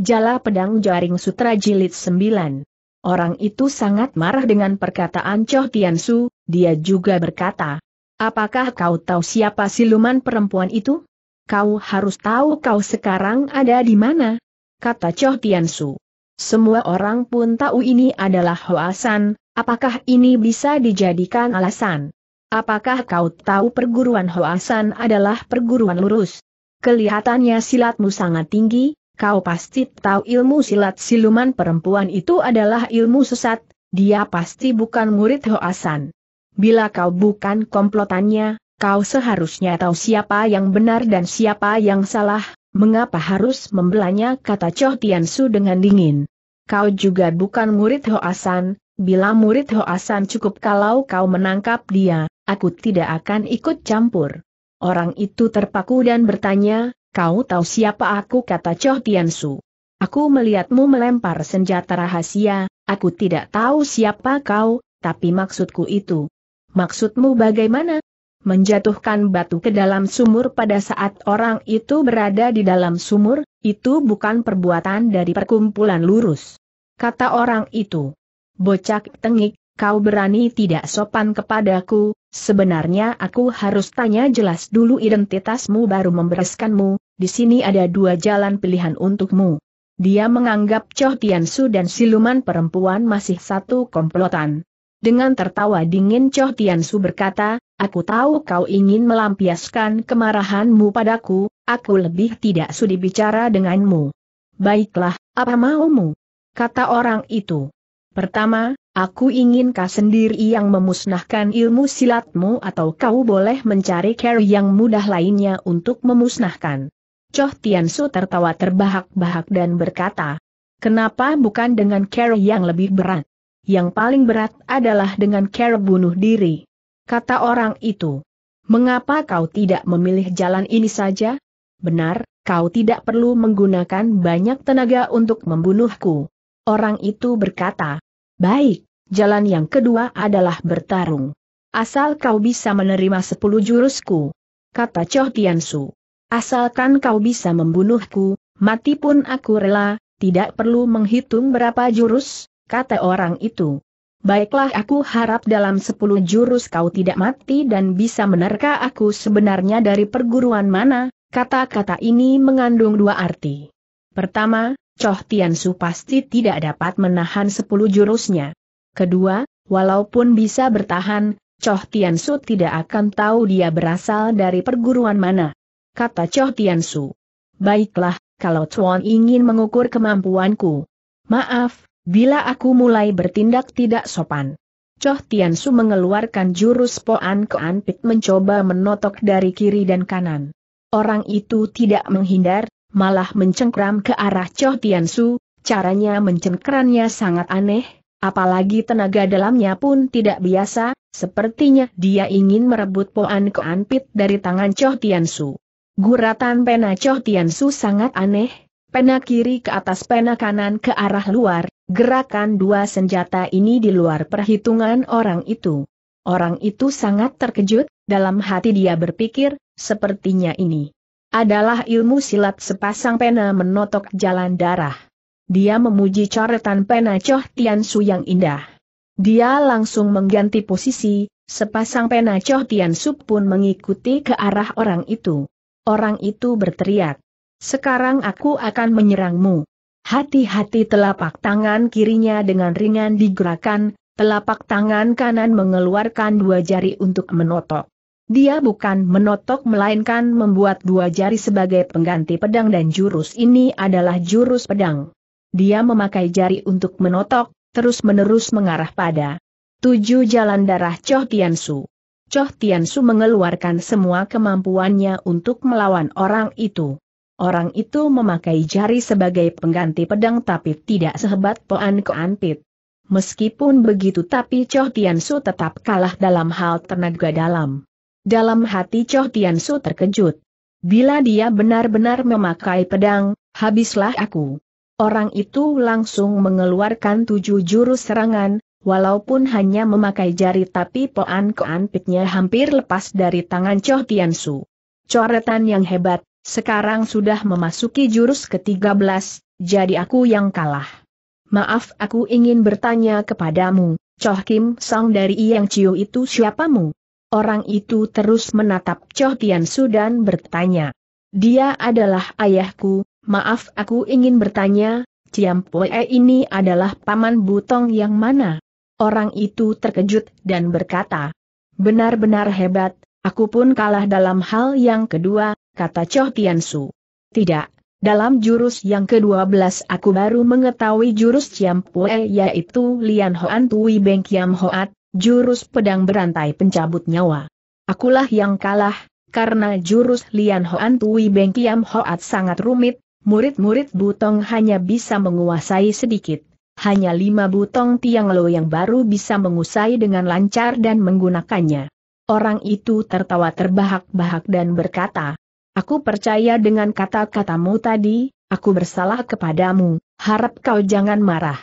Jala Pedang Jaring Sutra Jilid 9. Orang itu sangat marah dengan perkataan Choh Tian Su, dia juga berkata, Apakah kau tahu siapa siluman perempuan itu? Kau harus tahu kau sekarang ada di mana? Kata Choh Tian Su. Semua orang pun tahu ini adalah hoasan, apakah ini bisa dijadikan alasan? Apakah kau tahu perguruan hoasan adalah perguruan lurus? Kelihatannya silatmu sangat tinggi, kau pasti tahu ilmu silat siluman perempuan itu adalah ilmu sesat, dia pasti bukan murid Hoasan. Bila kau bukan komplotannya, kau seharusnya tahu siapa yang benar dan siapa yang salah, mengapa harus membelanya kata Choh Tian Su dengan dingin. Kau juga bukan murid Hoasan, bila murid Hoasan cukup kalau kau menangkap dia, aku tidak akan ikut campur. Orang itu terpaku dan bertanya, Kau tahu siapa aku kata Choh Tian Su. Aku melihatmu melempar senjata rahasia, aku tidak tahu siapa kau, tapi maksudku itu. Maksudmu bagaimana? Menjatuhkan batu ke dalam sumur pada saat orang itu berada di dalam sumur, itu bukan perbuatan dari perkumpulan lurus. Kata orang itu. Bocak tengik, kau berani tidak sopan kepadaku, sebenarnya aku harus tanya jelas dulu identitasmu baru membereskanmu, di sini ada dua jalan pilihan untukmu. Dia menganggap Choh Tiansu dan siluman perempuan masih satu komplotan. Dengan tertawa dingin Choh Tiansu berkata, aku tahu kau ingin melampiaskan kemarahanmu padaku, aku lebih tidak sudi bicara denganmu. Baiklah, apa maumu? Kata orang itu. Pertama, Aku ingin kau sendiri yang memusnahkan ilmu silatmu atau kau boleh mencari cara yang mudah lainnya untuk memusnahkan. Choh Tiansu tertawa terbahak-bahak dan berkata, Kenapa bukan dengan cara yang lebih berat? Yang paling berat adalah dengan cara bunuh diri. Kata orang itu. Mengapa kau tidak memilih jalan ini saja? Benar, kau tidak perlu menggunakan banyak tenaga untuk membunuhku. Orang itu berkata, Baik, jalan yang kedua adalah bertarung. Asal kau bisa menerima sepuluh jurusku, kata Choh Tiansu. Asalkan kau bisa membunuhku, mati pun aku rela, tidak perlu menghitung berapa jurus, kata orang itu. Baiklah aku harap dalam sepuluh jurus kau tidak mati dan bisa menerka aku sebenarnya dari perguruan mana, kata-kata ini mengandung dua arti. Pertama, Choh Tiansu pasti tidak dapat menahan sepuluh jurusnya. Kedua, walaupun bisa bertahan, Choh Su tidak akan tahu dia berasal dari perguruan mana. Kata Choh Su. Baiklah, kalau Chuan ingin mengukur kemampuanku. Maaf, bila aku mulai bertindak tidak sopan. Choh Su mengeluarkan jurus Poan Kean Pit mencoba menotok dari kiri dan kanan. Orang itu tidak menghindar, malah mencengkram ke arah Choh Su, caranya mencengkramnya sangat aneh, Apalagi tenaga dalamnya pun tidak biasa, sepertinya dia ingin merebut Poan Koan Pit dari tangan Choh Tian Su. Guratan pena Choh Tian Su sangat aneh, pena kiri ke atas pena kanan ke arah luar, gerakan dua senjata ini di luar perhitungan orang itu. Orang itu sangat terkejut, dalam hati dia berpikir, sepertinya ini adalah ilmu silat sepasang pena menotok jalan darah. Dia memuji coretan pena Choh Tian Su yang indah. Dia langsung mengganti posisi, sepasang pena Choh Tian Su pun mengikuti ke arah orang itu. Orang itu berteriak. Sekarang aku akan menyerangmu. Hati-hati telapak tangan kirinya dengan ringan digerakkan, telapak tangan kanan mengeluarkan dua jari untuk menotok. Dia bukan menotok melainkan membuat dua jari sebagai pengganti pedang dan jurus ini adalah jurus pedang. Dia memakai jari untuk menotok, terus-menerus mengarah pada tujuh jalan darah Choh Tian Su. Choh Tian Su mengeluarkan semua kemampuannya untuk melawan orang itu. Orang itu memakai jari sebagai pengganti pedang tapi tidak sehebat Poan Koan Pit. Meskipun begitu tapi Choh Tian Su tetap kalah dalam hal tenaga dalam. Dalam hati Choh Tian Su terkejut. Bila dia benar-benar memakai pedang, habislah aku. Orang itu langsung mengeluarkan tujuh jurus serangan, walaupun hanya memakai jari tapi poan keanpitnya hampir lepas dari tangan Cho Su. Coretan yang hebat, sekarang sudah memasuki jurus ke-13, jadi aku yang kalah. Maaf aku ingin bertanya kepadamu, Choh Kim Song dari Yang Chiu itu siapamu? Orang itu terus menatap Choh Su dan bertanya. Dia adalah ayahku, Maaf aku ingin bertanya, Ciampoe ini adalah paman Butong yang mana? Orang itu terkejut dan berkata, Benar-benar hebat, aku pun kalah dalam hal yang kedua, kata Choh Su. Tidak, dalam jurus yang ke-12 aku baru mengetahui jurus Ciampoe yaitu Lian Hoan Tui Beng Kiam Hoat, jurus pedang berantai pencabut nyawa. Akulah yang kalah, karena jurus Lian Hoan Tui Beng Kiam Hoat sangat rumit, Murid-murid Butong hanya bisa menguasai sedikit. Hanya lima Butong Tiang Lo yang baru bisa mengusai dengan lancar dan menggunakannya. Orang itu tertawa terbahak-bahak dan berkata, Aku percaya dengan kata-katamu tadi, aku bersalah kepadamu, harap kau jangan marah.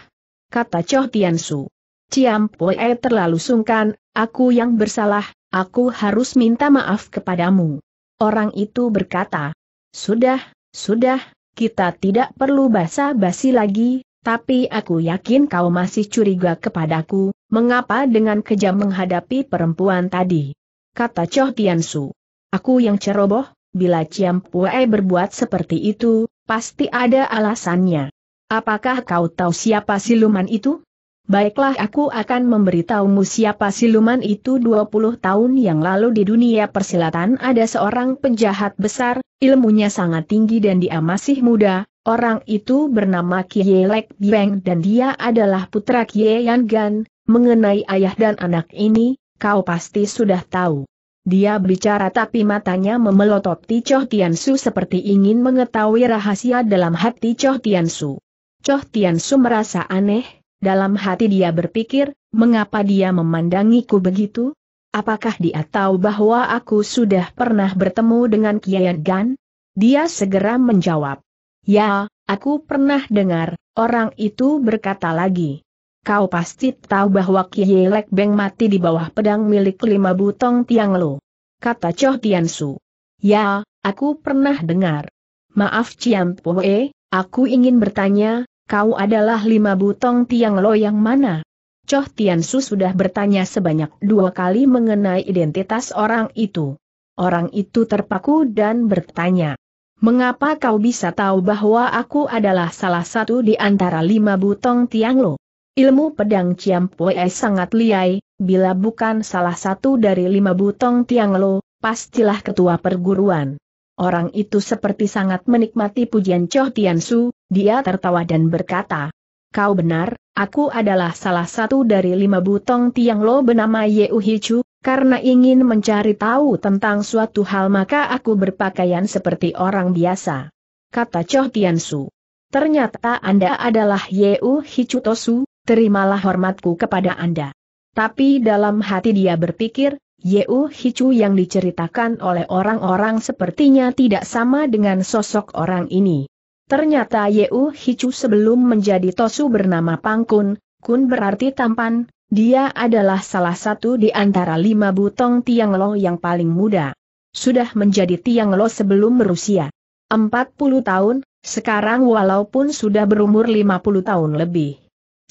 Kata Tian Su. Ciam Poe terlalu sungkan, aku yang bersalah, aku harus minta maaf kepadamu. Orang itu berkata, Sudah, sudah, kita tidak perlu basa-basi lagi, tapi aku yakin kau masih curiga kepadaku, mengapa dengan kejam menghadapi perempuan tadi? Kata Choh Tiansu. Aku yang ceroboh, bila Ciam Pue berbuat seperti itu, pasti ada alasannya. Apakah kau tahu siapa siluman itu? Baiklah aku akan memberitahumu siapa siluman itu 20 tahun yang lalu di dunia persilatan ada seorang penjahat besar, ilmunya sangat tinggi dan dia masih muda, orang itu bernama Kie Lek Bieng dan dia adalah putra Kie Yan Gan, mengenai ayah dan anak ini, kau pasti sudah tahu. Dia bicara tapi matanya memelototi Choh Su seperti ingin mengetahui rahasia dalam hati Choh Tiansu. Choh Su merasa aneh, dalam hati dia berpikir, mengapa dia memandangiku begitu? Apakah dia tahu bahwa aku sudah pernah bertemu dengan Kiai Gan? Dia segera menjawab. Ya, aku pernah dengar, orang itu berkata lagi. Kau pasti tahu bahwa Kiai Beng mati di bawah pedang milik lima butong tiang lo. Kata Choh Su. Ya, aku pernah dengar. Maaf Ciam Poe, aku ingin bertanya, kau adalah lima butong tiang lo yang mana? Choh Su sudah bertanya sebanyak dua kali mengenai identitas orang itu. Orang itu terpaku dan bertanya, Mengapa kau bisa tahu bahwa aku adalah salah satu di antara lima butong tiang lo? Ilmu pedang Ciam Pue sangat liai, bila bukan salah satu dari lima butong tiang lo, pastilah ketua perguruan. Orang itu seperti sangat menikmati pujian Choh Su. Dia tertawa dan berkata, Kau benar, aku adalah salah satu dari lima butong tiang lo bernama Yeu Hichu, karena ingin mencari tahu tentang suatu hal maka aku berpakaian seperti orang biasa. Kata Choh Tiansu. Ternyata Anda adalah Yeu Hichu Tosu, terimalah hormatku kepada Anda. Tapi dalam hati dia berpikir, Yeu Hichu yang diceritakan oleh orang-orang sepertinya tidak sama dengan sosok orang ini. Ternyata Yeu Hichu sebelum menjadi Tosu bernama Pangkun, Kun berarti tampan, dia adalah salah satu di antara lima butong Tiang Lo yang paling muda. Sudah menjadi Tiang Lo sebelum berusia 40 tahun, sekarang walaupun sudah berumur 50 tahun lebih.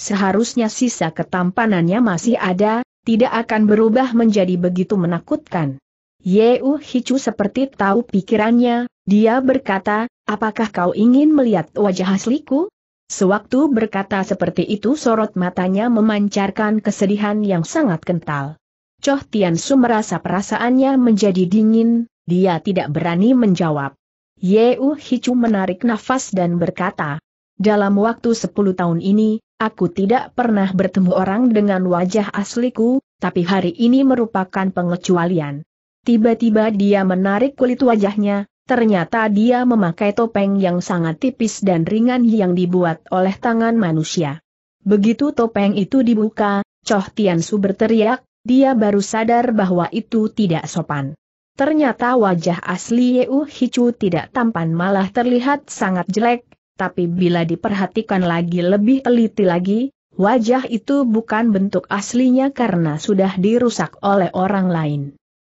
Seharusnya sisa ketampanannya masih ada, tidak akan berubah menjadi begitu menakutkan. Yeu Hichu seperti tahu pikirannya, dia berkata, apakah kau ingin melihat wajah asliku? Sewaktu berkata seperti itu sorot matanya memancarkan kesedihan yang sangat kental. Choh Tian Su merasa perasaannya menjadi dingin, dia tidak berani menjawab. Ye U Hichu menarik nafas dan berkata, dalam waktu 10 tahun ini, aku tidak pernah bertemu orang dengan wajah asliku, tapi hari ini merupakan pengecualian. Tiba-tiba dia menarik kulit wajahnya, Ternyata dia memakai topeng yang sangat tipis dan ringan yang dibuat oleh tangan manusia. Begitu topeng itu dibuka, Choh Tiansu berteriak, dia baru sadar bahwa itu tidak sopan. Ternyata wajah asli Yeu Hichu tidak tampan malah terlihat sangat jelek, tapi bila diperhatikan lagi lebih teliti lagi, wajah itu bukan bentuk aslinya karena sudah dirusak oleh orang lain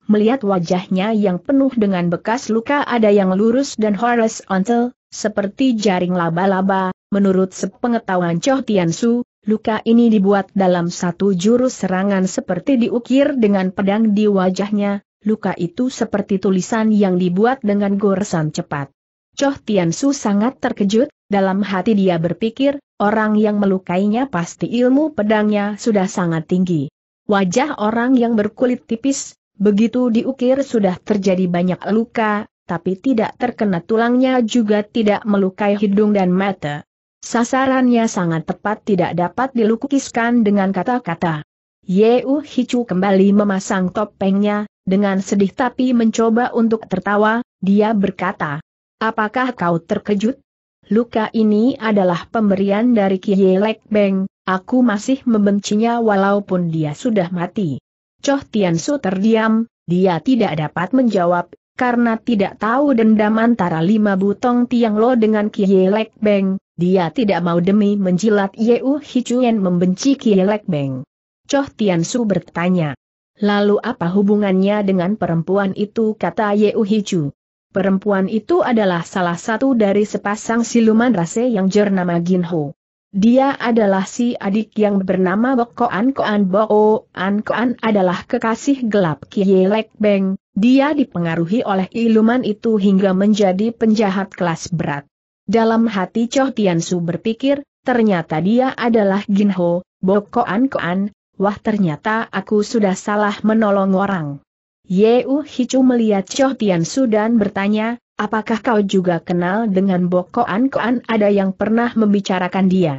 melihat wajahnya yang penuh dengan bekas luka ada yang lurus dan horizontal, seperti jaring laba-laba, menurut sepengetahuan Choh Su, luka ini dibuat dalam satu jurus serangan seperti diukir dengan pedang di wajahnya, luka itu seperti tulisan yang dibuat dengan goresan cepat. Choh Su sangat terkejut, dalam hati dia berpikir, orang yang melukainya pasti ilmu pedangnya sudah sangat tinggi. Wajah orang yang berkulit tipis, Begitu diukir sudah terjadi banyak luka, tapi tidak terkena tulangnya juga tidak melukai hidung dan mata. Sasarannya sangat tepat tidak dapat dilukiskan dengan kata-kata. Yeu Hicu kembali memasang topengnya, dengan sedih tapi mencoba untuk tertawa, dia berkata, Apakah kau terkejut? Luka ini adalah pemberian dari Kiye Lek Beng, aku masih membencinya walaupun dia sudah mati. Choh Su terdiam, dia tidak dapat menjawab, karena tidak tahu dendam antara lima butong Tiang Lo dengan Kie Lek Beng, dia tidak mau demi menjilat Yeu Hichuen membenci Kie Lek Beng. Choh Su bertanya, lalu apa hubungannya dengan perempuan itu kata Yeu Hichu. Perempuan itu adalah salah satu dari sepasang siluman rase yang jernama Ginho. Dia adalah si adik yang bernama Bok Koan Boko Anko An adalah kekasih gelap Kie Lek Beng, dia dipengaruhi oleh iluman itu hingga menjadi penjahat kelas berat. Dalam hati Choh Tian Su berpikir, ternyata dia adalah Gin Ho, Bok Koan An, wah ternyata aku sudah salah menolong orang. Yeu Hicu melihat Choh Tian Su dan bertanya, Apakah kau juga kenal dengan Bokoan Koan ada yang pernah membicarakan dia?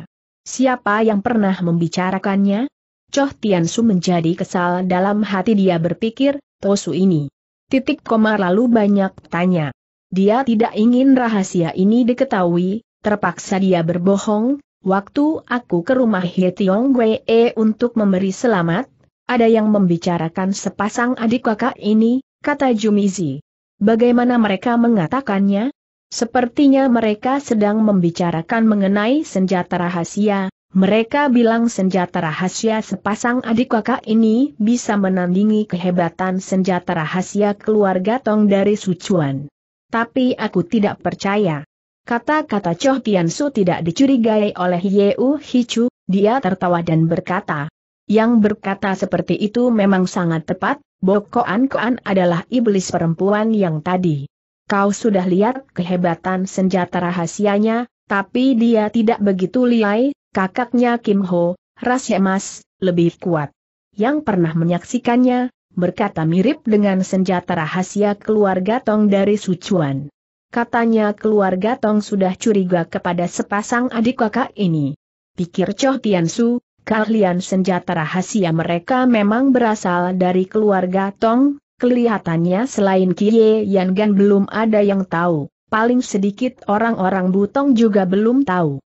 Siapa yang pernah membicarakannya? Choh Tiansu menjadi kesal dalam hati dia berpikir, Tosu ini. Titik koma lalu banyak tanya. Dia tidak ingin rahasia ini diketahui, terpaksa dia berbohong, waktu aku ke rumah He Tiong Wee untuk memberi selamat, ada yang membicarakan sepasang adik kakak ini, kata Jumizi. Bagaimana mereka mengatakannya? Sepertinya mereka sedang membicarakan mengenai senjata rahasia, mereka bilang senjata rahasia sepasang adik kakak ini bisa menandingi kehebatan senjata rahasia keluarga Tong dari Sucuan. Tapi aku tidak percaya. Kata-kata Choh Tian Su tidak dicurigai oleh Yeu Hichu, dia tertawa dan berkata. Yang berkata seperti itu memang sangat tepat, Bokoan-koan adalah iblis perempuan yang tadi. Kau sudah lihat kehebatan senjata rahasianya, tapi dia tidak begitu liai, kakaknya Kim Ho, ras emas, lebih kuat. Yang pernah menyaksikannya, berkata mirip dengan senjata rahasia keluarga Tong dari Sucuan. Katanya keluarga Tong sudah curiga kepada sepasang adik kakak ini. Pikir Choh Su, keahlian senjata rahasia mereka memang berasal dari keluarga Tong, kelihatannya selain Kie Yan Gan belum ada yang tahu, paling sedikit orang-orang Butong juga belum tahu.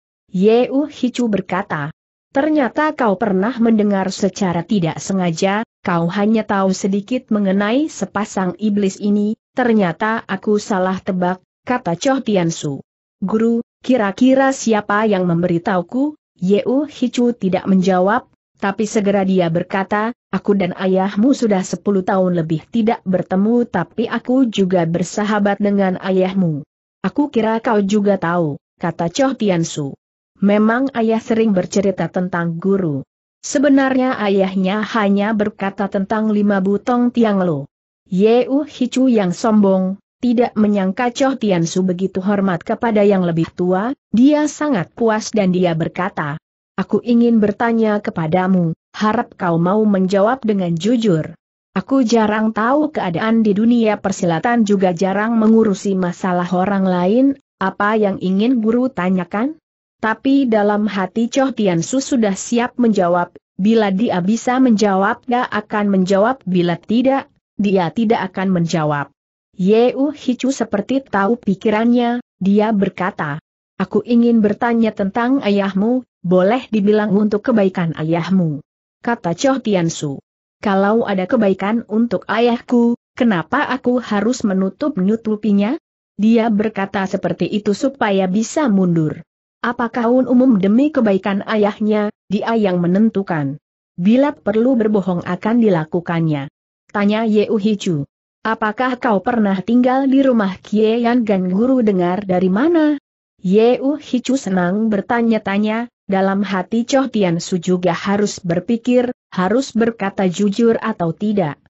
U Hicu berkata, Ternyata kau pernah mendengar secara tidak sengaja, kau hanya tahu sedikit mengenai sepasang iblis ini, ternyata aku salah tebak, kata Choh Su. Guru, kira-kira siapa yang memberitahuku, Yeu Hichu tidak menjawab, tapi segera dia berkata, aku dan ayahmu sudah sepuluh tahun lebih tidak bertemu tapi aku juga bersahabat dengan ayahmu. Aku kira kau juga tahu, kata Choh Tiansu. Memang ayah sering bercerita tentang guru. Sebenarnya ayahnya hanya berkata tentang lima butong tiang Tianglo. Yeu Hichu yang sombong, tidak menyangka Choh Tian Su begitu hormat kepada yang lebih tua, dia sangat puas dan dia berkata, Aku ingin bertanya kepadamu, harap kau mau menjawab dengan jujur. Aku jarang tahu keadaan di dunia persilatan juga jarang mengurusi masalah orang lain, apa yang ingin guru tanyakan? Tapi dalam hati Choh Tian Su sudah siap menjawab, bila dia bisa menjawab dia akan menjawab bila tidak, dia tidak akan menjawab. Yeu Hichu seperti tahu pikirannya, dia berkata, Aku ingin bertanya tentang ayahmu, boleh dibilang untuk kebaikan ayahmu. Kata Choh Tiansu. Kalau ada kebaikan untuk ayahku, kenapa aku harus menutup-nutupinya? Dia berkata seperti itu supaya bisa mundur. Apakah kaun umum demi kebaikan ayahnya, dia yang menentukan. Bila perlu berbohong akan dilakukannya. Tanya Yeuhichu. Apakah kau pernah tinggal di rumah Kie Yan Gan Guru dengar dari mana? U Hicu senang bertanya-tanya, dalam hati Choh Tian Su juga harus berpikir, harus berkata jujur atau tidak.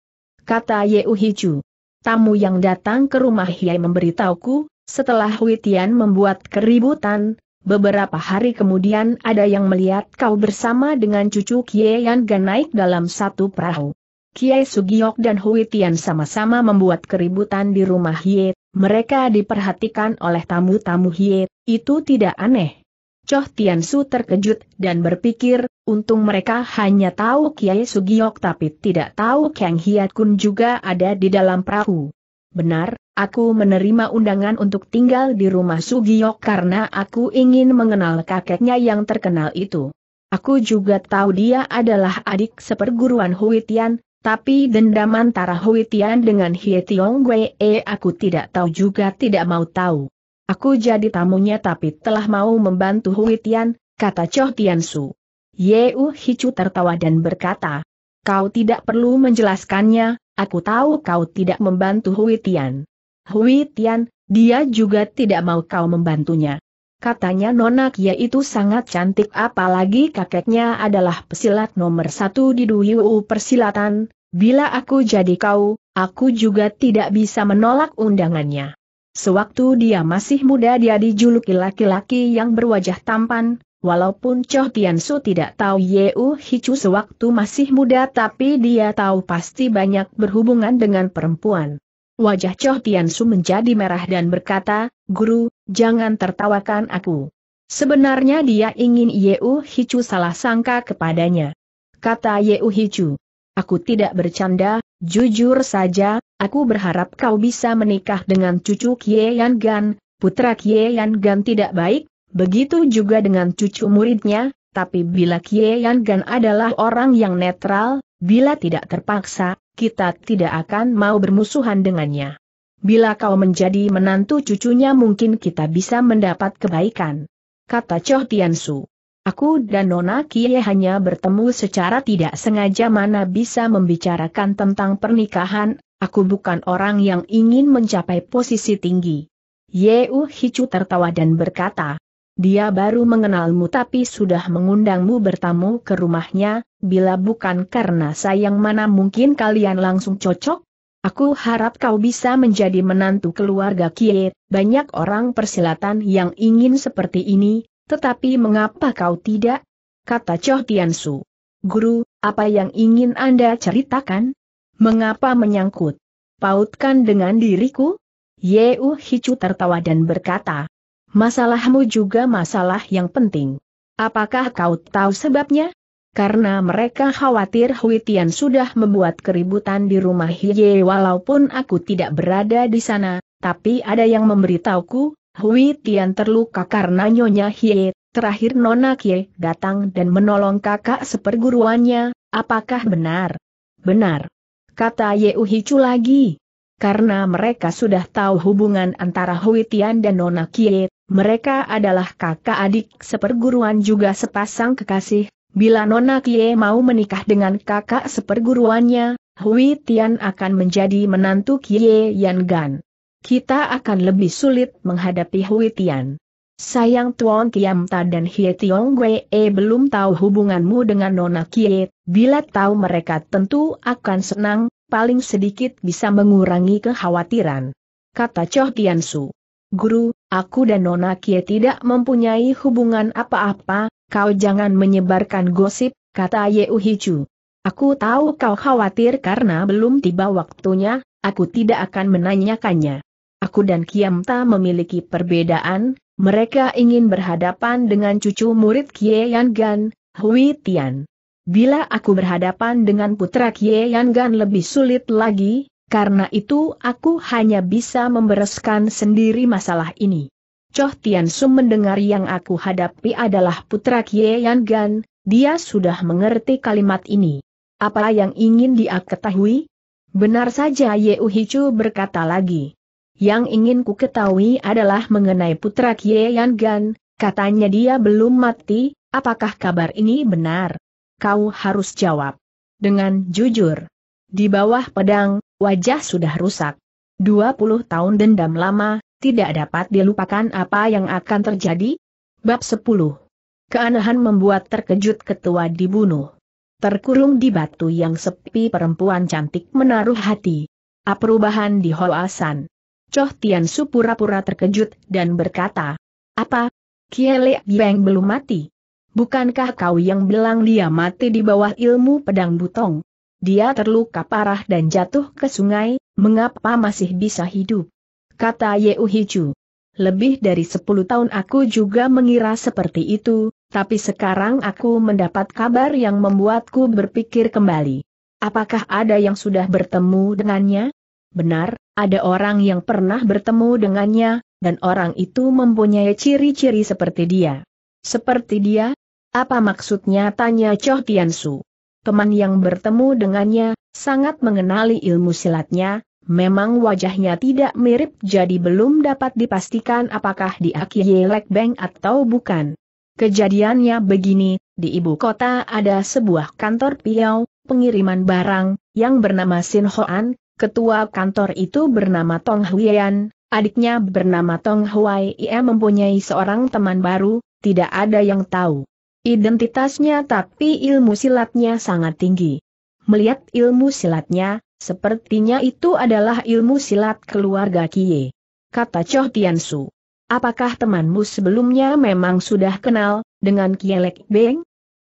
Kata U Hicu. Tamu yang datang ke rumah Hie memberitahuku, setelah Hui Tian membuat keributan, beberapa hari kemudian ada yang melihat kau bersama dengan cucu Kie Yan Gan naik dalam satu perahu. Kiai Sugiok dan Hui Tian sama-sama membuat keributan di rumah Hie, mereka diperhatikan oleh tamu-tamu Hie, itu tidak aneh. Choh Tian Su terkejut dan berpikir, untung mereka hanya tahu Kiai Sugiok tapi tidak tahu Kang Hiat Kun juga ada di dalam perahu. Benar, aku menerima undangan untuk tinggal di rumah Sugiok karena aku ingin mengenal kakeknya yang terkenal itu. Aku juga tahu dia adalah adik seperguruan Huitian, tapi dendam antara Hui Tian dengan Hie Tiong Wei eh, aku tidak tahu juga tidak mau tahu. Aku jadi tamunya tapi telah mau membantu Hui Tian, kata Choh Tian Su. Yeu Hichu tertawa dan berkata, Kau tidak perlu menjelaskannya, aku tahu kau tidak membantu Hui Tian. Hui Tian, dia juga tidak mau kau membantunya. Katanya Nona Kia ya itu sangat cantik apalagi kakeknya adalah pesilat nomor satu di Duyuu Persilatan, bila aku jadi kau, aku juga tidak bisa menolak undangannya. Sewaktu dia masih muda dia dijuluki laki-laki yang berwajah tampan, walaupun Choh Tian Su tidak tahu Yeu Hichu sewaktu masih muda tapi dia tahu pasti banyak berhubungan dengan perempuan. Wajah Choh Tian Su menjadi merah dan berkata, Guru, jangan tertawakan aku. Sebenarnya dia ingin Yeu Hichu salah sangka kepadanya. Kata Yeu Hichu. aku tidak bercanda, jujur saja, aku berharap kau bisa menikah dengan cucu Kie Yan Gan, putra Kie Yan Gan tidak baik, begitu juga dengan cucu muridnya, tapi bila Kie Yan Gan adalah orang yang netral, bila tidak terpaksa, kita tidak akan mau bermusuhan dengannya. Bila kau menjadi menantu cucunya mungkin kita bisa mendapat kebaikan. Kata Choh Tiansu. Aku dan Nona Kie hanya bertemu secara tidak sengaja mana bisa membicarakan tentang pernikahan, aku bukan orang yang ingin mencapai posisi tinggi. Yeu Hicu tertawa dan berkata, dia baru mengenalmu tapi sudah mengundangmu bertamu ke rumahnya, bila bukan karena sayang mana mungkin kalian langsung cocok? Aku harap kau bisa menjadi menantu keluarga Kie, banyak orang persilatan yang ingin seperti ini, tetapi mengapa kau tidak? Kata Choh Tiansu. Guru, apa yang ingin Anda ceritakan? Mengapa menyangkut? Pautkan dengan diriku? Yeu Hicu tertawa dan berkata, Masalahmu juga masalah yang penting. Apakah kau tahu sebabnya? karena mereka khawatir Huitian sudah membuat keributan di rumah Hiye walaupun aku tidak berada di sana, tapi ada yang memberitahuku, Huitian terluka karena Nyonya Hiye, terakhir Nona Kie datang dan menolong kakak seperguruannya, apakah benar? Benar. Kata Ye Uhicu lagi. Karena mereka sudah tahu hubungan antara Huitian dan Nona Kie, mereka adalah kakak adik seperguruan juga sepasang kekasih, Bila Nona Kie mau menikah dengan kakak seperguruannya, Hui Tian akan menjadi menantu Kie Yan Gan. Kita akan lebih sulit menghadapi Hui Tian. Sayang Tuan Kiam Ta dan Hie Tiong Gue e belum tahu hubunganmu dengan Nona Kie, bila tahu mereka tentu akan senang, paling sedikit bisa mengurangi kekhawatiran. Kata Choh Tian Su. Guru, aku dan Nona Kie tidak mempunyai hubungan apa-apa, Kau jangan menyebarkan gosip, kata Yeuhichu. Aku tahu kau khawatir karena belum tiba waktunya, aku tidak akan menanyakannya. Aku dan Kiamta memiliki perbedaan, mereka ingin berhadapan dengan cucu murid Kie Yan Gan, Hui Tian. Bila aku berhadapan dengan putra Kie Yan Gan lebih sulit lagi, karena itu aku hanya bisa membereskan sendiri masalah ini. Choh Tian Sum mendengar yang aku hadapi adalah putra Kie Yan Gan, dia sudah mengerti kalimat ini. Apa yang ingin dia ketahui? Benar saja Ye Uhichu berkata lagi. Yang ingin ku ketahui adalah mengenai putra Kie Yan Gan, katanya dia belum mati, apakah kabar ini benar? Kau harus jawab. Dengan jujur. Di bawah pedang, wajah sudah rusak. 20 tahun dendam lama, tidak dapat dilupakan apa yang akan terjadi. Bab 10. Keanehan membuat terkejut ketua dibunuh. Terkurung di batu yang sepi perempuan cantik menaruh hati. A perubahan di Hoasan. Choh Tian Su pura-pura terkejut dan berkata, Apa? Kiele Beng belum mati. Bukankah kau yang bilang dia mati di bawah ilmu pedang butong? Dia terluka parah dan jatuh ke sungai, mengapa masih bisa hidup? kata Yeuhiju. Lebih dari sepuluh tahun aku juga mengira seperti itu, tapi sekarang aku mendapat kabar yang membuatku berpikir kembali. Apakah ada yang sudah bertemu dengannya? Benar, ada orang yang pernah bertemu dengannya, dan orang itu mempunyai ciri-ciri seperti dia. Seperti dia? Apa maksudnya tanya Choh Tiansu? Teman yang bertemu dengannya, sangat mengenali ilmu silatnya, Memang wajahnya tidak mirip jadi belum dapat dipastikan apakah dia Aki Lek Beng atau bukan. Kejadiannya begini, di ibu kota ada sebuah kantor piau, pengiriman barang, yang bernama Sin Hoan, ketua kantor itu bernama Tong Huyan, adiknya bernama Tong Huai Ia mempunyai seorang teman baru, tidak ada yang tahu identitasnya tapi ilmu silatnya sangat tinggi. Melihat ilmu silatnya, Sepertinya itu adalah ilmu silat keluarga Kie. Kata Choh Tiansu. Apakah temanmu sebelumnya memang sudah kenal, dengan kie Lek Beng?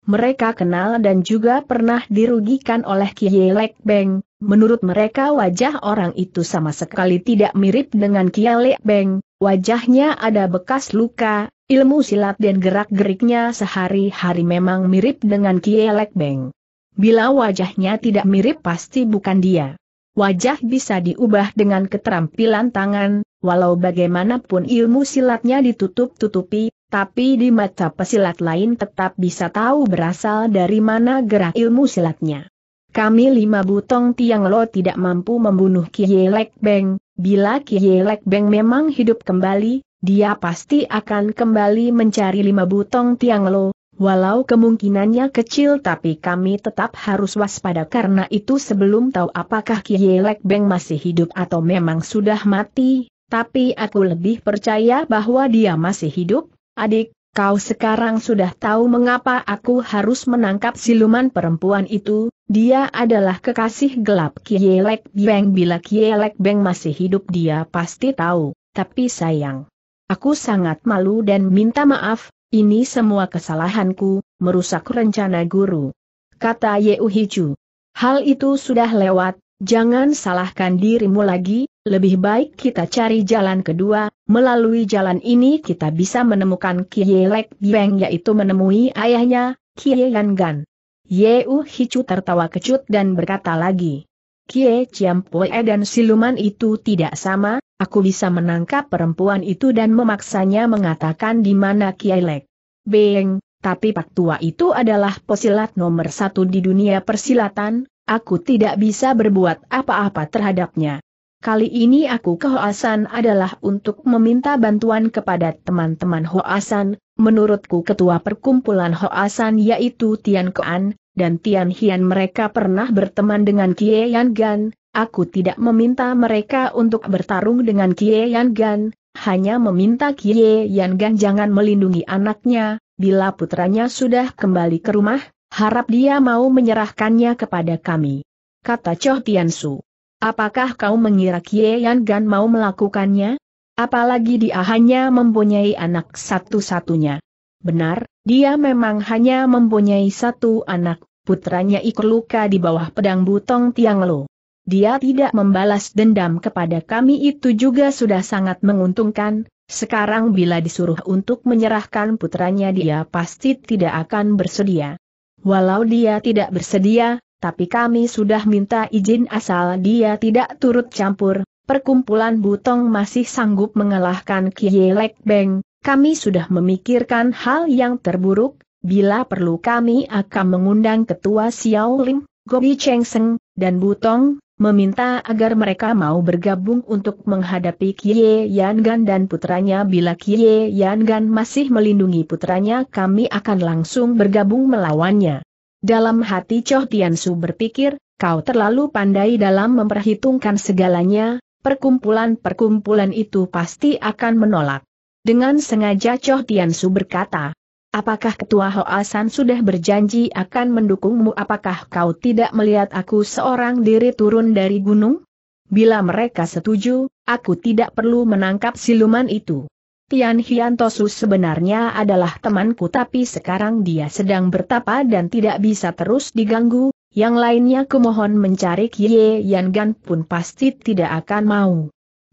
Mereka kenal dan juga pernah dirugikan oleh kie Lek Beng, menurut mereka wajah orang itu sama sekali tidak mirip dengan kie Lek Beng, wajahnya ada bekas luka, ilmu silat dan gerak-geriknya sehari-hari memang mirip dengan kie Lek Beng. Bila wajahnya tidak mirip pasti bukan dia. Wajah bisa diubah dengan keterampilan tangan, walau bagaimanapun ilmu silatnya ditutup-tutupi, tapi di mata pesilat lain tetap bisa tahu berasal dari mana gerak ilmu silatnya. Kami lima butong tiang lo tidak mampu membunuh Kiye Beng, bila Kiye Beng memang hidup kembali, dia pasti akan kembali mencari lima butong tiang lo, Walau kemungkinannya kecil tapi kami tetap harus waspada karena itu sebelum tahu apakah Kielek Lek Beng masih hidup atau memang sudah mati, tapi aku lebih percaya bahwa dia masih hidup, adik, kau sekarang sudah tahu mengapa aku harus menangkap siluman perempuan itu, dia adalah kekasih gelap Kielek Lek Beng bila Kielek Lek Beng masih hidup dia pasti tahu, tapi sayang. Aku sangat malu dan minta maaf, ini semua kesalahanku, merusak rencana guru. Kata Yeu Hiju. Hal itu sudah lewat, jangan salahkan dirimu lagi, lebih baik kita cari jalan kedua, melalui jalan ini kita bisa menemukan Kie Lek Bieng yaitu menemui ayahnya, Kie Yan Gan. Yeu Hicu tertawa kecut dan berkata lagi. Kie Chiam Pue dan siluman itu tidak sama, Aku bisa menangkap perempuan itu dan memaksanya mengatakan di mana Kiai Lek. Beng, tapi Pak Tua itu adalah posilat nomor satu di dunia persilatan, aku tidak bisa berbuat apa-apa terhadapnya. Kali ini aku ke Hoasan adalah untuk meminta bantuan kepada teman-teman Hoasan, menurutku ketua perkumpulan Hoasan yaitu Tian Kuan dan Tian Hian mereka pernah berteman dengan Kie Yan Gan, Aku tidak meminta mereka untuk bertarung dengan Kie Yan Gan, hanya meminta Kie Yan Gan jangan melindungi anaknya, bila putranya sudah kembali ke rumah, harap dia mau menyerahkannya kepada kami. Kata Tian Su. Apakah kau mengira Kie Yan Gan mau melakukannya? Apalagi dia hanya mempunyai anak satu-satunya. Benar, dia memang hanya mempunyai satu anak, putranya ikut luka di bawah pedang butong Tiang Lo dia tidak membalas dendam kepada kami itu juga sudah sangat menguntungkan, sekarang bila disuruh untuk menyerahkan putranya dia pasti tidak akan bersedia. Walau dia tidak bersedia, tapi kami sudah minta izin asal dia tidak turut campur, perkumpulan Butong masih sanggup mengalahkan Kielek Beng, kami sudah memikirkan hal yang terburuk, bila perlu kami akan mengundang ketua Xiao Lim, Gobi Cheng Seng, dan Butong, meminta agar mereka mau bergabung untuk menghadapi Kie Yan Gan dan putranya bila Kie Yan Gan masih melindungi putranya kami akan langsung bergabung melawannya. Dalam hati Choh Su berpikir, kau terlalu pandai dalam memperhitungkan segalanya, perkumpulan-perkumpulan itu pasti akan menolak. Dengan sengaja Choh Su berkata, Apakah Ketua Hoasan sudah berjanji akan mendukungmu? Apakah kau tidak melihat aku seorang diri turun dari gunung? Bila mereka setuju, aku tidak perlu menangkap siluman itu. Tian Hiantosu sebenarnya adalah temanku tapi sekarang dia sedang bertapa dan tidak bisa terus diganggu, yang lainnya kumohon mencari Kie Yan Gan pun pasti tidak akan mau.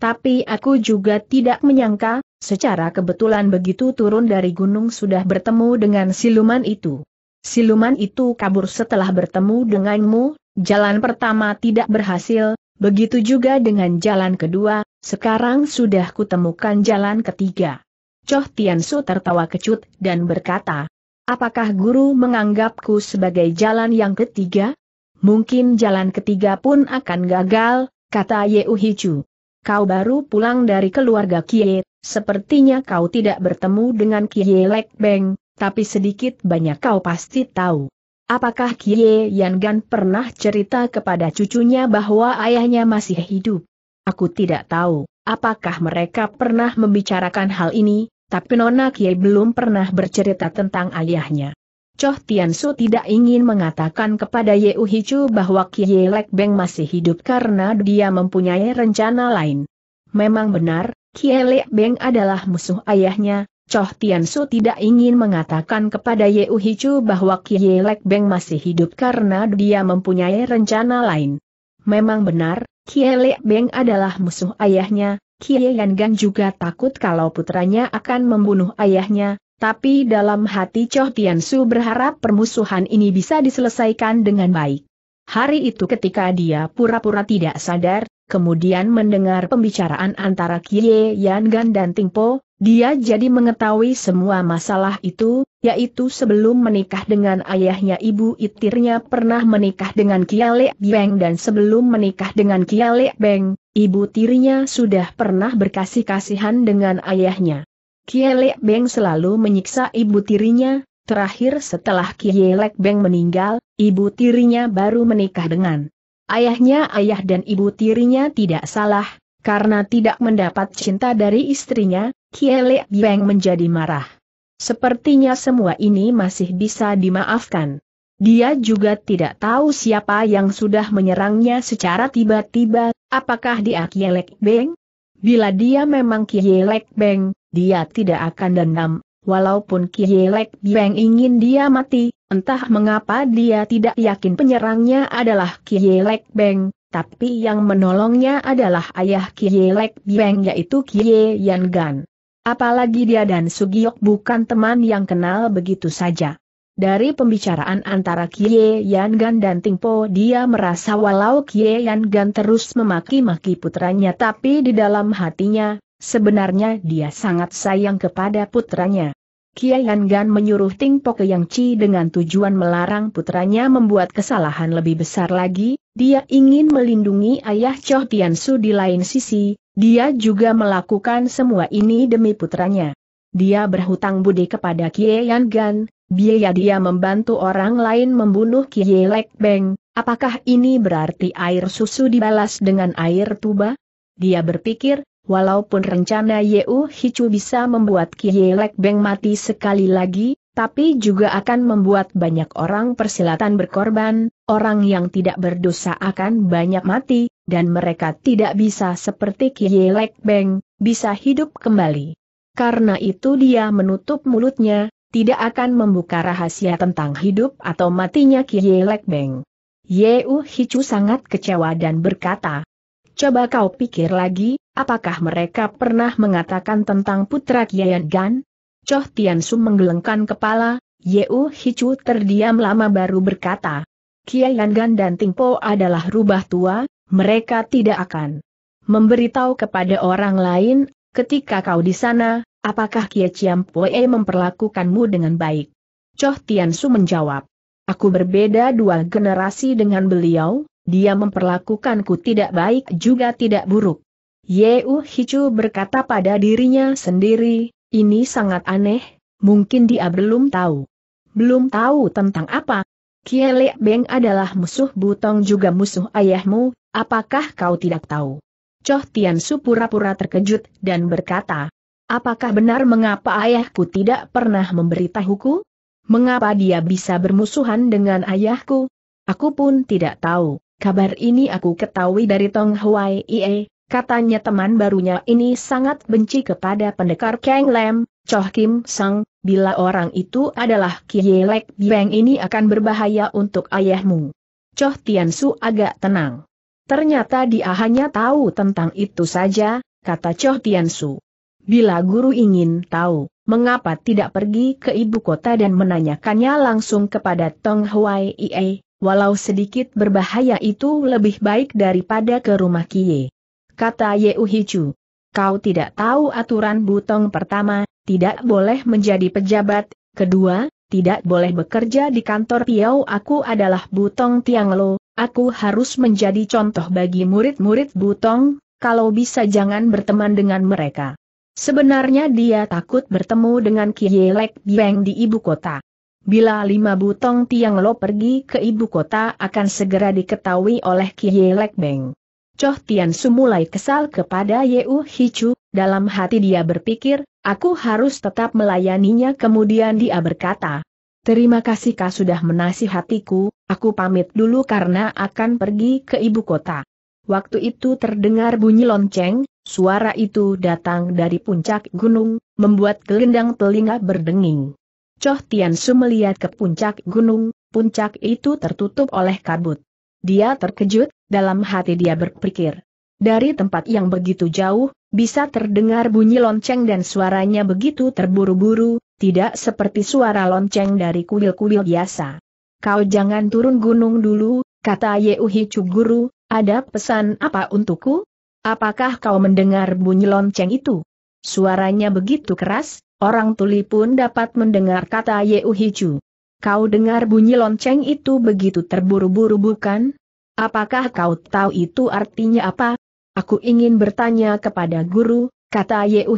Tapi aku juga tidak menyangka, secara kebetulan begitu turun dari gunung sudah bertemu dengan siluman itu. Siluman itu kabur setelah bertemu denganmu, jalan pertama tidak berhasil, begitu juga dengan jalan kedua, sekarang sudah kutemukan jalan ketiga. Choh Tiansu tertawa kecut dan berkata, Apakah guru menganggapku sebagai jalan yang ketiga? Mungkin jalan ketiga pun akan gagal, kata Yeu Hichu kau baru pulang dari keluarga Kie, sepertinya kau tidak bertemu dengan Kie Lek Beng, tapi sedikit banyak kau pasti tahu. Apakah Kie Yan Gan pernah cerita kepada cucunya bahwa ayahnya masih hidup? Aku tidak tahu, apakah mereka pernah membicarakan hal ini, tapi Nona Kie belum pernah bercerita tentang ayahnya. Choh Tiansu tidak ingin mengatakan kepada Ye Chu bahwa Kielek Lek Beng masih hidup karena dia mempunyai rencana lain. Memang benar, Kielek Lek Beng adalah musuh ayahnya, Choh Tiansu tidak ingin mengatakan kepada Ye Chu bahwa Kielek Lek Beng masih hidup karena dia mempunyai rencana lain. Memang benar, Kielek Lek Beng adalah musuh ayahnya, Kie Yan Gang juga takut kalau putranya akan membunuh ayahnya, tapi dalam hati Choh Tian Su berharap permusuhan ini bisa diselesaikan dengan baik. Hari itu ketika dia pura-pura tidak sadar, kemudian mendengar pembicaraan antara Kie Yan Gan dan Ting Po, dia jadi mengetahui semua masalah itu, yaitu sebelum menikah dengan ayahnya ibu itirnya pernah menikah dengan Le Beng dan sebelum menikah dengan Le Beng, ibu tirinya sudah pernah berkasih-kasihan dengan ayahnya. Kielek Beng selalu menyiksa ibu tirinya, terakhir setelah Kielek Beng meninggal, ibu tirinya baru menikah dengan ayahnya ayah dan ibu tirinya tidak salah, karena tidak mendapat cinta dari istrinya, Kielek Beng menjadi marah. Sepertinya semua ini masih bisa dimaafkan. Dia juga tidak tahu siapa yang sudah menyerangnya secara tiba-tiba, apakah dia Kielek Beng? Bila dia memang Kielek Beng, dia tidak akan dendam, walaupun Kielek Bieng ingin dia mati, entah mengapa dia tidak yakin penyerangnya adalah Kielek Beng, tapi yang menolongnya adalah ayah Kielek Bieng yaitu Kie Yan Gan. Apalagi dia dan Sugiok bukan teman yang kenal begitu saja. Dari pembicaraan antara Kie Yan Gan dan Tingpo dia merasa walau Kie Yan Gan terus memaki-maki putranya tapi di dalam hatinya, Sebenarnya dia sangat sayang kepada putranya. Kiai Gan menyuruh Ting Po Ke Yang Chi dengan tujuan melarang putranya membuat kesalahan lebih besar lagi, dia ingin melindungi ayah Choh Tian Su di lain sisi, dia juga melakukan semua ini demi putranya. Dia berhutang budi kepada Kiai Gan, biaya dia membantu orang lain membunuh Kiai Lek Beng. Apakah ini berarti air susu dibalas dengan air tuba? Dia berpikir, Walaupun rencana Yeu Hichu bisa membuat Kie Lek Beng mati sekali lagi, tapi juga akan membuat banyak orang persilatan berkorban, orang yang tidak berdosa akan banyak mati, dan mereka tidak bisa seperti Kie Lek Beng, bisa hidup kembali. Karena itu dia menutup mulutnya, tidak akan membuka rahasia tentang hidup atau matinya Kie Lek Beng. Yeu Hichu sangat kecewa dan berkata, Coba kau pikir lagi, apakah mereka pernah mengatakan tentang putra Kian Gan? Choh Tian Su menggelengkan kepala, Yeu Hichu terdiam lama baru berkata. Kian Gan dan Ting Po adalah rubah tua, mereka tidak akan memberitahu kepada orang lain, ketika kau di sana, apakah Kia Chiam Poe memperlakukanmu dengan baik? Choh Tian Su menjawab. Aku berbeda dua generasi dengan beliau, dia memperlakukanku tidak baik juga tidak buruk. Yeu Hichu berkata pada dirinya sendiri, ini sangat aneh, mungkin dia belum tahu. Belum tahu tentang apa? Kiele Beng adalah musuh Butong juga musuh ayahmu, apakah kau tidak tahu? Choh Su pura-pura terkejut dan berkata, Apakah benar mengapa ayahku tidak pernah memberitahuku? Mengapa dia bisa bermusuhan dengan ayahku? Aku pun tidak tahu. Kabar ini aku ketahui dari Tong Huai Ie, katanya teman barunya ini sangat benci kepada pendekar Kang Lam, Choh Kim Sang, bila orang itu adalah Kie Lek Biang ini akan berbahaya untuk ayahmu. Choh Tian Su agak tenang. Ternyata dia hanya tahu tentang itu saja, kata Choh Tian Su. Bila guru ingin tahu, mengapa tidak pergi ke ibu kota dan menanyakannya langsung kepada Tong Huai Ie, walau sedikit berbahaya itu lebih baik daripada ke rumah Kie. Kata Yeu Uhichu. Kau tidak tahu aturan butong pertama, tidak boleh menjadi pejabat, kedua, tidak boleh bekerja di kantor Piau aku adalah butong Tiang Lo, aku harus menjadi contoh bagi murid-murid butong, kalau bisa jangan berteman dengan mereka. Sebenarnya dia takut bertemu dengan Kielek Bieng di ibu kota. Bila lima butong Tiang Lo pergi ke ibu kota akan segera diketahui oleh Kie Lek Beng. Choh Tian Su mulai kesal kepada Yeu Hichu, dalam hati dia berpikir, aku harus tetap melayaninya kemudian dia berkata, Terima kasih kau sudah menasihatiku, aku pamit dulu karena akan pergi ke ibu kota. Waktu itu terdengar bunyi lonceng, suara itu datang dari puncak gunung, membuat gelendang telinga berdenging. Choh Tiansu melihat ke puncak gunung, puncak itu tertutup oleh kabut. Dia terkejut, dalam hati dia berpikir. Dari tempat yang begitu jauh, bisa terdengar bunyi lonceng dan suaranya begitu terburu-buru, tidak seperti suara lonceng dari kuil-kuil biasa. Kau jangan turun gunung dulu, kata Yeuhi Guru, ada pesan apa untukku? Apakah kau mendengar bunyi lonceng itu? Suaranya begitu keras, orang tuli pun dapat mendengar kata Yeu Kau dengar bunyi lonceng itu begitu terburu-buru bukan? Apakah kau tahu itu artinya apa? Aku ingin bertanya kepada guru, kata Yeu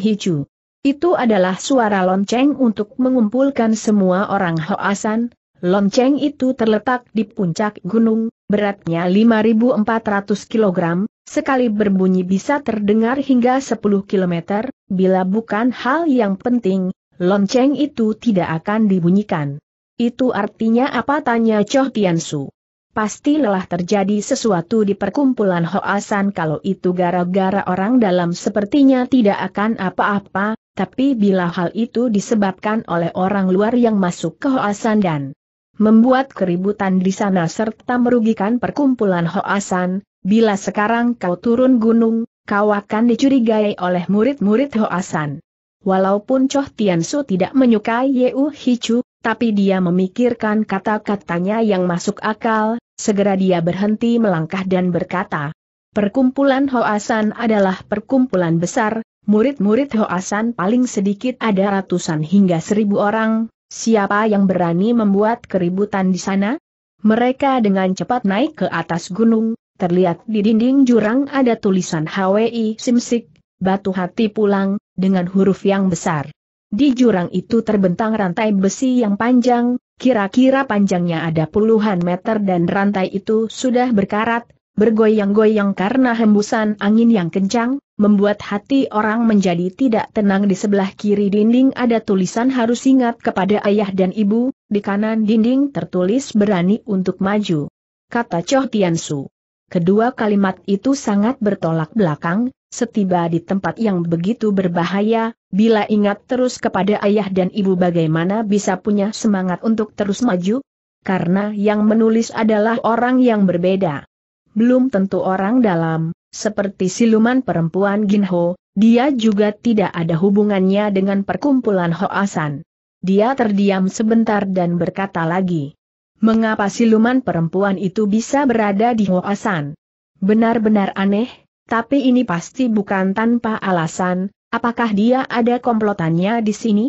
Itu adalah suara lonceng untuk mengumpulkan semua orang Hoasan, Lonceng itu terletak di puncak gunung, beratnya 5.400 kg, sekali berbunyi bisa terdengar hingga 10 km, bila bukan hal yang penting, lonceng itu tidak akan dibunyikan. Itu artinya apa tanya Choh Tiansu? Pasti lelah terjadi sesuatu di perkumpulan Hoasan kalau itu gara-gara orang dalam sepertinya tidak akan apa-apa, tapi bila hal itu disebabkan oleh orang luar yang masuk ke Hoasan dan membuat keributan di sana serta merugikan perkumpulan Hoasan, bila sekarang kau turun gunung, kau akan dicurigai oleh murid-murid Hoasan. Walaupun Choh Tiansu tidak menyukai Yeu Hichu, tapi dia memikirkan kata-katanya yang masuk akal, segera dia berhenti melangkah dan berkata, Perkumpulan Hoasan adalah perkumpulan besar, murid-murid Hoasan paling sedikit ada ratusan hingga seribu orang, Siapa yang berani membuat keributan di sana? Mereka dengan cepat naik ke atas gunung, terlihat di dinding jurang ada tulisan HWI Simsik, Batu Hati Pulang, dengan huruf yang besar. Di jurang itu terbentang rantai besi yang panjang, kira-kira panjangnya ada puluhan meter dan rantai itu sudah berkarat, bergoyang-goyang karena hembusan angin yang kencang, membuat hati orang menjadi tidak tenang di sebelah kiri dinding ada tulisan harus ingat kepada ayah dan ibu, di kanan dinding tertulis berani untuk maju. Kata Choh Tiansu. Kedua kalimat itu sangat bertolak belakang, setiba di tempat yang begitu berbahaya, bila ingat terus kepada ayah dan ibu bagaimana bisa punya semangat untuk terus maju? Karena yang menulis adalah orang yang berbeda belum tentu orang dalam, seperti siluman perempuan Ginho, dia juga tidak ada hubungannya dengan perkumpulan Hoasan. Dia terdiam sebentar dan berkata lagi. Mengapa siluman perempuan itu bisa berada di Hoasan? Benar-benar aneh, tapi ini pasti bukan tanpa alasan, apakah dia ada komplotannya di sini?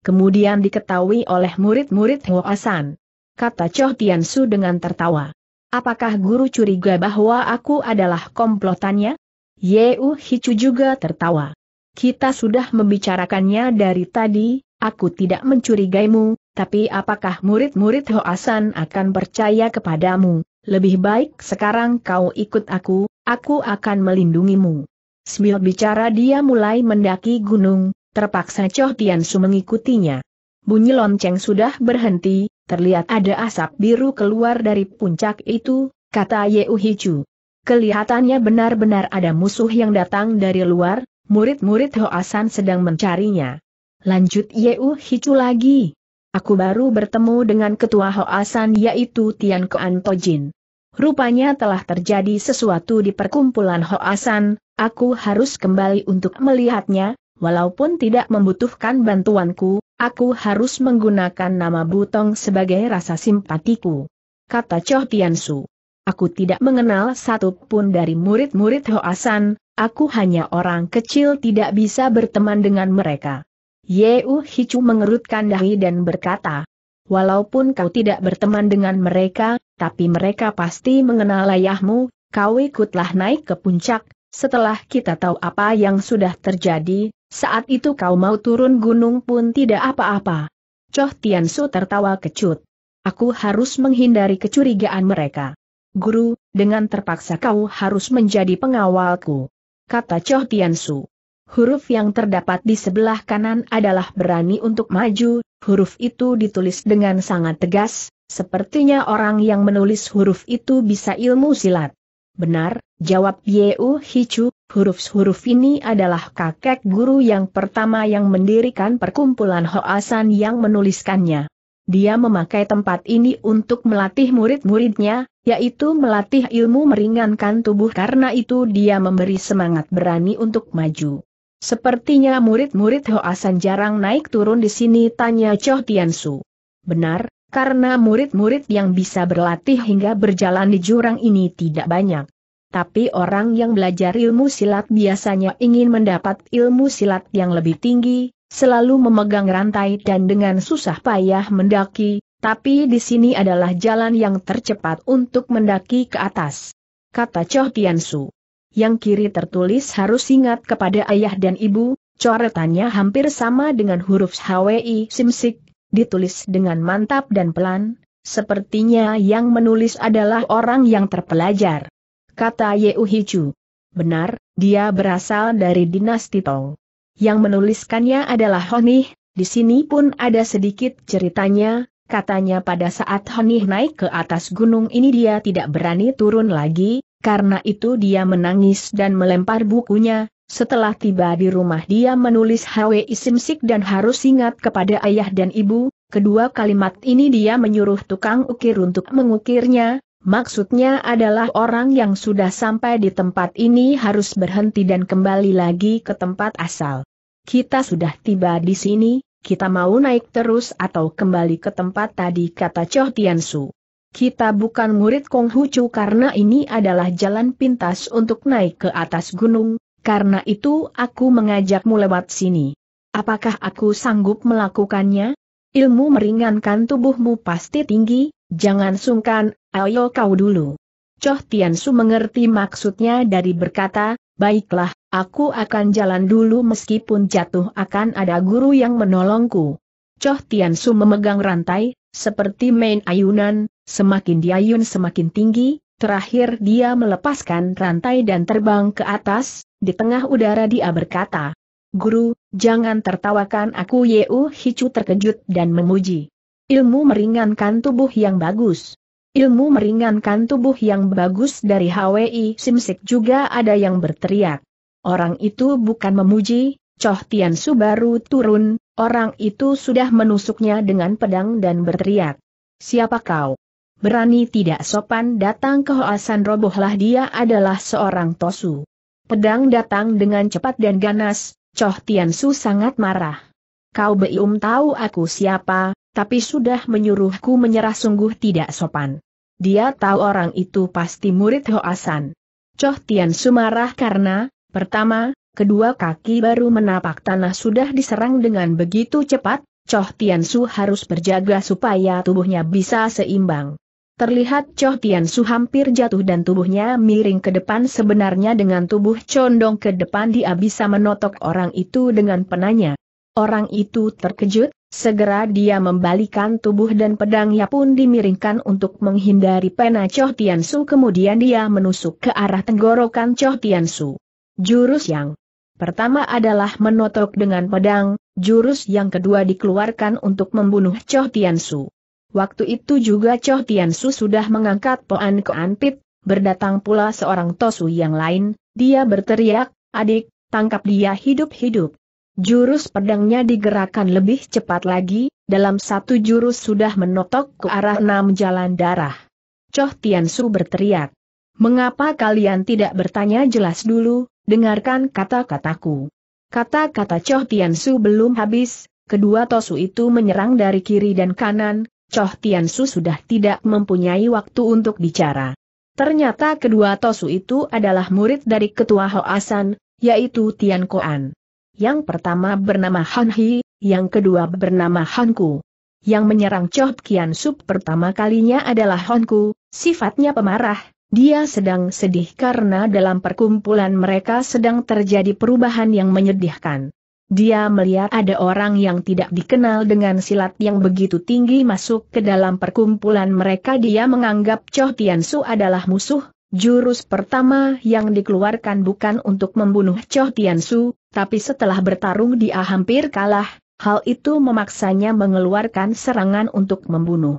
Kemudian diketahui oleh murid-murid Hoasan. Kata Choh Su dengan tertawa. Apakah guru curiga bahwa aku adalah komplotannya? Yeu Hicu juga tertawa. Kita sudah membicarakannya dari tadi, aku tidak mencurigaimu, tapi apakah murid-murid Hoasan akan percaya kepadamu? Lebih baik sekarang kau ikut aku, aku akan melindungimu. Sambil bicara dia mulai mendaki gunung, terpaksa Choh Su mengikutinya. Bunyi lonceng sudah berhenti, terlihat ada asap biru keluar dari puncak itu, kata Yeu Hichu. Kelihatannya benar-benar ada musuh yang datang dari luar, murid-murid Hoasan sedang mencarinya. Lanjut Yeu Hichu lagi. Aku baru bertemu dengan ketua Hoasan yaitu Tian Koan Tojin. Rupanya telah terjadi sesuatu di perkumpulan Hoasan, aku harus kembali untuk melihatnya, walaupun tidak membutuhkan bantuanku, Aku harus menggunakan nama Butong sebagai rasa simpatiku. Kata Choh Tian Su. Aku tidak mengenal satu pun dari murid-murid Hoasan, aku hanya orang kecil tidak bisa berteman dengan mereka. Yeu Hicu mengerutkan dahi dan berkata, Walaupun kau tidak berteman dengan mereka, tapi mereka pasti mengenal ayahmu, kau ikutlah naik ke puncak, setelah kita tahu apa yang sudah terjadi, saat itu kau mau turun gunung pun tidak apa-apa. Choh Tiansu tertawa kecut. Aku harus menghindari kecurigaan mereka. Guru, dengan terpaksa kau harus menjadi pengawalku. Kata Choh Tiansu. Huruf yang terdapat di sebelah kanan adalah berani untuk maju, huruf itu ditulis dengan sangat tegas, sepertinya orang yang menulis huruf itu bisa ilmu silat. Benar, jawab Yeu Hichu, Huruf-huruf ini adalah kakek guru yang pertama yang mendirikan perkumpulan Hoasan yang menuliskannya. Dia memakai tempat ini untuk melatih murid-muridnya, yaitu melatih ilmu meringankan tubuh karena itu dia memberi semangat berani untuk maju. Sepertinya murid-murid Hoasan jarang naik turun di sini tanya Choh Tiansu. Benar, karena murid-murid yang bisa berlatih hingga berjalan di jurang ini tidak banyak. Tapi orang yang belajar ilmu silat biasanya ingin mendapat ilmu silat yang lebih tinggi, selalu memegang rantai dan dengan susah payah mendaki, tapi di sini adalah jalan yang tercepat untuk mendaki ke atas. Kata Choh Su. Yang kiri tertulis harus ingat kepada ayah dan ibu, coretannya hampir sama dengan huruf HWI Simsik, ditulis dengan mantap dan pelan, sepertinya yang menulis adalah orang yang terpelajar kata Yeu Hichu. Benar, dia berasal dari dinasti Tong. Yang menuliskannya adalah Honih, di sini pun ada sedikit ceritanya, katanya pada saat Honih naik ke atas gunung ini dia tidak berani turun lagi, karena itu dia menangis dan melempar bukunya, setelah tiba di rumah dia menulis Hwe Isimsik dan harus ingat kepada ayah dan ibu, kedua kalimat ini dia menyuruh tukang ukir untuk mengukirnya, Maksudnya adalah orang yang sudah sampai di tempat ini harus berhenti dan kembali lagi ke tempat asal. Kita sudah tiba di sini, kita mau naik terus atau kembali ke tempat tadi kata Tian Tiansu. Kita bukan murid Kong Hucu karena ini adalah jalan pintas untuk naik ke atas gunung, karena itu aku mengajakmu lewat sini. Apakah aku sanggup melakukannya? Ilmu meringankan tubuhmu pasti tinggi, jangan sungkan Ayo kau dulu. Choh Su mengerti maksudnya dari berkata, baiklah, aku akan jalan dulu meskipun jatuh akan ada guru yang menolongku. Choh Su memegang rantai, seperti main ayunan, semakin diayun semakin tinggi, terakhir dia melepaskan rantai dan terbang ke atas, di tengah udara dia berkata, Guru, jangan tertawakan aku Yeu Hicu terkejut dan memuji. Ilmu meringankan tubuh yang bagus. Ilmu meringankan tubuh yang bagus dari HWI Simsek juga ada yang berteriak. Orang itu bukan memuji, Choh Tian Su baru turun, orang itu sudah menusuknya dengan pedang dan berteriak. Siapa kau? Berani tidak sopan datang ke Hoasan robohlah dia adalah seorang tosu. Pedang datang dengan cepat dan ganas, Choh Tian Su sangat marah. Kau belum tahu aku siapa, tapi sudah menyuruhku menyerah sungguh tidak sopan. Dia tahu orang itu pasti murid Hoasan. Choh Tian sumarah karena, pertama, kedua kaki baru menapak tanah sudah diserang dengan begitu cepat, Choh Tian Su harus berjaga supaya tubuhnya bisa seimbang. Terlihat Choh Tian Su hampir jatuh dan tubuhnya miring ke depan sebenarnya dengan tubuh condong ke depan dia bisa menotok orang itu dengan penanya. Orang itu terkejut, Segera dia membalikan tubuh dan pedangnya pun dimiringkan untuk menghindari pena Choh Tian Su kemudian dia menusuk ke arah tenggorokan Choh Tian Su. Jurus yang pertama adalah menotok dengan pedang, jurus yang kedua dikeluarkan untuk membunuh Choh Tian Su. Waktu itu juga Choh Tian Su sudah mengangkat Poan ke Anpit, berdatang pula seorang Tosu yang lain, dia berteriak, adik, tangkap dia hidup-hidup. Jurus pedangnya digerakkan lebih cepat lagi, dalam satu jurus sudah menotok ke arah enam jalan darah. Choh Tiansu berteriak. Mengapa kalian tidak bertanya jelas dulu, dengarkan kata-kataku. Kata-kata Choh Tiansu belum habis, kedua Tosu itu menyerang dari kiri dan kanan, Choh Tiansu sudah tidak mempunyai waktu untuk bicara. Ternyata kedua Tosu itu adalah murid dari ketua Hoasan, yaitu Tian Koan. Yang pertama bernama Han Hi, yang kedua bernama Han Ku. Yang menyerang Choh Kian Sub pertama kalinya adalah Han Ku, sifatnya pemarah, dia sedang sedih karena dalam perkumpulan mereka sedang terjadi perubahan yang menyedihkan. Dia melihat ada orang yang tidak dikenal dengan silat yang begitu tinggi masuk ke dalam perkumpulan mereka dia menganggap Tian Tiansu adalah musuh, Jurus pertama yang dikeluarkan bukan untuk membunuh Choh Tiansu, tapi setelah bertarung dia hampir kalah, hal itu memaksanya mengeluarkan serangan untuk membunuh.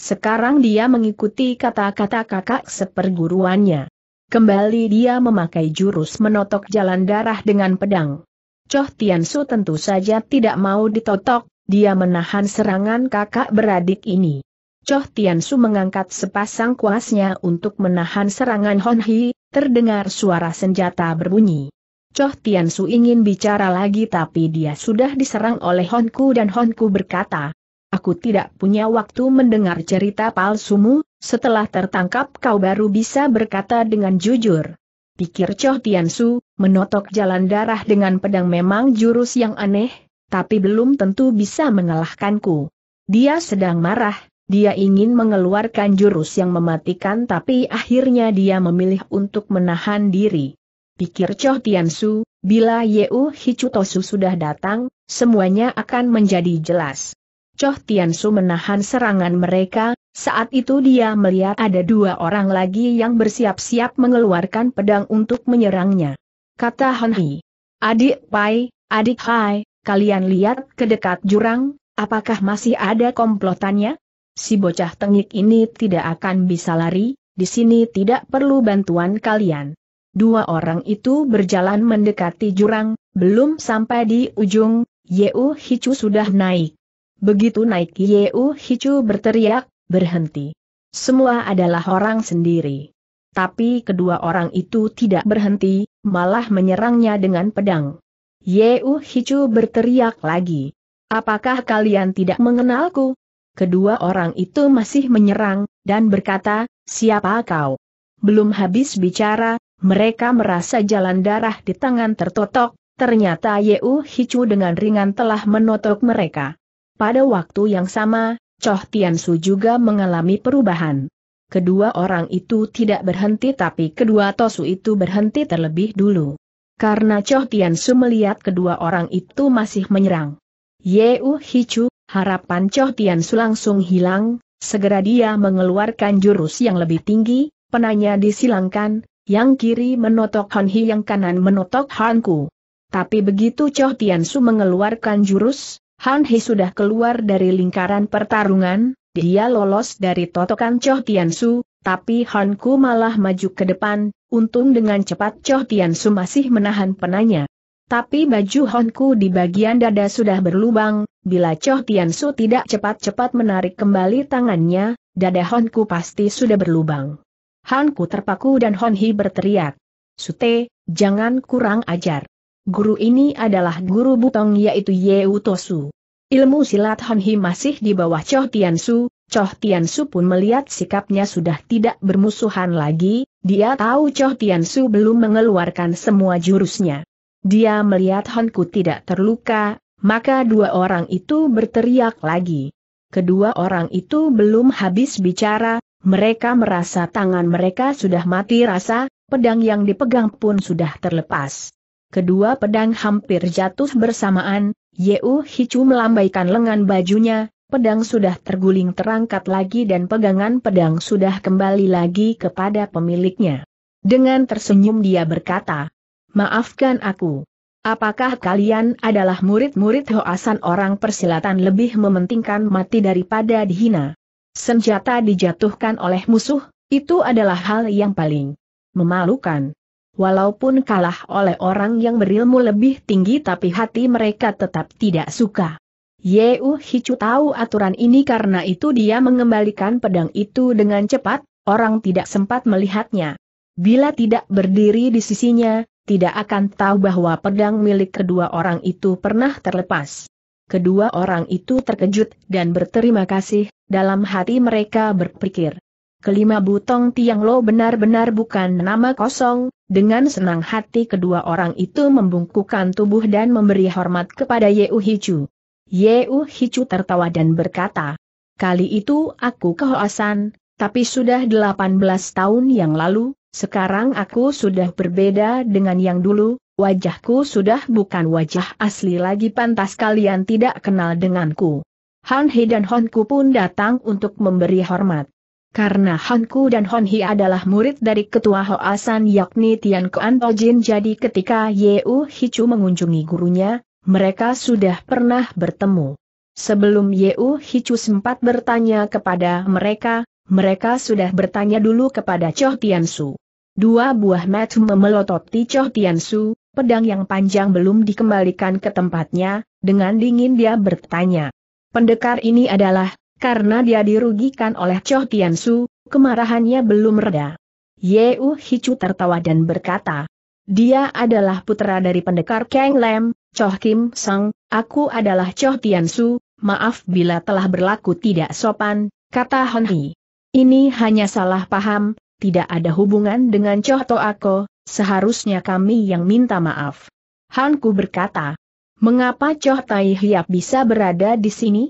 Sekarang dia mengikuti kata-kata kakak seperguruannya. Kembali dia memakai jurus menotok jalan darah dengan pedang. Choh Tiansu tentu saja tidak mau ditotok, dia menahan serangan kakak beradik ini. Choh Su mengangkat sepasang kuasnya untuk menahan serangan Hon Hi, terdengar suara senjata berbunyi. Choh Su ingin bicara lagi tapi dia sudah diserang oleh Hon Ku dan Hon Ku berkata, Aku tidak punya waktu mendengar cerita palsumu, setelah tertangkap kau baru bisa berkata dengan jujur. Pikir Choh Su, menotok jalan darah dengan pedang memang jurus yang aneh, tapi belum tentu bisa mengalahkanku. Dia sedang marah, dia ingin mengeluarkan jurus yang mematikan tapi akhirnya dia memilih untuk menahan diri. Pikir Choh Su, bila Yeu Hichutosu sudah datang, semuanya akan menjadi jelas. Choh Su menahan serangan mereka, saat itu dia melihat ada dua orang lagi yang bersiap-siap mengeluarkan pedang untuk menyerangnya. Kata Hi, adik Pai, adik Hai, kalian lihat ke dekat jurang, apakah masih ada komplotannya? Si bocah tengik ini tidak akan bisa lari, di sini tidak perlu bantuan kalian. Dua orang itu berjalan mendekati jurang, belum sampai di ujung, Yeu Hicu sudah naik. Begitu naik Yeu Hicu berteriak, berhenti. Semua adalah orang sendiri. Tapi kedua orang itu tidak berhenti, malah menyerangnya dengan pedang. Yeu Hicu berteriak lagi. Apakah kalian tidak mengenalku? kedua orang itu masih menyerang, dan berkata, siapa kau? Belum habis bicara, mereka merasa jalan darah di tangan tertotok, ternyata Yeu Hicu dengan ringan telah menotok mereka. Pada waktu yang sama, Choh Su juga mengalami perubahan. Kedua orang itu tidak berhenti tapi kedua Tosu itu berhenti terlebih dulu. Karena Choh Tiansu melihat kedua orang itu masih menyerang. Yeu Hicu, harapan Choh Su langsung hilang, segera dia mengeluarkan jurus yang lebih tinggi, penanya disilangkan, yang kiri menotok Han Hi yang kanan menotok Han Ku. Tapi begitu Choh Su mengeluarkan jurus, Han He sudah keluar dari lingkaran pertarungan, dia lolos dari totokan Choh Su, tapi Han Ku malah maju ke depan, untung dengan cepat Choh Su masih menahan penanya. Tapi baju Han Ku di bagian dada sudah berlubang, bila Choh Tian Su tidak cepat-cepat menarik kembali tangannya, dada Honku pasti sudah berlubang. Honku terpaku dan Honhi berteriak. Sute, jangan kurang ajar. Guru ini adalah guru butong yaitu Ye Utosu. Ilmu silat Honhi masih di bawah Choh Tian Su. Choh Tian Su pun melihat sikapnya sudah tidak bermusuhan lagi, dia tahu Choh Tian Su belum mengeluarkan semua jurusnya. Dia melihat Honku tidak terluka, maka dua orang itu berteriak lagi. Kedua orang itu belum habis bicara, mereka merasa tangan mereka sudah mati rasa, pedang yang dipegang pun sudah terlepas. Kedua pedang hampir jatuh bersamaan, Yeu Hicu melambaikan lengan bajunya, pedang sudah terguling terangkat lagi dan pegangan pedang sudah kembali lagi kepada pemiliknya. Dengan tersenyum dia berkata, Maafkan aku. Apakah kalian adalah murid-murid Hoasan orang persilatan lebih mementingkan mati daripada dihina? Senjata dijatuhkan oleh musuh, itu adalah hal yang paling memalukan. Walaupun kalah oleh orang yang berilmu lebih tinggi tapi hati mereka tetap tidak suka. Yeu Hicu tahu aturan ini karena itu dia mengembalikan pedang itu dengan cepat, orang tidak sempat melihatnya. Bila tidak berdiri di sisinya, tidak akan tahu bahwa pedang milik kedua orang itu pernah terlepas. Kedua orang itu terkejut dan berterima kasih, dalam hati mereka berpikir. Kelima butong Tiang Lo benar-benar bukan nama kosong, dengan senang hati kedua orang itu membungkukkan tubuh dan memberi hormat kepada Yeu Hichu. Yeu Hichu tertawa dan berkata, Kali itu aku kehoasan, tapi sudah 18 tahun yang lalu, sekarang aku sudah berbeda dengan yang dulu, wajahku sudah bukan wajah asli lagi pantas kalian tidak kenal denganku. Han He dan Hon Ku pun datang untuk memberi hormat. Karena Han Ku dan Hon He adalah murid dari ketua Hoasan yakni Tian Kuan Tojin jadi ketika Yeu Hichu mengunjungi gurunya, mereka sudah pernah bertemu. Sebelum Yeu Hichu sempat bertanya kepada mereka, mereka sudah bertanya dulu kepada Choh Tian Su. Dua buah mata memelototi Cho Tiansu, pedang yang panjang belum dikembalikan ke tempatnya, dengan dingin dia bertanya. Pendekar ini adalah, karena dia dirugikan oleh Cho Tiansu, kemarahannya belum reda. Yeu Hicu tertawa dan berkata, dia adalah putra dari pendekar Kang Lam, Choh Kim Sang, aku adalah Choh Tiansu, maaf bila telah berlaku tidak sopan, kata Hon Hi. Ini hanya salah paham, tidak ada hubungan dengan Choh Toako, seharusnya kami yang minta maaf. Hanku berkata, mengapa Choh Tai Hiap bisa berada di sini?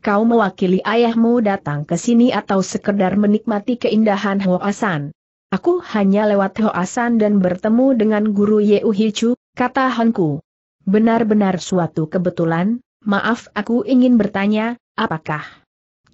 Kau mewakili ayahmu datang ke sini atau sekedar menikmati keindahan Hoasan? Aku hanya lewat Hoasan dan bertemu dengan guru Yeu Uhichu, kata Hanku. Benar-benar suatu kebetulan, maaf aku ingin bertanya, apakah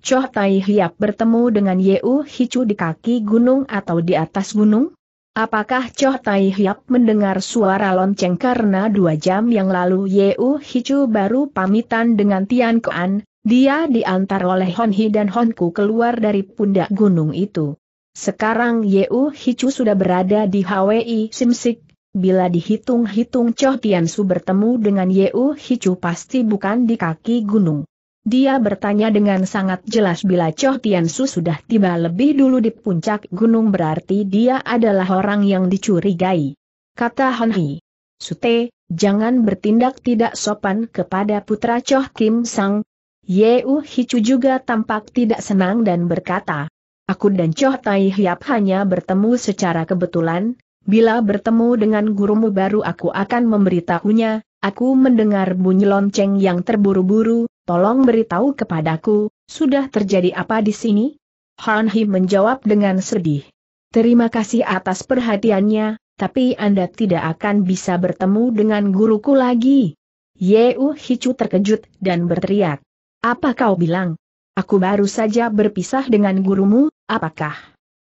Choh Tai Hiap bertemu dengan Yeu Hicu di kaki gunung atau di atas gunung? Apakah Choh Tai Hiap mendengar suara lonceng karena dua jam yang lalu Yeu Hicu baru pamitan dengan Tian Kuan, dia diantar oleh Hon Hi dan Hon Ku keluar dari pundak gunung itu. Sekarang Yeu Hicu sudah berada di Hwi Simsik, Bila dihitung-hitung Choh Tian Su bertemu dengan Yeu Hicu pasti bukan di kaki gunung. Dia bertanya dengan sangat jelas bila Choh Tiansu sudah tiba lebih dulu di puncak gunung berarti dia adalah orang yang dicurigai. Kata Hi. Sute, jangan bertindak tidak sopan kepada putra Choh Kim Sang. Yeu Hichu juga tampak tidak senang dan berkata, Aku dan Choh Tai Hiap hanya bertemu secara kebetulan, bila bertemu dengan gurumu baru aku akan memberitahunya, aku mendengar bunyi lonceng yang terburu-buru, tolong beritahu kepadaku, sudah terjadi apa di sini? Han Hi menjawab dengan sedih. Terima kasih atas perhatiannya, tapi Anda tidak akan bisa bertemu dengan guruku lagi. Yeu Hichu terkejut dan berteriak. Apa kau bilang? Aku baru saja berpisah dengan gurumu, apakah?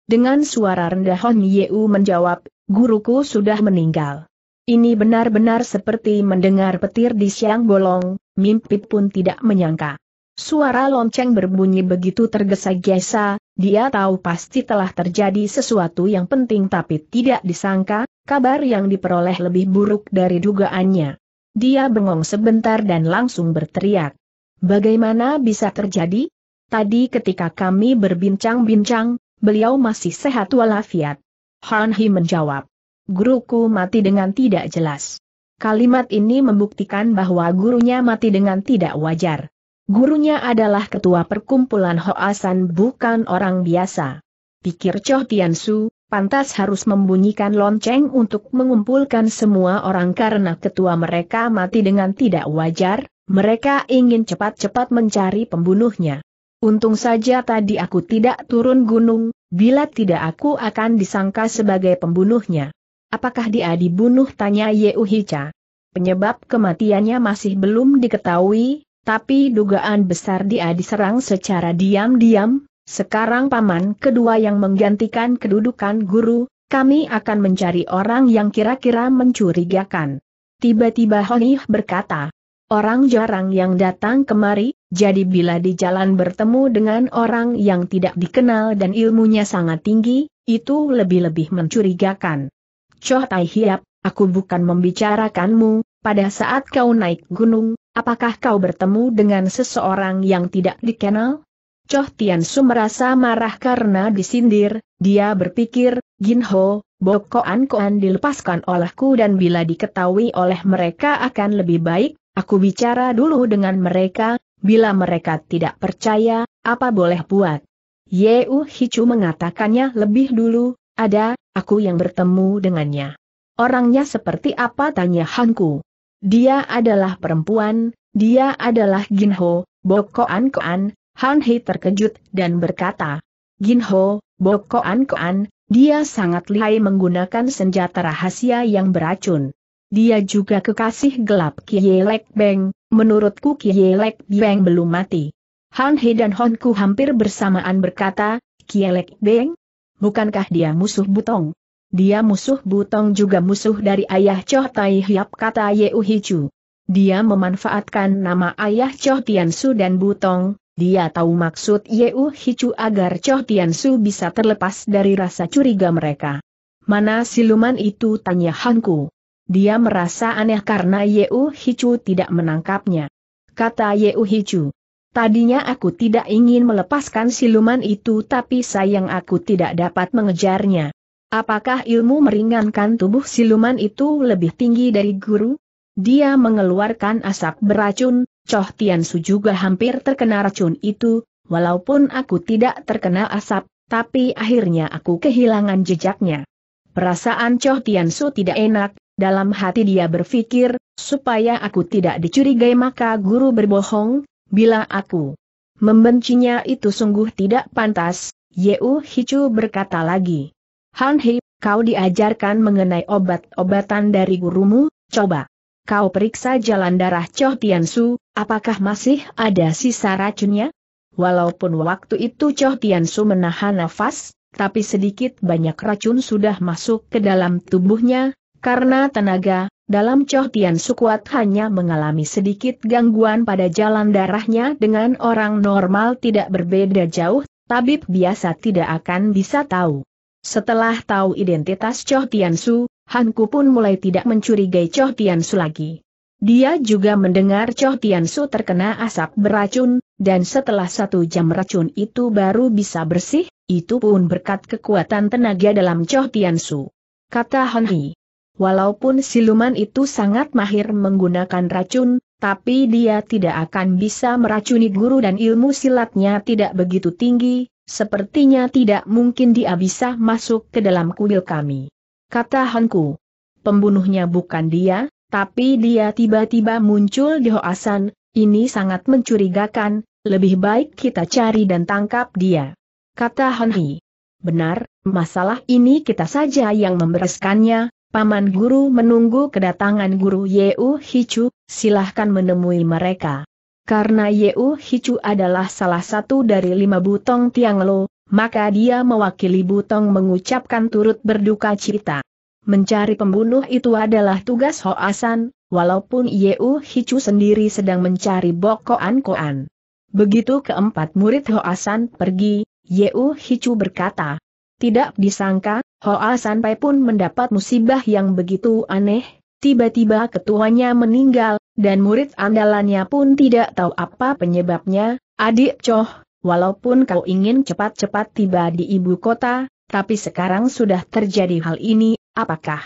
Dengan suara rendah Hon Yeu menjawab, guruku sudah meninggal. Ini benar-benar seperti mendengar petir di siang bolong, mimpi pun tidak menyangka. Suara lonceng berbunyi begitu tergesa-gesa, dia tahu pasti telah terjadi sesuatu yang penting tapi tidak disangka, kabar yang diperoleh lebih buruk dari dugaannya. Dia bengong sebentar dan langsung berteriak. Bagaimana bisa terjadi? Tadi ketika kami berbincang-bincang, beliau masih sehat walafiat. Han Hi menjawab guruku mati dengan tidak jelas. Kalimat ini membuktikan bahwa gurunya mati dengan tidak wajar. Gurunya adalah ketua perkumpulan Hoasan bukan orang biasa. Pikir Choh Tian Su, pantas harus membunyikan lonceng untuk mengumpulkan semua orang karena ketua mereka mati dengan tidak wajar, mereka ingin cepat-cepat mencari pembunuhnya. Untung saja tadi aku tidak turun gunung, bila tidak aku akan disangka sebagai pembunuhnya. Apakah dia dibunuh? Tanya Yeuhica. Penyebab kematiannya masih belum diketahui, tapi dugaan besar dia diserang secara diam-diam. Sekarang paman kedua yang menggantikan kedudukan guru, kami akan mencari orang yang kira-kira mencurigakan. Tiba-tiba Honih berkata, orang jarang yang datang kemari, jadi bila di jalan bertemu dengan orang yang tidak dikenal dan ilmunya sangat tinggi, itu lebih-lebih mencurigakan. Choh Tai Hiap, aku bukan membicarakanmu, pada saat kau naik gunung, apakah kau bertemu dengan seseorang yang tidak dikenal? Choh Tian Su merasa marah karena disindir, dia berpikir, Gin Ho, Bokoan Koan dilepaskan olehku dan bila diketahui oleh mereka akan lebih baik, aku bicara dulu dengan mereka, bila mereka tidak percaya, apa boleh buat? Yeu Hichu mengatakannya lebih dulu, ada, aku yang bertemu dengannya. Orangnya seperti apa tanya Hanku. Dia adalah perempuan, dia adalah Ginho, Bokoan Koan, Han Hei terkejut dan berkata, Ginho, Bokoan Koan, dia sangat lihai menggunakan senjata rahasia yang beracun. Dia juga kekasih gelap Kielek Beng, menurutku Kielek Beng belum mati. Han Hei dan Honku hampir bersamaan berkata, Kielek Beng, Bukankah dia musuh Butong? Dia musuh Butong juga musuh dari ayah Choh Tai Hiap kata Yeu Uhichu. Dia memanfaatkan nama ayah Choh Tiansu dan Butong, dia tahu maksud Yeu Uhichu agar Choh Tiansu bisa terlepas dari rasa curiga mereka. Mana siluman itu tanya Hanku. Dia merasa aneh karena Yeu Uhichu tidak menangkapnya. Kata Yeu Uhichu. Tadinya aku tidak ingin melepaskan siluman itu tapi sayang aku tidak dapat mengejarnya. Apakah ilmu meringankan tubuh siluman itu lebih tinggi dari guru? Dia mengeluarkan asap beracun, Choh Tian Su juga hampir terkena racun itu, walaupun aku tidak terkena asap, tapi akhirnya aku kehilangan jejaknya. Perasaan Choh Tian Su tidak enak, dalam hati dia berpikir, supaya aku tidak dicurigai maka guru berbohong, Bila aku membencinya itu sungguh tidak pantas, Yeu Hichu berkata lagi. Han He, kau diajarkan mengenai obat-obatan dari gurumu, coba. Kau periksa jalan darah Choh Su, apakah masih ada sisa racunnya? Walaupun waktu itu Choh Su menahan nafas, tapi sedikit banyak racun sudah masuk ke dalam tubuhnya, karena tenaga, dalam Choh Tian Sukuat hanya mengalami sedikit gangguan pada jalan darahnya dengan orang normal tidak berbeda jauh, tabib biasa tidak akan bisa tahu. Setelah tahu identitas Choh Tian Su, Hanku pun mulai tidak mencurigai Choh Tian Su lagi. Dia juga mendengar Choh Tian Su terkena asap beracun, dan setelah satu jam racun itu baru bisa bersih, itu pun berkat kekuatan tenaga dalam Choh Tian Su. Kata Han Hi. Walaupun siluman itu sangat mahir menggunakan racun, tapi dia tidak akan bisa meracuni guru dan ilmu silatnya tidak begitu tinggi, sepertinya tidak mungkin dia bisa masuk ke dalam kuil kami. Kata Hanku. Pembunuhnya bukan dia, tapi dia tiba-tiba muncul di Hoasan, ini sangat mencurigakan, lebih baik kita cari dan tangkap dia. Kata Hanhi. Benar, masalah ini kita saja yang membereskannya, Paman Guru menunggu kedatangan Guru Yeu Hichu. silahkan menemui mereka. Karena Yeu Hichu adalah salah satu dari lima butong Lo, maka dia mewakili butong mengucapkan turut berduka cita. Mencari pembunuh itu adalah tugas Hoasan, walaupun Yeu Hichu sendiri sedang mencari bokoan koan. Begitu keempat murid Hoasan pergi, Yeu Hichu berkata, tidak disangka, Hoa Sanpai pun mendapat musibah yang begitu aneh, tiba-tiba ketuanya meninggal, dan murid andalannya pun tidak tahu apa penyebabnya, adik Choh, walaupun kau ingin cepat-cepat tiba di ibu kota, tapi sekarang sudah terjadi hal ini, apakah?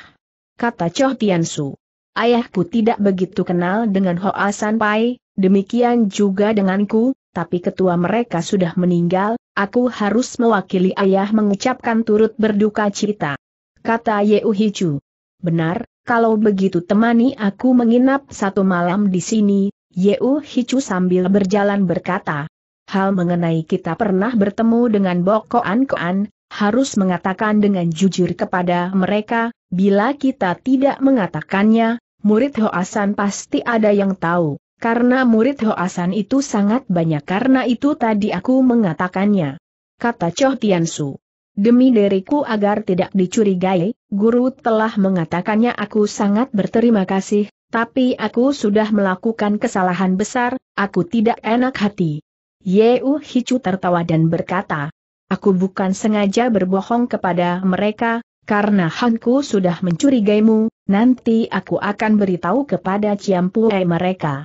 Kata Choh Tiansu. Ayahku tidak begitu kenal dengan Hoa Sanpai, demikian juga denganku, tapi ketua mereka sudah meninggal, aku harus mewakili ayah mengucapkan turut berduka cita. Kata Yeu Hichu. Benar, kalau begitu temani aku menginap satu malam di sini, Yeu Hichu sambil berjalan berkata. Hal mengenai kita pernah bertemu dengan Bokoan Koan, harus mengatakan dengan jujur kepada mereka, bila kita tidak mengatakannya, murid Hoasan pasti ada yang tahu. Karena murid Hoasan itu sangat banyak karena itu tadi aku mengatakannya. Kata Choh Tiansu. Demi diriku agar tidak dicurigai, guru telah mengatakannya aku sangat berterima kasih, tapi aku sudah melakukan kesalahan besar, aku tidak enak hati. Yeu Hicu tertawa dan berkata, Aku bukan sengaja berbohong kepada mereka, karena Hanku sudah mencurigaimu, nanti aku akan beritahu kepada Ciampue mereka.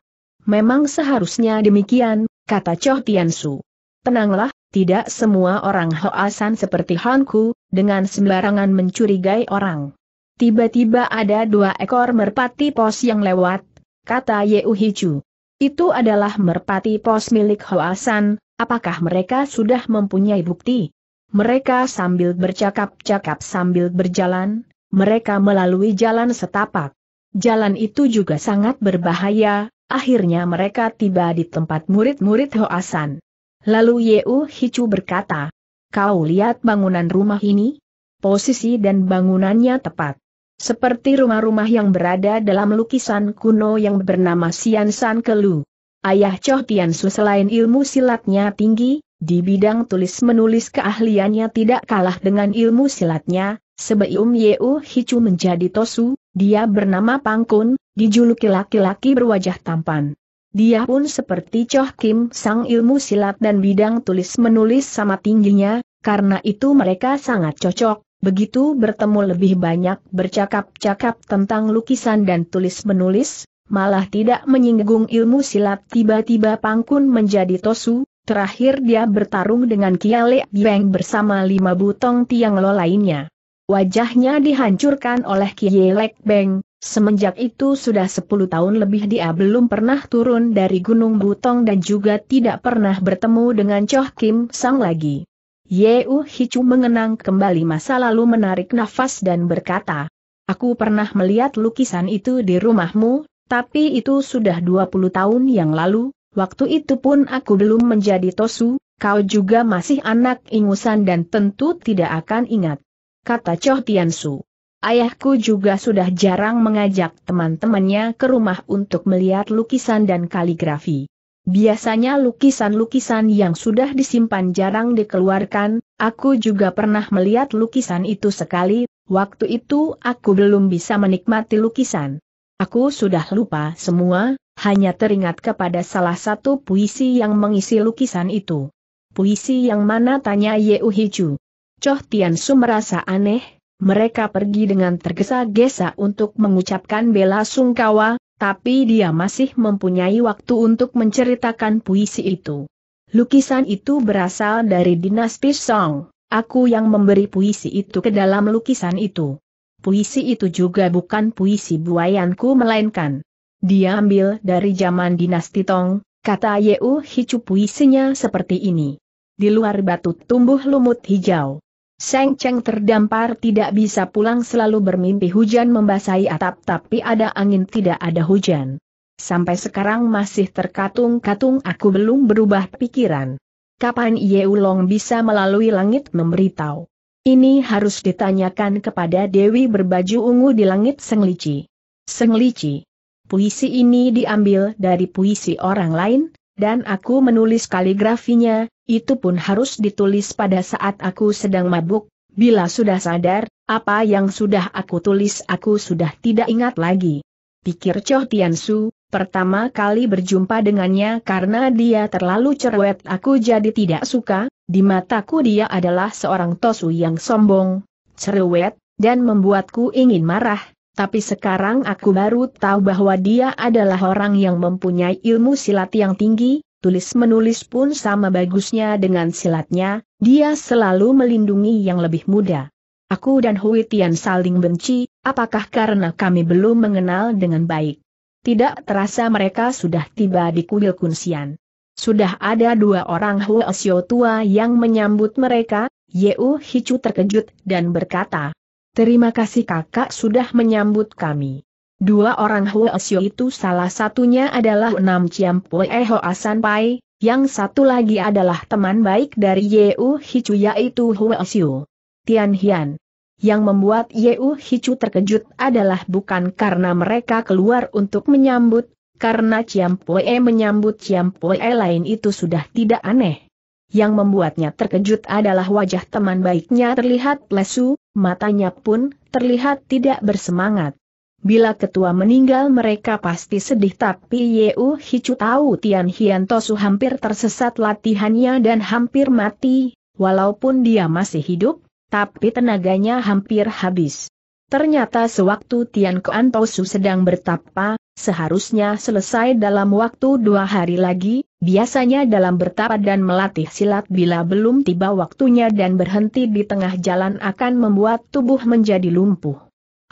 Memang seharusnya demikian, kata Cho Tiansu. Tenanglah, tidak semua orang Hoasan seperti Hanku, dengan sembarangan mencurigai orang. Tiba-tiba ada dua ekor merpati pos yang lewat, kata Ye Hichu. Itu adalah merpati pos milik Hoasan, apakah mereka sudah mempunyai bukti? Mereka sambil bercakap-cakap sambil berjalan, mereka melalui jalan setapak. Jalan itu juga sangat berbahaya, Akhirnya mereka tiba di tempat murid-murid Hoasan. Lalu Yeu Hicu berkata, Kau lihat bangunan rumah ini? Posisi dan bangunannya tepat. Seperti rumah-rumah yang berada dalam lukisan kuno yang bernama Sian San Kelu. Ayah Choh Tiansu selain ilmu silatnya tinggi, di bidang tulis-menulis keahliannya tidak kalah dengan ilmu silatnya, sebelum Yeu Hicu menjadi Tosu, dia bernama Pangkun, dijuluki laki-laki berwajah tampan. Dia pun seperti Choh Kim sang ilmu silat dan bidang tulis-menulis sama tingginya, karena itu mereka sangat cocok, begitu bertemu lebih banyak bercakap-cakap tentang lukisan dan tulis-menulis, malah tidak menyinggung ilmu silat tiba-tiba pangkun menjadi tosu, terakhir dia bertarung dengan Kiale Beng bersama lima butong tiang lo lainnya. Wajahnya dihancurkan oleh Kielek Beng, Semenjak itu sudah 10 tahun lebih dia belum pernah turun dari Gunung Butong dan juga tidak pernah bertemu dengan Choh Kim Sang lagi. Yeu Hichu mengenang kembali masa lalu menarik nafas dan berkata, Aku pernah melihat lukisan itu di rumahmu, tapi itu sudah 20 tahun yang lalu, waktu itu pun aku belum menjadi Tosu, kau juga masih anak ingusan dan tentu tidak akan ingat. Kata Choh Tiansu. Ayahku juga sudah jarang mengajak teman-temannya ke rumah untuk melihat lukisan dan kaligrafi. Biasanya lukisan-lukisan yang sudah disimpan jarang dikeluarkan, aku juga pernah melihat lukisan itu sekali, waktu itu aku belum bisa menikmati lukisan. Aku sudah lupa semua, hanya teringat kepada salah satu puisi yang mengisi lukisan itu. Puisi yang mana tanya Yeu Hiju. Choh Tian Su merasa aneh, mereka pergi dengan tergesa-gesa untuk mengucapkan bela sungkawa, tapi dia masih mempunyai waktu untuk menceritakan puisi itu. Lukisan itu berasal dari dinasti Song. Aku yang memberi puisi itu ke dalam lukisan itu. Puisi itu juga bukan puisi buayanku melainkan. Diambil dari zaman dinasti Tong, kata Yeu Hicu puisinya seperti ini. Di luar batu tumbuh lumut hijau. Seng Cheng terdampar tidak bisa pulang selalu bermimpi hujan membasahi atap tapi ada angin tidak ada hujan. Sampai sekarang masih terkatung-katung aku belum berubah pikiran. Kapan Ye Ulong bisa melalui langit memberitahu? Ini harus ditanyakan kepada Dewi berbaju ungu di langit Senglici. Senglici. Puisi ini diambil dari puisi orang lain, dan aku menulis kaligrafinya, itu pun harus ditulis pada saat aku sedang mabuk, bila sudah sadar, apa yang sudah aku tulis aku sudah tidak ingat lagi. Pikir Choh Tian Su, pertama kali berjumpa dengannya karena dia terlalu cerewet aku jadi tidak suka, di mataku dia adalah seorang tosu yang sombong, cerewet, dan membuatku ingin marah, tapi sekarang aku baru tahu bahwa dia adalah orang yang mempunyai ilmu silat yang tinggi, tulis menulis pun sama bagusnya dengan silatnya, dia selalu melindungi yang lebih muda. Aku dan Hui Tian saling benci, apakah karena kami belum mengenal dengan baik? Tidak terasa mereka sudah tiba di kuil Kunsian. Sudah ada dua orang Huo Xiao tua yang menyambut mereka, Yeu Hichu terkejut dan berkata, Terima kasih kakak sudah menyambut kami. Dua orang Xiu itu salah satunya adalah Nam Enam Ho Asan Pai, yang satu lagi adalah teman baik dari Yeu Hichu yaitu Xiu. Tian Hian. Yang membuat Yeu Hichu terkejut adalah bukan karena mereka keluar untuk menyambut, karena Pue menyambut Pue lain itu sudah tidak aneh. Yang membuatnya terkejut adalah wajah teman baiknya terlihat lesu, matanya pun terlihat tidak bersemangat. Bila ketua meninggal mereka pasti sedih tapi Yeu Hicu tahu Tian Hian Tosu hampir tersesat latihannya dan hampir mati, walaupun dia masih hidup, tapi tenaganya hampir habis. Ternyata sewaktu Tian Kuan Tosu sedang bertapa, seharusnya selesai dalam waktu dua hari lagi, biasanya dalam bertapa dan melatih silat bila belum tiba waktunya dan berhenti di tengah jalan akan membuat tubuh menjadi lumpuh.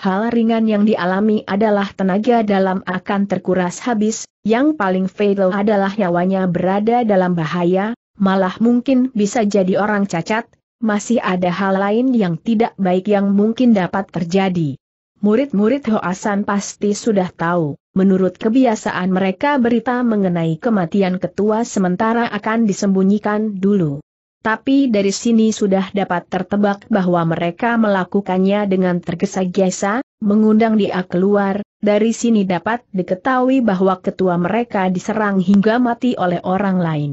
Hal ringan yang dialami adalah tenaga dalam akan terkuras habis, yang paling fatal adalah nyawanya berada dalam bahaya, malah mungkin bisa jadi orang cacat, masih ada hal lain yang tidak baik yang mungkin dapat terjadi. Murid-murid Hoasan pasti sudah tahu, menurut kebiasaan mereka berita mengenai kematian ketua sementara akan disembunyikan dulu. Tapi dari sini sudah dapat tertebak bahwa mereka melakukannya dengan tergesa-gesa, mengundang dia keluar, dari sini dapat diketahui bahwa ketua mereka diserang hingga mati oleh orang lain.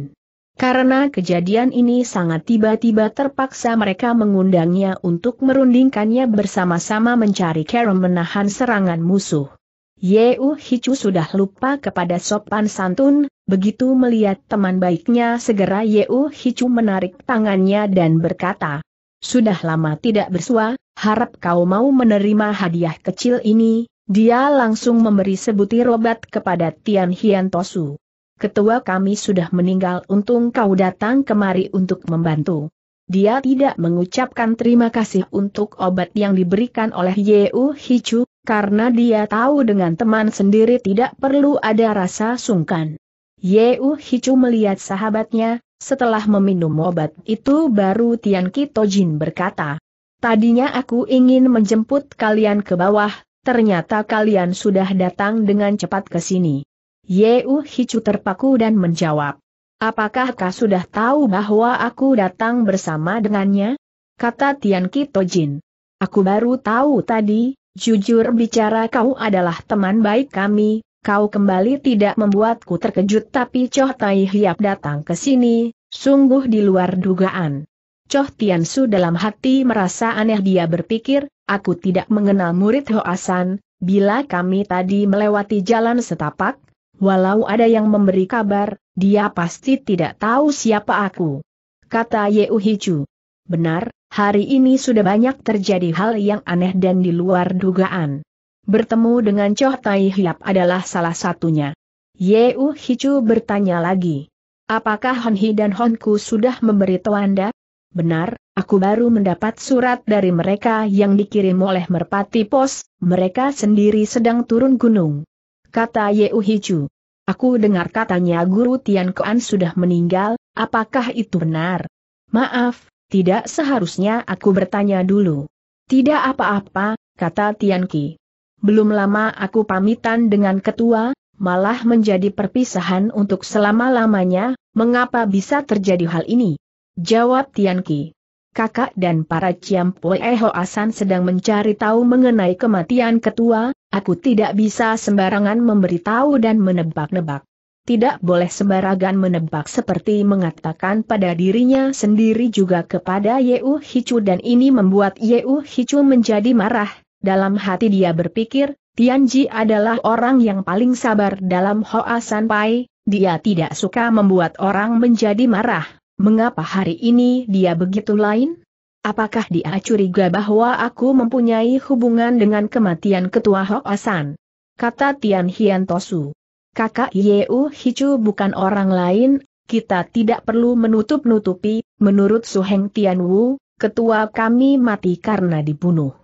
Karena kejadian ini sangat tiba-tiba terpaksa mereka mengundangnya untuk merundingkannya bersama-sama mencari Karen menahan serangan musuh. Yeu Hichu sudah lupa kepada sopan santun, begitu melihat teman baiknya segera Yeu Hichu menarik tangannya dan berkata, Sudah lama tidak bersua, harap kau mau menerima hadiah kecil ini, dia langsung memberi sebutir obat kepada Tian Hian Tosu ketua kami sudah meninggal untung kau datang kemari untuk membantu. Dia tidak mengucapkan terima kasih untuk obat yang diberikan oleh Yeu Hichu, karena dia tahu dengan teman sendiri tidak perlu ada rasa sungkan. Yeu Hichu melihat sahabatnya, setelah meminum obat itu baru Tian Kitojin berkata, Tadinya aku ingin menjemput kalian ke bawah, ternyata kalian sudah datang dengan cepat ke sini. Yeu Hicu terpaku dan menjawab. Apakah kau sudah tahu bahwa aku datang bersama dengannya? Kata Tian Tojin, Aku baru tahu tadi, jujur bicara kau adalah teman baik kami, kau kembali tidak membuatku terkejut tapi Choh Tai Hiap datang ke sini, sungguh di luar dugaan. Choh Tian Su dalam hati merasa aneh dia berpikir, aku tidak mengenal murid Hoasan, bila kami tadi melewati jalan setapak, walau ada yang memberi kabar, dia pasti tidak tahu siapa aku. Kata Yeu Hichu. Benar, hari ini sudah banyak terjadi hal yang aneh dan di luar dugaan. Bertemu dengan Choh Tai Hiap adalah salah satunya. Yeu Hichu bertanya lagi. Apakah Honhi dan Honku sudah memberitahu Anda? Benar, aku baru mendapat surat dari mereka yang dikirim oleh Merpati Pos, mereka sendiri sedang turun gunung. Kata Yeu Hichu. Aku dengar katanya guru Tian Kuan sudah meninggal, apakah itu benar? Maaf, tidak seharusnya aku bertanya dulu. Tidak apa-apa, kata Tian Ki. Belum lama aku pamitan dengan ketua, malah menjadi perpisahan untuk selama-lamanya, mengapa bisa terjadi hal ini? Jawab Tian Ki. Kakak dan para Ciampoe Hoasan sedang mencari tahu mengenai kematian ketua, Aku tidak bisa sembarangan memberitahu dan menebak-nebak. Tidak boleh sembarangan menebak seperti mengatakan pada dirinya sendiri juga kepada Yeu Hicu dan ini membuat Yeu Hicu menjadi marah. Dalam hati dia berpikir, Tianji adalah orang yang paling sabar dalam Hoa Sanpai, dia tidak suka membuat orang menjadi marah. Mengapa hari ini dia begitu lain? Apakah dia curiga bahwa aku mempunyai hubungan dengan kematian ketua Hok Kata Tian Hian Tosu. Kakak Yeu Hicu bukan orang lain, kita tidak perlu menutup-nutupi, menurut Suheng Tian Wu, ketua kami mati karena dibunuh.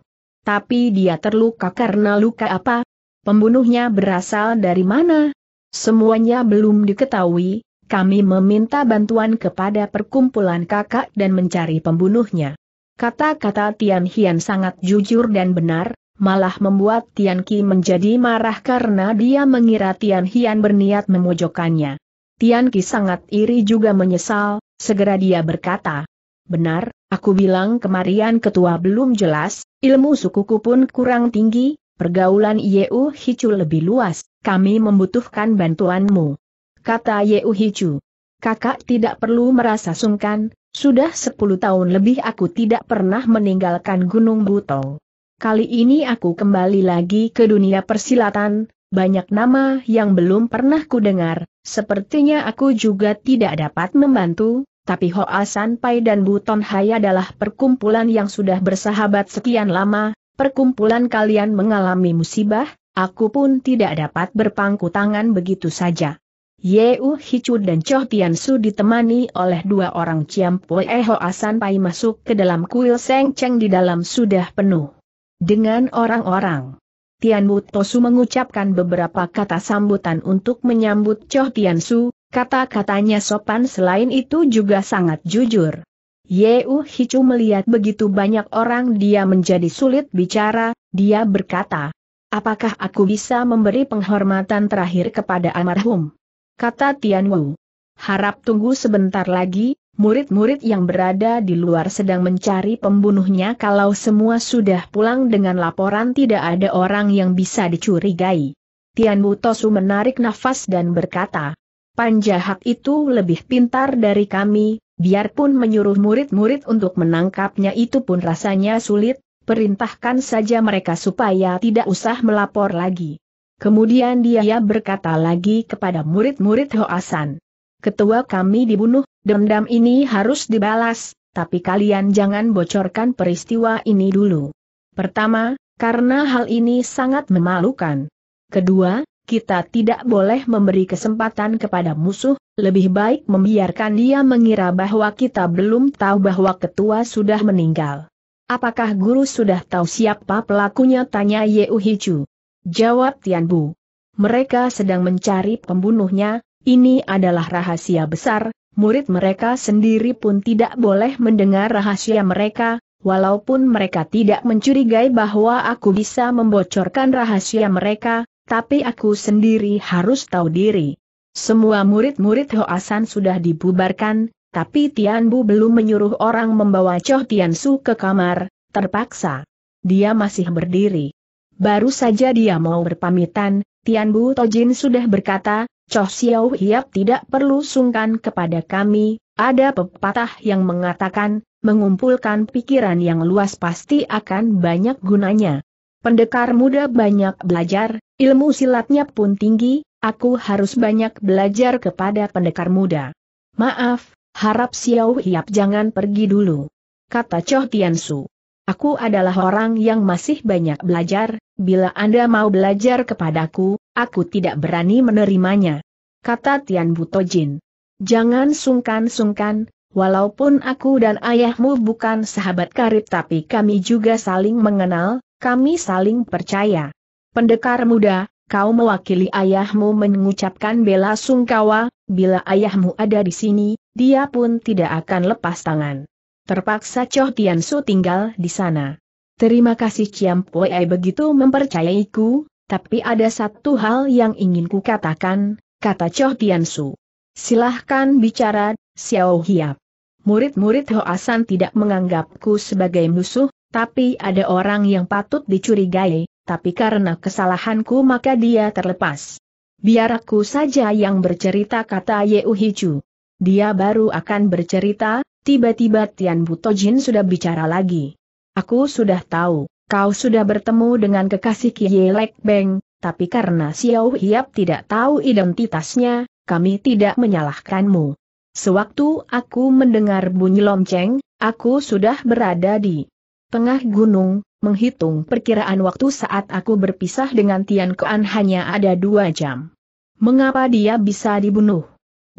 Tapi dia terluka karena luka apa? Pembunuhnya berasal dari mana? Semuanya belum diketahui, kami meminta bantuan kepada perkumpulan kakak dan mencari pembunuhnya. Kata-kata Tian Hian sangat jujur dan benar, malah membuat Tian Ki menjadi marah karena dia mengira Tian Hian berniat memojokkannya. Tian Ki sangat iri juga menyesal, segera dia berkata, Benar, aku bilang kemarian ketua belum jelas, ilmu sukuku pun kurang tinggi, pergaulan Yeu Hicu lebih luas, kami membutuhkan bantuanmu. Kata Yeu Hicu. Kakak tidak perlu merasa sungkan, sudah sepuluh tahun lebih aku tidak pernah meninggalkan Gunung Butong. Kali ini aku kembali lagi ke dunia persilatan, banyak nama yang belum pernah ku dengar, sepertinya aku juga tidak dapat membantu, tapi Hoa Pai dan Buton Hai adalah perkumpulan yang sudah bersahabat sekian lama, perkumpulan kalian mengalami musibah, aku pun tidak dapat berpangku tangan begitu saja. Yeu Hicu dan Choh Tian Su ditemani oleh dua orang Ciam Pue Eho Asan Pai masuk ke dalam kuil Seng Cheng di dalam sudah penuh. Dengan orang-orang. Tian Bu Tosu mengucapkan beberapa kata sambutan untuk menyambut Choh Tian Su, kata-katanya sopan selain itu juga sangat jujur. Yeu Hicu melihat begitu banyak orang dia menjadi sulit bicara, dia berkata, Apakah aku bisa memberi penghormatan terakhir kepada almarhum? kata Tian Wu. Harap tunggu sebentar lagi, murid-murid yang berada di luar sedang mencari pembunuhnya kalau semua sudah pulang dengan laporan tidak ada orang yang bisa dicurigai. Tian Wu Tosu menarik nafas dan berkata, Panjahat itu lebih pintar dari kami, biarpun menyuruh murid-murid untuk menangkapnya itu pun rasanya sulit, perintahkan saja mereka supaya tidak usah melapor lagi. Kemudian dia berkata lagi kepada murid-murid Hoasan. Ketua kami dibunuh, dendam ini harus dibalas, tapi kalian jangan bocorkan peristiwa ini dulu. Pertama, karena hal ini sangat memalukan. Kedua, kita tidak boleh memberi kesempatan kepada musuh, lebih baik membiarkan dia mengira bahwa kita belum tahu bahwa ketua sudah meninggal. Apakah guru sudah tahu siapa pelakunya? Tanya Yeuhichu. Jawab Tian Bu. Mereka sedang mencari pembunuhnya, ini adalah rahasia besar, murid mereka sendiri pun tidak boleh mendengar rahasia mereka, walaupun mereka tidak mencurigai bahwa aku bisa membocorkan rahasia mereka, tapi aku sendiri harus tahu diri. Semua murid-murid Hoasan sudah dibubarkan, tapi Tian Bu belum menyuruh orang membawa Choh Tian Su ke kamar, terpaksa. Dia masih berdiri. Baru saja dia mau berpamitan, Tian Bu Tojin sudah berkata, Choh Xiao Hiap tidak perlu sungkan kepada kami, ada pepatah yang mengatakan, mengumpulkan pikiran yang luas pasti akan banyak gunanya. Pendekar muda banyak belajar, ilmu silatnya pun tinggi, aku harus banyak belajar kepada pendekar muda. Maaf, harap Xiao Hiap jangan pergi dulu. Kata Choh Tian Su. Aku adalah orang yang masih banyak belajar, bila Anda mau belajar kepadaku, aku tidak berani menerimanya. Kata Tian Butojin. Jangan sungkan-sungkan, walaupun aku dan ayahmu bukan sahabat karib tapi kami juga saling mengenal, kami saling percaya. Pendekar muda, kau mewakili ayahmu mengucapkan bela sungkawa, bila ayahmu ada di sini, dia pun tidak akan lepas tangan. Terpaksa Cho Tiansu tinggal di sana. Terima kasih Chiam Poi begitu mempercayaiku, tapi ada satu hal yang ingin ku katakan, kata Cho Tiansu. Silahkan bicara, Xiao Hiap. Murid-murid Hoasan tidak menganggapku sebagai musuh, tapi ada orang yang patut dicurigai, tapi karena kesalahanku maka dia terlepas. Biar aku saja yang bercerita kata Ye Hiju. Dia baru akan bercerita, Tiba-tiba Tian Butojin sudah bicara lagi. Aku sudah tahu, kau sudah bertemu dengan kekasih Kiye Lek Beng, tapi karena Xiao Hiap tidak tahu identitasnya, kami tidak menyalahkanmu. Sewaktu aku mendengar bunyi lonceng, aku sudah berada di tengah gunung, menghitung perkiraan waktu saat aku berpisah dengan Tian Kuan hanya ada dua jam. Mengapa dia bisa dibunuh?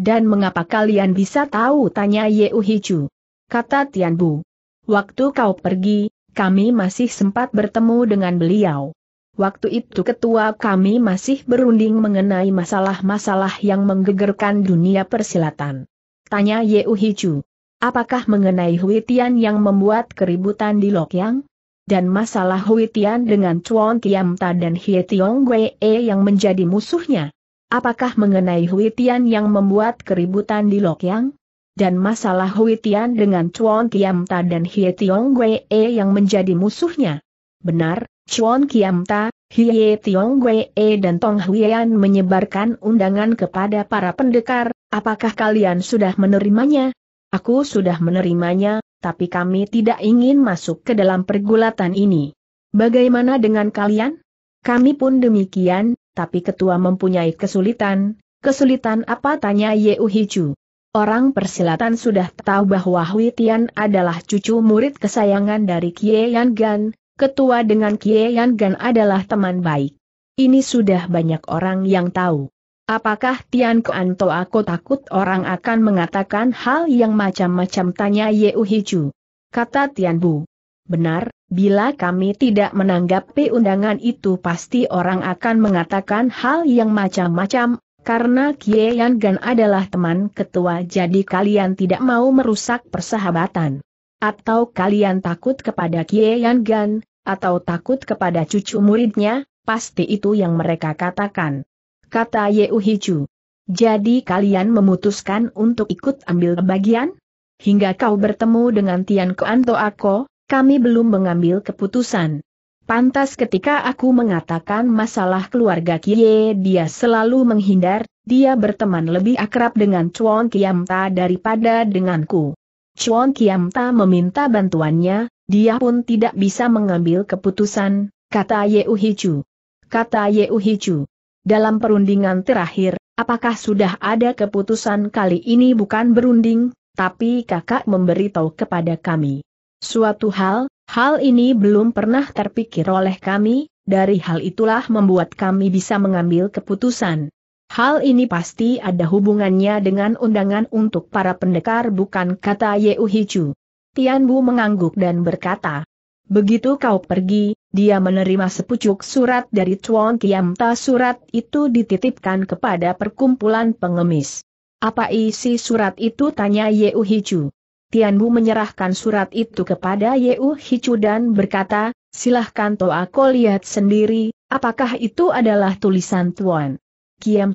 Dan mengapa kalian bisa tahu? Tanya Ye Uhichu? Kata Bu. Waktu kau pergi, kami masih sempat bertemu dengan beliau. Waktu itu ketua kami masih berunding mengenai masalah-masalah yang menggegerkan dunia persilatan. Tanya Ye Uhichu. Apakah mengenai Huitian yang membuat keributan di Lokyang? Dan masalah Huitian dengan Chuan Kiamta dan Hie Tiong Wei e yang menjadi musuhnya? Apakah mengenai Huitian yang membuat keributan di Lokyang? Dan masalah Huitian dengan Chuan Kiamta dan Hie Tiong Wei e yang menjadi musuhnya? Benar, Chuan Kiamta, Hie Tiong Wei e dan Tong Huian menyebarkan undangan kepada para pendekar, apakah kalian sudah menerimanya? Aku sudah menerimanya, tapi kami tidak ingin masuk ke dalam pergulatan ini. Bagaimana dengan kalian? Kami pun demikian, tapi ketua mempunyai kesulitan. Kesulitan apa tanya Ye Uhichu? Orang persilatan sudah tahu bahwa Hui Tian adalah cucu murid kesayangan dari Kie Yan Gan, ketua dengan Kie Yan Gan adalah teman baik. Ini sudah banyak orang yang tahu. Apakah Tian Kuan aku takut orang akan mengatakan hal yang macam-macam tanya Ye Uhichu? Kata Tian Bu. Benar, bila kami tidak menanggapi undangan itu pasti orang akan mengatakan hal yang macam-macam, karena Kie Yan Gan adalah teman ketua jadi kalian tidak mau merusak persahabatan. Atau kalian takut kepada Kie Yan Gan, atau takut kepada cucu muridnya, pasti itu yang mereka katakan. Kata Yeu Chu. Jadi kalian memutuskan untuk ikut ambil bagian? Hingga kau bertemu dengan Tian Kuan Kuanto Ako, kami belum mengambil keputusan. Pantas ketika aku mengatakan masalah keluarga Kie dia selalu menghindar, dia berteman lebih akrab dengan Chuan Kiamta daripada denganku. Chuan Kiamta meminta bantuannya, dia pun tidak bisa mengambil keputusan, kata Ye Uhichu. Kata Ye Uhichu, Dalam perundingan terakhir, apakah sudah ada keputusan kali ini bukan berunding, tapi kakak memberitahu kepada kami. Suatu hal, hal ini belum pernah terpikir oleh kami, dari hal itulah membuat kami bisa mengambil keputusan. Hal ini pasti ada hubungannya dengan undangan untuk para pendekar bukan kata Yeu Hichu. Bu mengangguk dan berkata, Begitu kau pergi, dia menerima sepucuk surat dari Chuan Ta surat itu dititipkan kepada perkumpulan pengemis. Apa isi surat itu tanya Yeu Hichu. Tian Bu menyerahkan surat itu kepada Yeu Hichu dan berkata, silahkan Toa Ko lihat sendiri, apakah itu adalah tulisan Tuan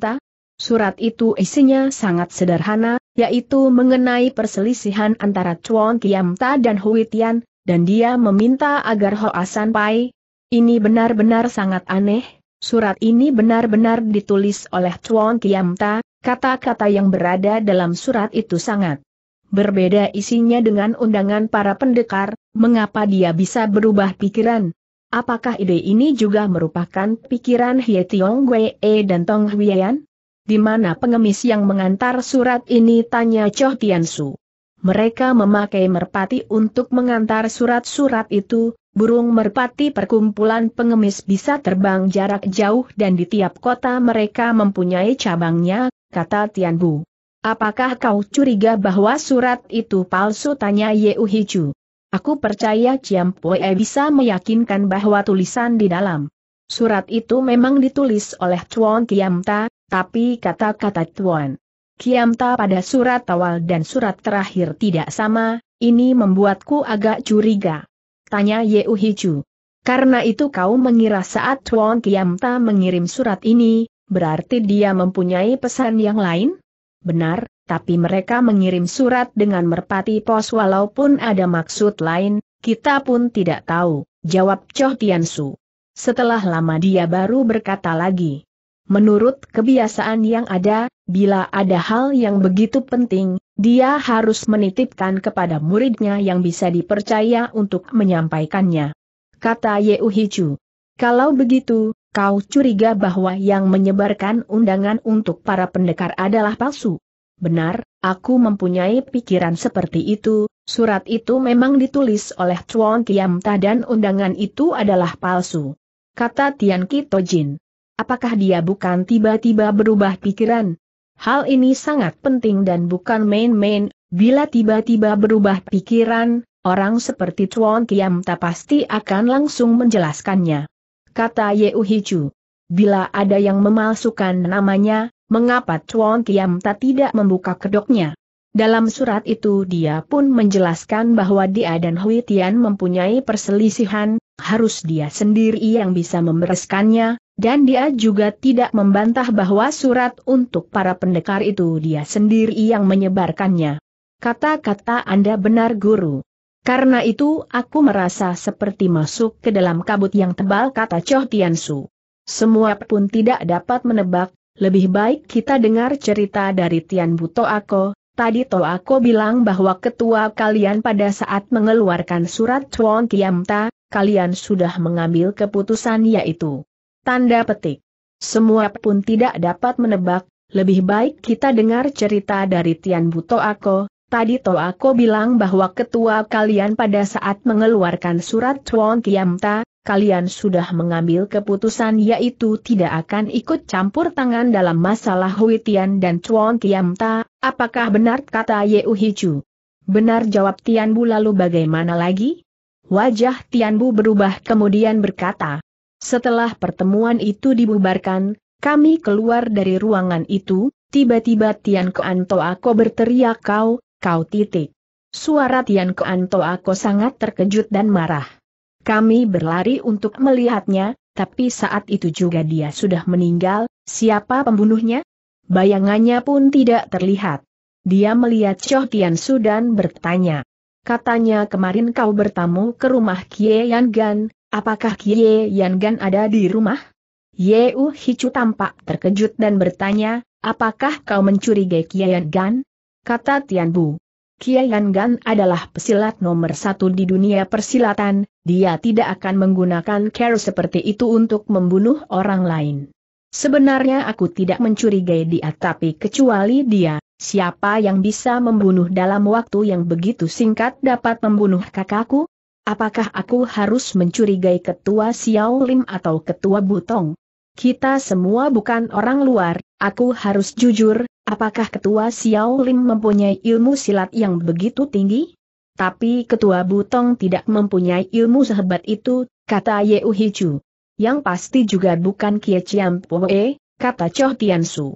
Ta? Surat itu isinya sangat sederhana, yaitu mengenai perselisihan antara Chuan Kiamta dan Hui Tian, dan dia meminta agar Hoa Asan Pai. Ini benar-benar sangat aneh, surat ini benar-benar ditulis oleh Chuan Kiamta, kata-kata yang berada dalam surat itu sangat berbeda isinya dengan undangan para pendekar, mengapa dia bisa berubah pikiran? Apakah ide ini juga merupakan pikiran Hye Tiong Wei e dan Tong Huian? Di mana pengemis yang mengantar surat ini tanya Cho Tian su Mereka memakai merpati untuk mengantar surat-surat itu, Burung merpati perkumpulan pengemis bisa terbang jarak jauh dan di tiap kota mereka mempunyai cabangnya, kata Tian Bu. Apakah kau curiga bahwa surat itu palsu? Tanya Yeu Hichu. Aku percaya Chiam Po'e bisa meyakinkan bahwa tulisan di dalam surat itu memang ditulis oleh Chuan Kiamta, tapi kata-kata Chuan Kiamta pada surat awal dan surat terakhir tidak sama, ini membuatku agak curiga. Tanya Yeu Hichu. Karena itu kau mengira saat Chuan Kiamta mengirim surat ini, berarti dia mempunyai pesan yang lain? Benar, tapi mereka mengirim surat dengan merpati pos walaupun ada maksud lain, kita pun tidak tahu, jawab Choh Tian Su. Setelah lama dia baru berkata lagi. Menurut kebiasaan yang ada, bila ada hal yang begitu penting, dia harus menitipkan kepada muridnya yang bisa dipercaya untuk menyampaikannya. Kata Yeu Hichu. Kalau begitu, Kau curiga bahwa yang menyebarkan undangan untuk para pendekar adalah palsu. Benar, aku mempunyai pikiran seperti itu, surat itu memang ditulis oleh Chuan Kiamta dan undangan itu adalah palsu. Kata Tian Kitojin. Apakah dia bukan tiba-tiba berubah pikiran? Hal ini sangat penting dan bukan main-main, bila tiba-tiba berubah pikiran, orang seperti Chuan Kiamta pasti akan langsung menjelaskannya kata Yeu Bila ada yang memalsukan namanya, mengapa Chuan tak tidak membuka kedoknya? Dalam surat itu dia pun menjelaskan bahwa dia dan Hui Tian mempunyai perselisihan, harus dia sendiri yang bisa membereskannya, dan dia juga tidak membantah bahwa surat untuk para pendekar itu dia sendiri yang menyebarkannya. Kata-kata Anda benar guru. Karena itu aku merasa seperti masuk ke dalam kabut yang tebal kata Choh Tiansu. Semua pun tidak dapat menebak, lebih baik kita dengar cerita dari Tian Buto Ako, Tadi To Ako bilang bahwa ketua kalian pada saat mengeluarkan surat Chuan Kiamta, kalian sudah mengambil keputusan yaitu tanda petik. Semua pun tidak dapat menebak, lebih baik kita dengar cerita dari Tian Buto Ako, Tadi aku bilang bahwa ketua kalian pada saat mengeluarkan surat Tuan Tiamta, kalian sudah mengambil keputusan yaitu tidak akan ikut campur tangan dalam masalah Huitian dan Chuan Tiamta, apakah benar kata Ye Hichu? Benar jawab Tianbu lalu bagaimana lagi? Wajah Tianbu berubah kemudian berkata, setelah pertemuan itu dibubarkan, kami keluar dari ruangan itu, tiba-tiba Tian Kuan Toako berteriak kau, kau titik. Suara Tian Toa aku sangat terkejut dan marah. Kami berlari untuk melihatnya, tapi saat itu juga dia sudah meninggal, siapa pembunuhnya? Bayangannya pun tidak terlihat. Dia melihat Choh Tian Su dan bertanya. Katanya kemarin kau bertamu ke rumah Kie Yan Gan, apakah Kie Yan Gan ada di rumah? U Hicu tampak terkejut dan bertanya, apakah kau mencurigai Kie Yan Gan? kata Tianbu. Kiai Gan adalah pesilat nomor satu di dunia persilatan, dia tidak akan menggunakan care seperti itu untuk membunuh orang lain. Sebenarnya aku tidak mencurigai dia tapi kecuali dia, siapa yang bisa membunuh dalam waktu yang begitu singkat dapat membunuh kakakku? Apakah aku harus mencurigai ketua Xiao Lim atau ketua Butong? Kita semua bukan orang luar, aku harus jujur, Apakah ketua Xiao Lim mempunyai ilmu silat yang begitu tinggi? Tapi ketua Butong tidak mempunyai ilmu sehebat itu, kata Ye Uhichu. Yang pasti juga bukan Kie Chiam Poe, kata Choh Su.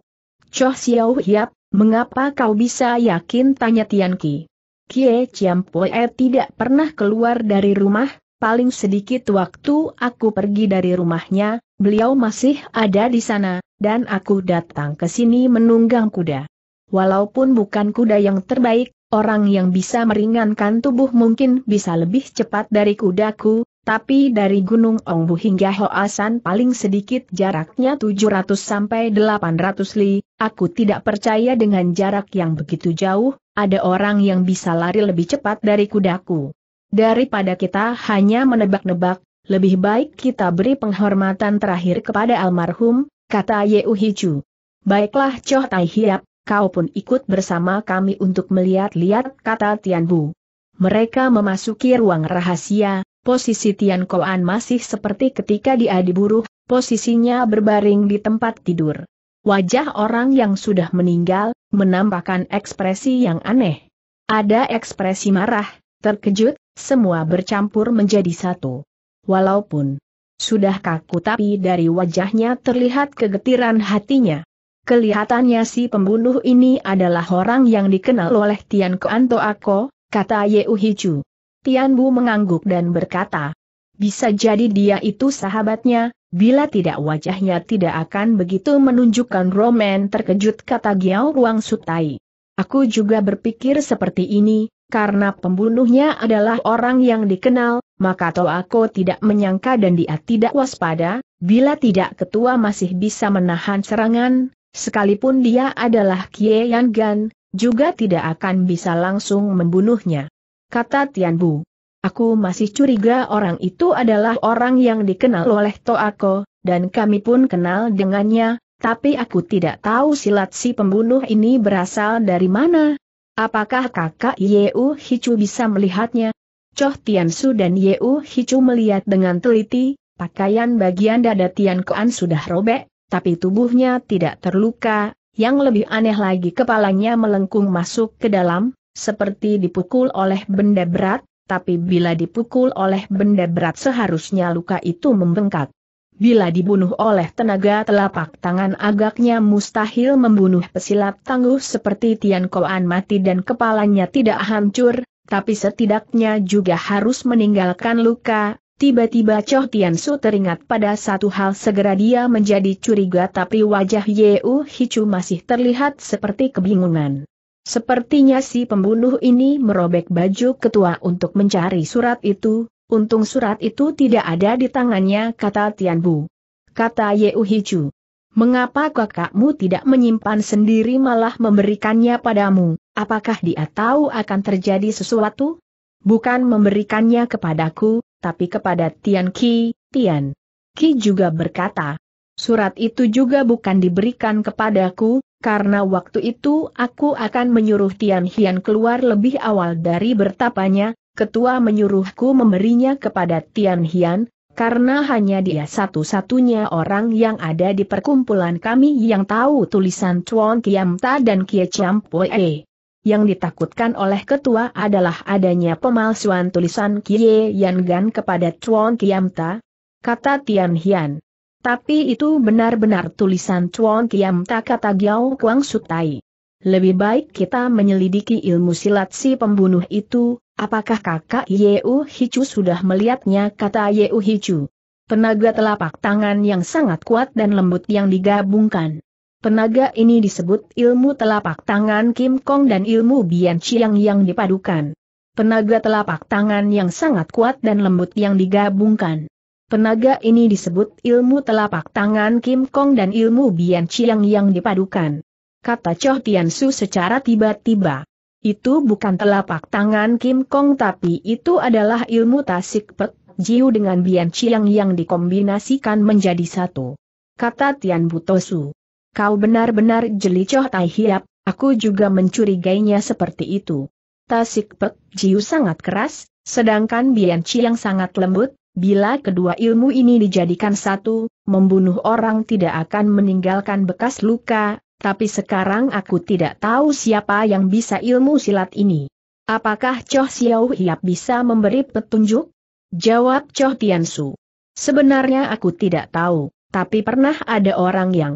Choh Xiao Hiap, mengapa kau bisa yakin tanya Tian Ki? Kie Chiam Poe tidak pernah keluar dari rumah, paling sedikit waktu aku pergi dari rumahnya, beliau masih ada di sana, dan aku datang ke sini menunggang kuda. Walaupun bukan kuda yang terbaik, orang yang bisa meringankan tubuh mungkin bisa lebih cepat dari kudaku, tapi dari Gunung Ongbu hingga Hoasan paling sedikit jaraknya 700 sampai 800 li, aku tidak percaya dengan jarak yang begitu jauh, ada orang yang bisa lari lebih cepat dari kudaku. Daripada kita hanya menebak-nebak, lebih baik kita beri penghormatan terakhir kepada almarhum, kata Yeu Hichu. Baiklah Choh Tai Hiap, kau pun ikut bersama kami untuk melihat-lihat, kata Tian Bu. Mereka memasuki ruang rahasia, posisi Tian Koan masih seperti ketika dia diburu, posisinya berbaring di tempat tidur. Wajah orang yang sudah meninggal, menampakkan ekspresi yang aneh. Ada ekspresi marah, terkejut, semua bercampur menjadi satu. Walaupun sudah kaku tapi dari wajahnya terlihat kegetiran hatinya. Kelihatannya si pembunuh ini adalah orang yang dikenal oleh Tian Koanto Ako, kata Yeu Hichu. Tian Bu mengangguk dan berkata, bisa jadi dia itu sahabatnya, bila tidak wajahnya tidak akan begitu menunjukkan roman terkejut kata Giao Ruang Sutai. Aku juga berpikir seperti ini, karena pembunuhnya adalah orang yang dikenal, maka Toako tidak menyangka dan dia tidak waspada, bila tidak ketua masih bisa menahan serangan, sekalipun dia adalah Kie Yan Gan, juga tidak akan bisa langsung membunuhnya. Kata Tian Bu. Aku masih curiga orang itu adalah orang yang dikenal oleh Toako, dan kami pun kenal dengannya, tapi aku tidak tahu silat si pembunuh ini berasal dari mana, Apakah kakak Yeu Hicu bisa melihatnya? Choh Tiansu dan Yeu Hicu melihat dengan teliti, pakaian bagian dada Tian Kuan sudah robek, tapi tubuhnya tidak terluka, yang lebih aneh lagi kepalanya melengkung masuk ke dalam, seperti dipukul oleh benda berat, tapi bila dipukul oleh benda berat seharusnya luka itu membengkak. Bila dibunuh oleh tenaga telapak tangan agaknya mustahil membunuh pesilat tangguh seperti Tian Koan mati dan kepalanya tidak hancur, tapi setidaknya juga harus meninggalkan luka. Tiba-tiba Choh Tian Su teringat pada satu hal segera dia menjadi curiga tapi wajah Ye U Hicu masih terlihat seperti kebingungan. Sepertinya si pembunuh ini merobek baju ketua untuk mencari surat itu, Untung surat itu tidak ada di tangannya, kata Tian Bu. Kata Yeu Hichu. Mengapa kakakmu tidak menyimpan sendiri malah memberikannya padamu? Apakah dia tahu akan terjadi sesuatu? Bukan memberikannya kepadaku, tapi kepada Tian Ki, Tian. Ki juga berkata, surat itu juga bukan diberikan kepadaku, karena waktu itu aku akan menyuruh Tian Hian keluar lebih awal dari bertapanya, ketua menyuruhku memberinya kepada Tian Hian, karena hanya dia satu-satunya orang yang ada di perkumpulan kami yang tahu tulisan Chuan Kiam Ta dan Kie Chiam Pue. Yang ditakutkan oleh ketua adalah adanya pemalsuan tulisan Kie Yan Gan kepada Chuan Kiam Ta, kata Tian Hian. Tapi itu benar-benar tulisan Chuan Kiam Ta kata Giao Kuang Sutai. Lebih baik kita menyelidiki ilmu silat si pembunuh itu, apakah kakak Yeu Hichu sudah melihatnya kata Yeu Hichu. Penaga telapak tangan yang sangat kuat dan lembut yang digabungkan. Penaga ini disebut ilmu telapak tangan Kim Kong dan ilmu Bian Chiang yang dipadukan. Penaga telapak tangan yang sangat kuat dan lembut yang digabungkan. Penaga ini disebut ilmu telapak tangan Kim Kong dan ilmu Bian Chiang yang dipadukan kata Tian Su secara tiba-tiba. Itu bukan telapak tangan Kim Kong tapi itu adalah ilmu tasik pek, jiu dengan bian Chiang yang dikombinasikan menjadi satu. Kata Tian Butosu. Kau benar-benar jeli Choh Tai Hiap, aku juga mencurigainya seperti itu. Tasik pek, jiu sangat keras, sedangkan bian Chiang sangat lembut, Bila kedua ilmu ini dijadikan satu, membunuh orang tidak akan meninggalkan bekas luka, tapi sekarang aku tidak tahu siapa yang bisa ilmu silat ini. Apakah Choh Xiao Hiap bisa memberi petunjuk? Jawab Choh Tian Su. Sebenarnya aku tidak tahu, tapi pernah ada orang yang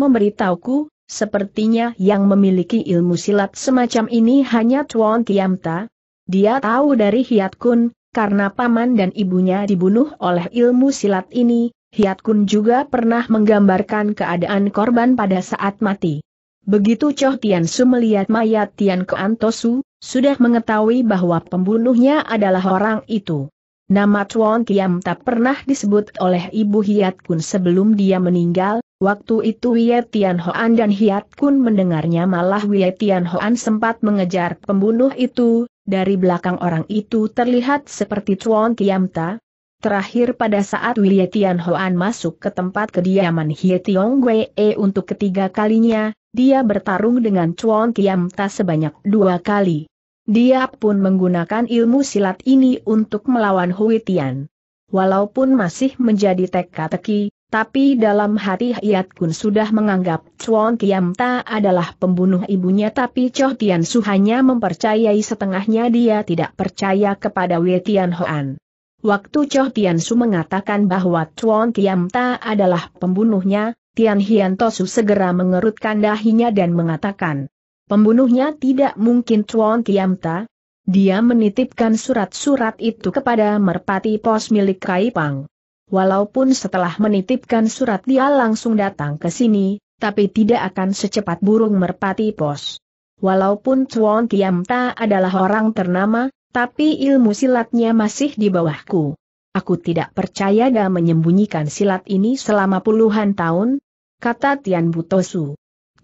memberitahuku, sepertinya yang memiliki ilmu silat semacam ini hanya Tuan Tiamta. Dia tahu dari Hiat Kun, karena paman dan ibunya dibunuh oleh ilmu silat ini, Hiat Kun juga pernah menggambarkan keadaan korban pada saat mati. Begitu Choh Tian Su melihat mayat Tian Tosu, sudah mengetahui bahwa pembunuhnya adalah orang itu. Nama Chuan Kiam tak pernah disebut oleh Ibu Hiat Kun sebelum dia meninggal, waktu itu Wei Tian Hoan dan Hiat Kun mendengarnya malah Wei Tian Hoan sempat mengejar pembunuh itu, dari belakang orang itu terlihat seperti Chuan Kiam Ta, Terakhir pada saat Willie Tianhuan Hoan masuk ke tempat kediaman Hie Tiong Wei e untuk ketiga kalinya, dia bertarung dengan Chuan Kiam Ta sebanyak dua kali. Dia pun menggunakan ilmu silat ini untuk melawan Hui Tian. Walaupun masih menjadi teka-teki, tapi dalam hati Hiat Kun sudah menganggap Chuan Kiam Ta adalah pembunuh ibunya tapi Choh Tian Su hanya mempercayai setengahnya dia tidak percaya kepada Wei Tian Hoan. Waktu Choh Tian Su mengatakan bahwa Chuan Tiam Ta adalah pembunuhnya, Tian Hian Tosu segera mengerutkan dahinya dan mengatakan, pembunuhnya tidak mungkin Chuan Tiam Ta. Dia menitipkan surat-surat itu kepada merpati pos milik Kaipang. Walaupun setelah menitipkan surat dia langsung datang ke sini, tapi tidak akan secepat burung merpati pos. Walaupun Chuan Tiam Ta adalah orang ternama, tapi ilmu silatnya masih di bawahku. Aku tidak percaya dia menyembunyikan silat ini selama puluhan tahun, kata Tian Butosu.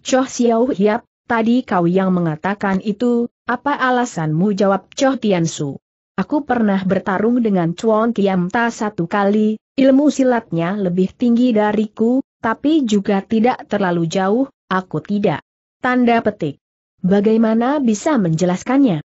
Choh Xiao Hiap, tadi kau yang mengatakan itu, apa alasanmu jawab Choh Tian Su? Aku pernah bertarung dengan Chuan Kiam Ta satu kali, ilmu silatnya lebih tinggi dariku, tapi juga tidak terlalu jauh, aku tidak. Tanda petik. Bagaimana bisa menjelaskannya?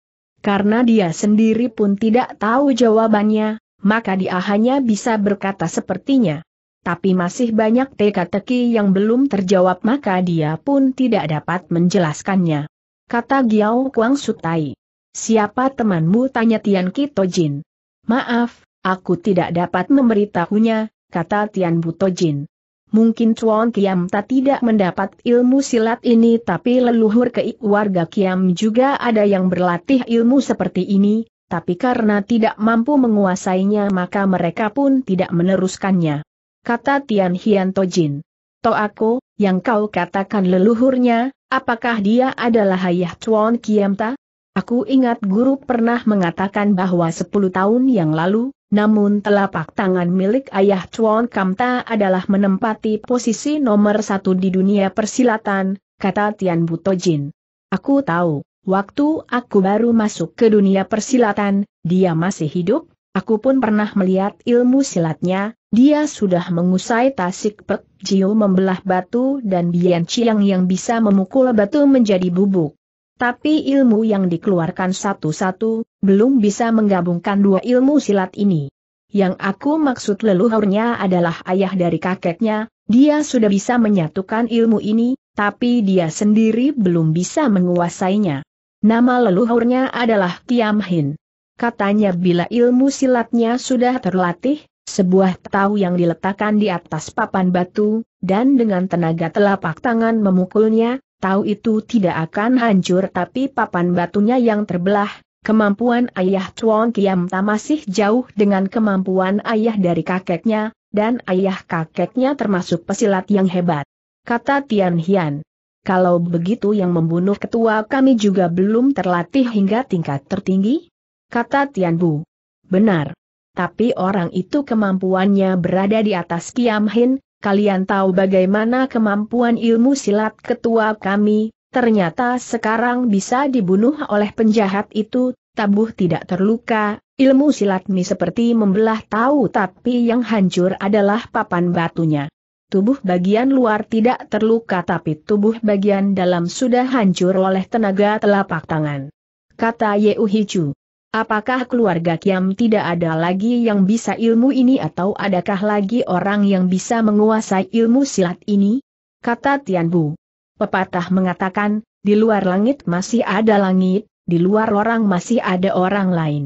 karena dia sendiri pun tidak tahu jawabannya, maka dia hanya bisa berkata sepertinya. Tapi masih banyak teka-teki yang belum terjawab maka dia pun tidak dapat menjelaskannya. Kata Giao Kuang Sutai. Siapa temanmu? tanya Tian Jin. Maaf, aku tidak dapat memberitahunya, kata Tian Butojin. Mungkin Chuan tak tidak mendapat ilmu silat ini tapi leluhur keik warga Kiam juga ada yang berlatih ilmu seperti ini, tapi karena tidak mampu menguasainya maka mereka pun tidak meneruskannya. Kata Tian Hian To aku, yang kau katakan leluhurnya, apakah dia adalah ayah Chuan tak? Aku ingat guru pernah mengatakan bahwa 10 tahun yang lalu, namun telapak tangan milik ayah Chuan Kamta adalah menempati posisi nomor satu di dunia persilatan, kata Tian Butojin. Aku tahu, waktu aku baru masuk ke dunia persilatan, dia masih hidup, aku pun pernah melihat ilmu silatnya, dia sudah mengusai Tasik Pek Jiu membelah batu dan Bian ciang yang bisa memukul batu menjadi bubuk. Tapi ilmu yang dikeluarkan satu-satu, belum bisa menggabungkan dua ilmu silat ini. Yang aku maksud leluhurnya adalah ayah dari kakeknya, dia sudah bisa menyatukan ilmu ini, tapi dia sendiri belum bisa menguasainya. Nama leluhurnya adalah Tiam Hin. Katanya bila ilmu silatnya sudah terlatih, sebuah tahu yang diletakkan di atas papan batu, dan dengan tenaga telapak tangan memukulnya, tahu itu tidak akan hancur tapi papan batunya yang terbelah, kemampuan ayah Chuan Kiam Ta masih jauh dengan kemampuan ayah dari kakeknya, dan ayah kakeknya termasuk pesilat yang hebat. Kata Tian Hian. Kalau begitu yang membunuh ketua kami juga belum terlatih hingga tingkat tertinggi? Kata Tian Bu. Benar. Tapi orang itu kemampuannya berada di atas Kiam Hin, kalian tahu bagaimana kemampuan ilmu silat ketua kami, ternyata sekarang bisa dibunuh oleh penjahat itu, tabuh tidak terluka, ilmu silat ini seperti membelah tahu tapi yang hancur adalah papan batunya. Tubuh bagian luar tidak terluka tapi tubuh bagian dalam sudah hancur oleh tenaga telapak tangan. Kata Yeu Hichu. Apakah keluarga Kiam tidak ada lagi yang bisa ilmu ini atau adakah lagi orang yang bisa menguasai ilmu silat ini? Kata Tian Bu. Pepatah mengatakan, di luar langit masih ada langit, di luar orang masih ada orang lain.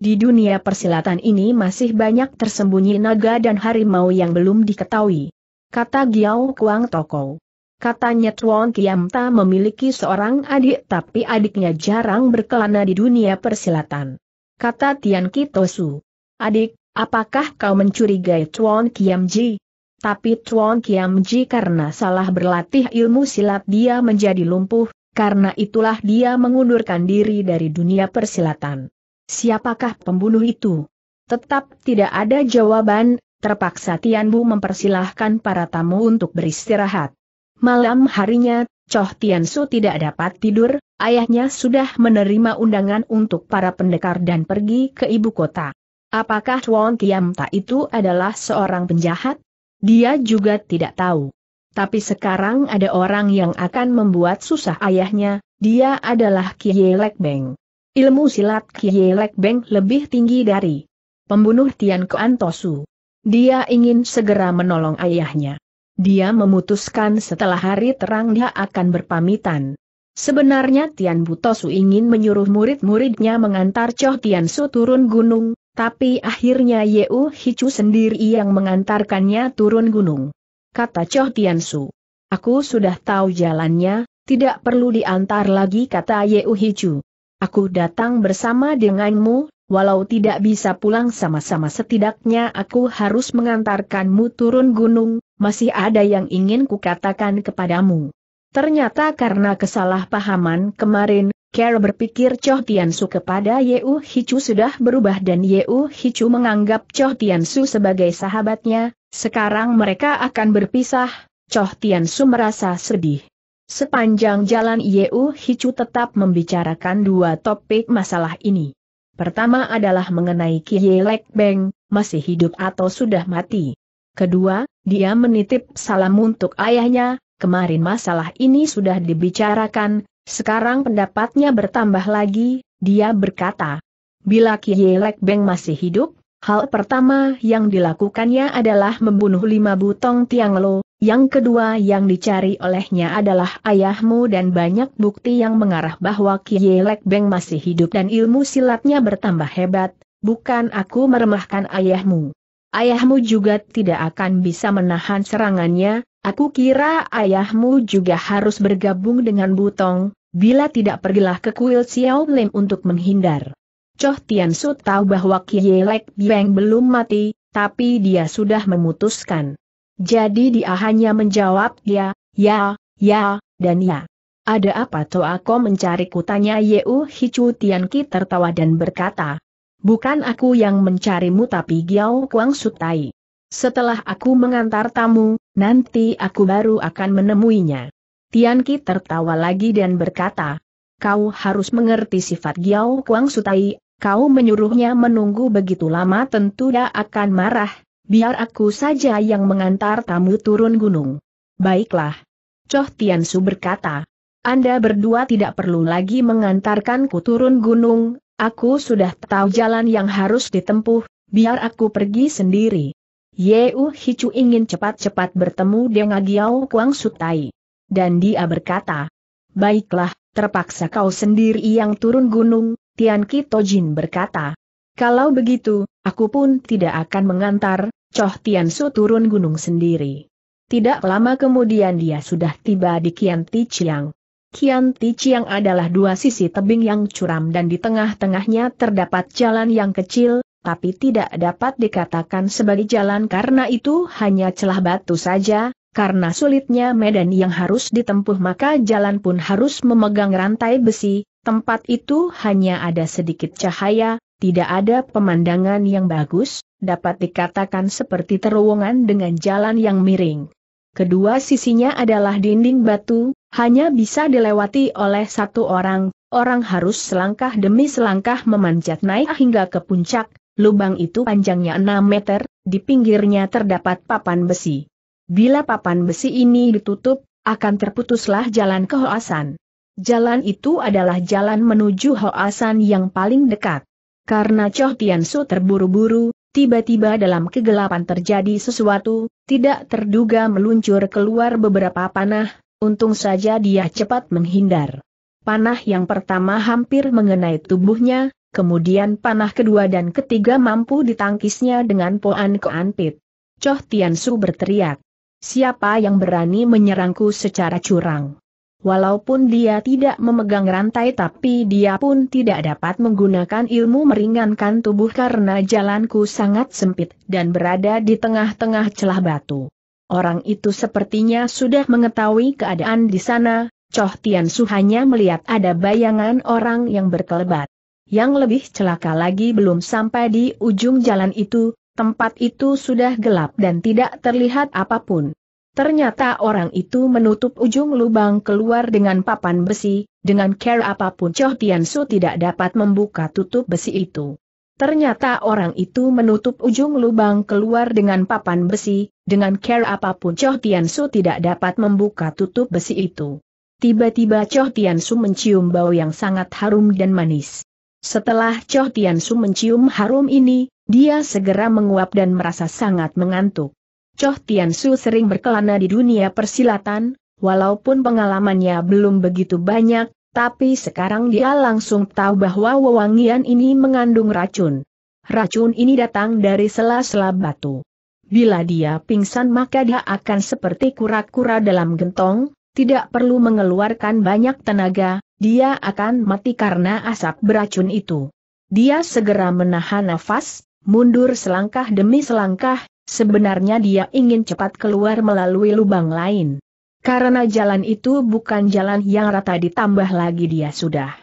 Di dunia persilatan ini masih banyak tersembunyi naga dan harimau yang belum diketahui. Kata Giao Kuang Tokou. Katanya Tuan Kiamta memiliki seorang adik tapi adiknya jarang berkelana di dunia persilatan. Kata Tian Kitosu. Adik, apakah kau mencurigai Tuan Kiamji? Tapi Tuan Kiamji karena salah berlatih ilmu silat dia menjadi lumpuh, karena itulah dia mengundurkan diri dari dunia persilatan. Siapakah pembunuh itu? Tetap tidak ada jawaban, terpaksa Tian Bu mempersilahkan para tamu untuk beristirahat. Malam harinya, Choh Tiansu tidak dapat tidur, ayahnya sudah menerima undangan untuk para pendekar dan pergi ke ibu kota. Apakah Kiam tak itu adalah seorang penjahat? Dia juga tidak tahu. Tapi sekarang ada orang yang akan membuat susah ayahnya, dia adalah Kie Lek Beng. Ilmu silat Kie Lek Beng lebih tinggi dari pembunuh Tian Kuan Tosu. Dia ingin segera menolong ayahnya. Dia memutuskan setelah hari terang dia akan berpamitan. Sebenarnya Tian Butosu ingin menyuruh murid-muridnya mengantar Choh Tian Su turun gunung, tapi akhirnya Yeu Hicu sendiri yang mengantarkannya turun gunung. Kata Choh Tian Su. Aku sudah tahu jalannya, tidak perlu diantar lagi kata Yeu Hicu. Aku datang bersama denganmu, walau tidak bisa pulang sama-sama setidaknya aku harus mengantarkanmu turun gunung, masih ada yang ingin kukatakan kepadamu. Ternyata karena kesalahpahaman kemarin, Kerr berpikir Choh Tiansu kepada Yeu Hichu sudah berubah dan Yeu Hichu menganggap Choh Tiansu sebagai sahabatnya, sekarang mereka akan berpisah, Choh Tiansu merasa sedih. Sepanjang jalan Yeu Hichu tetap membicarakan dua topik masalah ini. Pertama adalah mengenai Kiye Beng, masih hidup atau sudah mati. Kedua, dia menitip salam untuk ayahnya, kemarin masalah ini sudah dibicarakan, sekarang pendapatnya bertambah lagi, dia berkata. Bila Kiyelek Lek Beng masih hidup, hal pertama yang dilakukannya adalah membunuh lima butong Tiang Lo, yang kedua yang dicari olehnya adalah ayahmu dan banyak bukti yang mengarah bahwa Kiyelek Lek Beng masih hidup dan ilmu silatnya bertambah hebat, bukan aku meremahkan ayahmu. Ayahmu juga tidak akan bisa menahan serangannya, aku kira ayahmu juga harus bergabung dengan Butong, bila tidak pergilah ke kuil Xiao Lim untuk menghindar. Choh Tian Su tahu bahwa Kie Lek Biang belum mati, tapi dia sudah memutuskan. Jadi dia hanya menjawab ya, ya, ya, dan ya. Ada apa toh aku mencari kutanya Yeu Hicu Tian Ki tertawa dan berkata, Bukan aku yang mencarimu tapi Giao Kuang Sutai. Setelah aku mengantar tamu, nanti aku baru akan menemuinya. Tianki tertawa lagi dan berkata, kau harus mengerti sifat Giao Kuang Sutai, kau menyuruhnya menunggu begitu lama tentu dia akan marah, biar aku saja yang mengantar tamu turun gunung. Baiklah. Choh Su berkata, Anda berdua tidak perlu lagi mengantarkanku turun gunung, Aku sudah tahu jalan yang harus ditempuh, biar aku pergi sendiri. Yeu Hichu ingin cepat-cepat bertemu dengan Giao Kuang Sutai. Dan dia berkata, Baiklah, terpaksa kau sendiri yang turun gunung, Tian Kitojin berkata. Kalau begitu, aku pun tidak akan mengantar, Coh Tian Su turun gunung sendiri. Tidak lama kemudian dia sudah tiba di Kian Ti Chiang. Kian Ticiang adalah dua sisi tebing yang curam dan di tengah-tengahnya terdapat jalan yang kecil, tapi tidak dapat dikatakan sebagai jalan karena itu hanya celah batu saja, karena sulitnya medan yang harus ditempuh maka jalan pun harus memegang rantai besi, tempat itu hanya ada sedikit cahaya, tidak ada pemandangan yang bagus, dapat dikatakan seperti terowongan dengan jalan yang miring. Kedua sisinya adalah dinding batu, hanya bisa dilewati oleh satu orang, orang harus selangkah demi selangkah memanjat naik hingga ke puncak, lubang itu panjangnya 6 meter, di pinggirnya terdapat papan besi. Bila papan besi ini ditutup, akan terputuslah jalan ke Hoasan. Jalan itu adalah jalan menuju Hoasan yang paling dekat. Karena Choh Tiansu terburu-buru, tiba-tiba dalam kegelapan terjadi sesuatu, tidak terduga meluncur keluar beberapa panah, Untung saja dia cepat menghindar. Panah yang pertama hampir mengenai tubuhnya, kemudian panah kedua dan ketiga mampu ditangkisnya dengan poan keanpit. Choh Tiansu berteriak. Siapa yang berani menyerangku secara curang? Walaupun dia tidak memegang rantai tapi dia pun tidak dapat menggunakan ilmu meringankan tubuh karena jalanku sangat sempit dan berada di tengah-tengah celah batu. Orang itu sepertinya sudah mengetahui keadaan di sana, Coh Tian Su hanya melihat ada bayangan orang yang berkelebat. Yang lebih celaka lagi belum sampai di ujung jalan itu, tempat itu sudah gelap dan tidak terlihat apapun. Ternyata orang itu menutup ujung lubang keluar dengan papan besi, dengan care apapun Choh Tian Su tidak dapat membuka tutup besi itu. Ternyata orang itu menutup ujung lubang keluar dengan papan besi, dengan care apapun Choh Tian Su tidak dapat membuka tutup besi itu. Tiba-tiba Choh Tian Su mencium bau yang sangat harum dan manis. Setelah Choh Tian Su mencium harum ini, dia segera menguap dan merasa sangat mengantuk. Choh Tian Su sering berkelana di dunia persilatan, walaupun pengalamannya belum begitu banyak, tapi sekarang dia langsung tahu bahwa wewangian ini mengandung racun. Racun ini datang dari sela-sela batu. Bila dia pingsan maka dia akan seperti kura-kura dalam gentong, tidak perlu mengeluarkan banyak tenaga, dia akan mati karena asap beracun itu. Dia segera menahan nafas, mundur selangkah demi selangkah, sebenarnya dia ingin cepat keluar melalui lubang lain. Karena jalan itu bukan jalan yang rata ditambah lagi dia sudah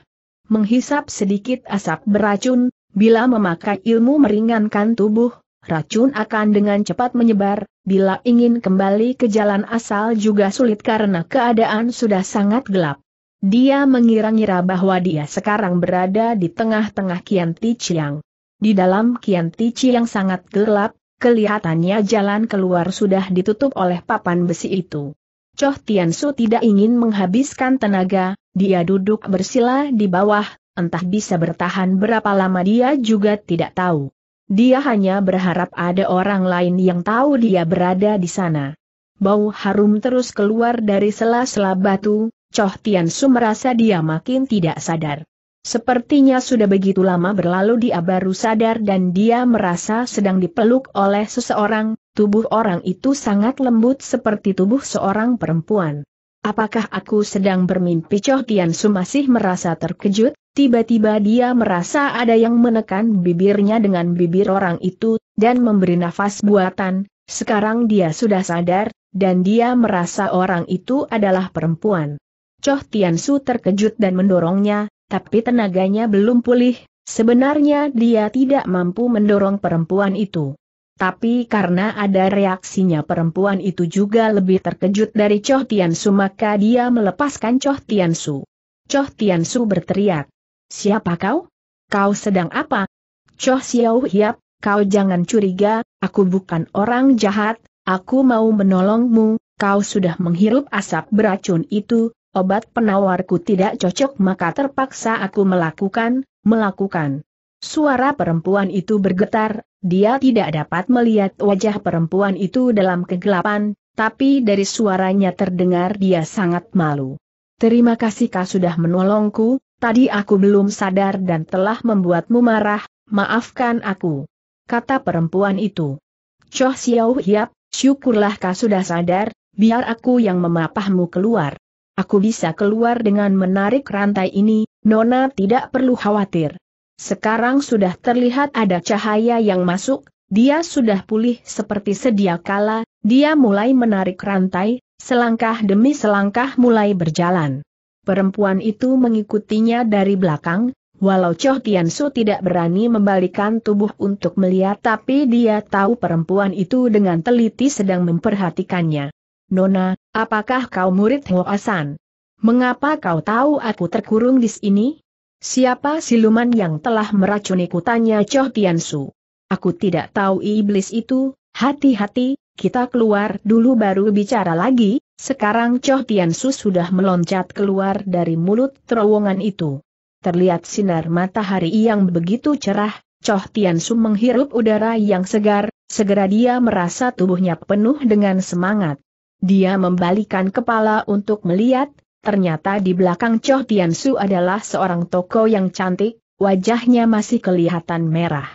menghisap sedikit asap beracun, bila memakai ilmu meringankan tubuh, racun akan dengan cepat menyebar, bila ingin kembali ke jalan asal juga sulit karena keadaan sudah sangat gelap. Dia mengira-ngira bahwa dia sekarang berada di tengah-tengah Kian Tichiang. Di dalam Kian Tichiang sangat gelap, kelihatannya jalan keluar sudah ditutup oleh papan besi itu. Choh Su tidak ingin menghabiskan tenaga, dia duduk bersila di bawah, entah bisa bertahan berapa lama dia juga tidak tahu. Dia hanya berharap ada orang lain yang tahu dia berada di sana. Bau harum terus keluar dari sela-sela batu, Choh Su merasa dia makin tidak sadar. Sepertinya sudah begitu lama berlalu dia baru sadar dan dia merasa sedang dipeluk oleh seseorang, Tubuh orang itu sangat lembut seperti tubuh seorang perempuan. Apakah aku sedang bermimpi Choh Tian Su masih merasa terkejut? Tiba-tiba dia merasa ada yang menekan bibirnya dengan bibir orang itu, dan memberi nafas buatan. Sekarang dia sudah sadar, dan dia merasa orang itu adalah perempuan. Choh Tian Su terkejut dan mendorongnya, tapi tenaganya belum pulih, sebenarnya dia tidak mampu mendorong perempuan itu. Tapi karena ada reaksinya perempuan itu juga lebih terkejut dari Choh Tiansu maka dia melepaskan Choh Tiansu. Choh Tiansu berteriak. Siapa kau? Kau sedang apa? Choh Xiao Hiap, kau jangan curiga, aku bukan orang jahat, aku mau menolongmu, kau sudah menghirup asap beracun itu, obat penawarku tidak cocok maka terpaksa aku melakukan, melakukan. Suara perempuan itu bergetar, dia tidak dapat melihat wajah perempuan itu dalam kegelapan, tapi dari suaranya terdengar dia sangat malu. Terima kasih kau sudah menolongku, tadi aku belum sadar dan telah membuatmu marah, maafkan aku. Kata perempuan itu. Choh Xiao Hiap, syukurlah kau sudah sadar, biar aku yang memapahmu keluar. Aku bisa keluar dengan menarik rantai ini, Nona tidak perlu khawatir. Sekarang sudah terlihat ada cahaya yang masuk, dia sudah pulih seperti sedia kala, dia mulai menarik rantai, selangkah demi selangkah mulai berjalan. Perempuan itu mengikutinya dari belakang, walau Choh Tian Su tidak berani membalikan tubuh untuk melihat tapi dia tahu perempuan itu dengan teliti sedang memperhatikannya. Nona, apakah kau murid Hoa Mengapa kau tahu aku terkurung di sini? Siapa siluman yang telah meracuni kutanya Choh Tian Su? Aku tidak tahu iblis itu, hati-hati, kita keluar dulu baru bicara lagi, sekarang Choh Tian Su sudah meloncat keluar dari mulut terowongan itu. Terlihat sinar matahari yang begitu cerah, Choh Tian Su menghirup udara yang segar, segera dia merasa tubuhnya penuh dengan semangat. Dia membalikan kepala untuk melihat, ternyata di belakang Choh Tian Su adalah seorang toko yang cantik, wajahnya masih kelihatan merah.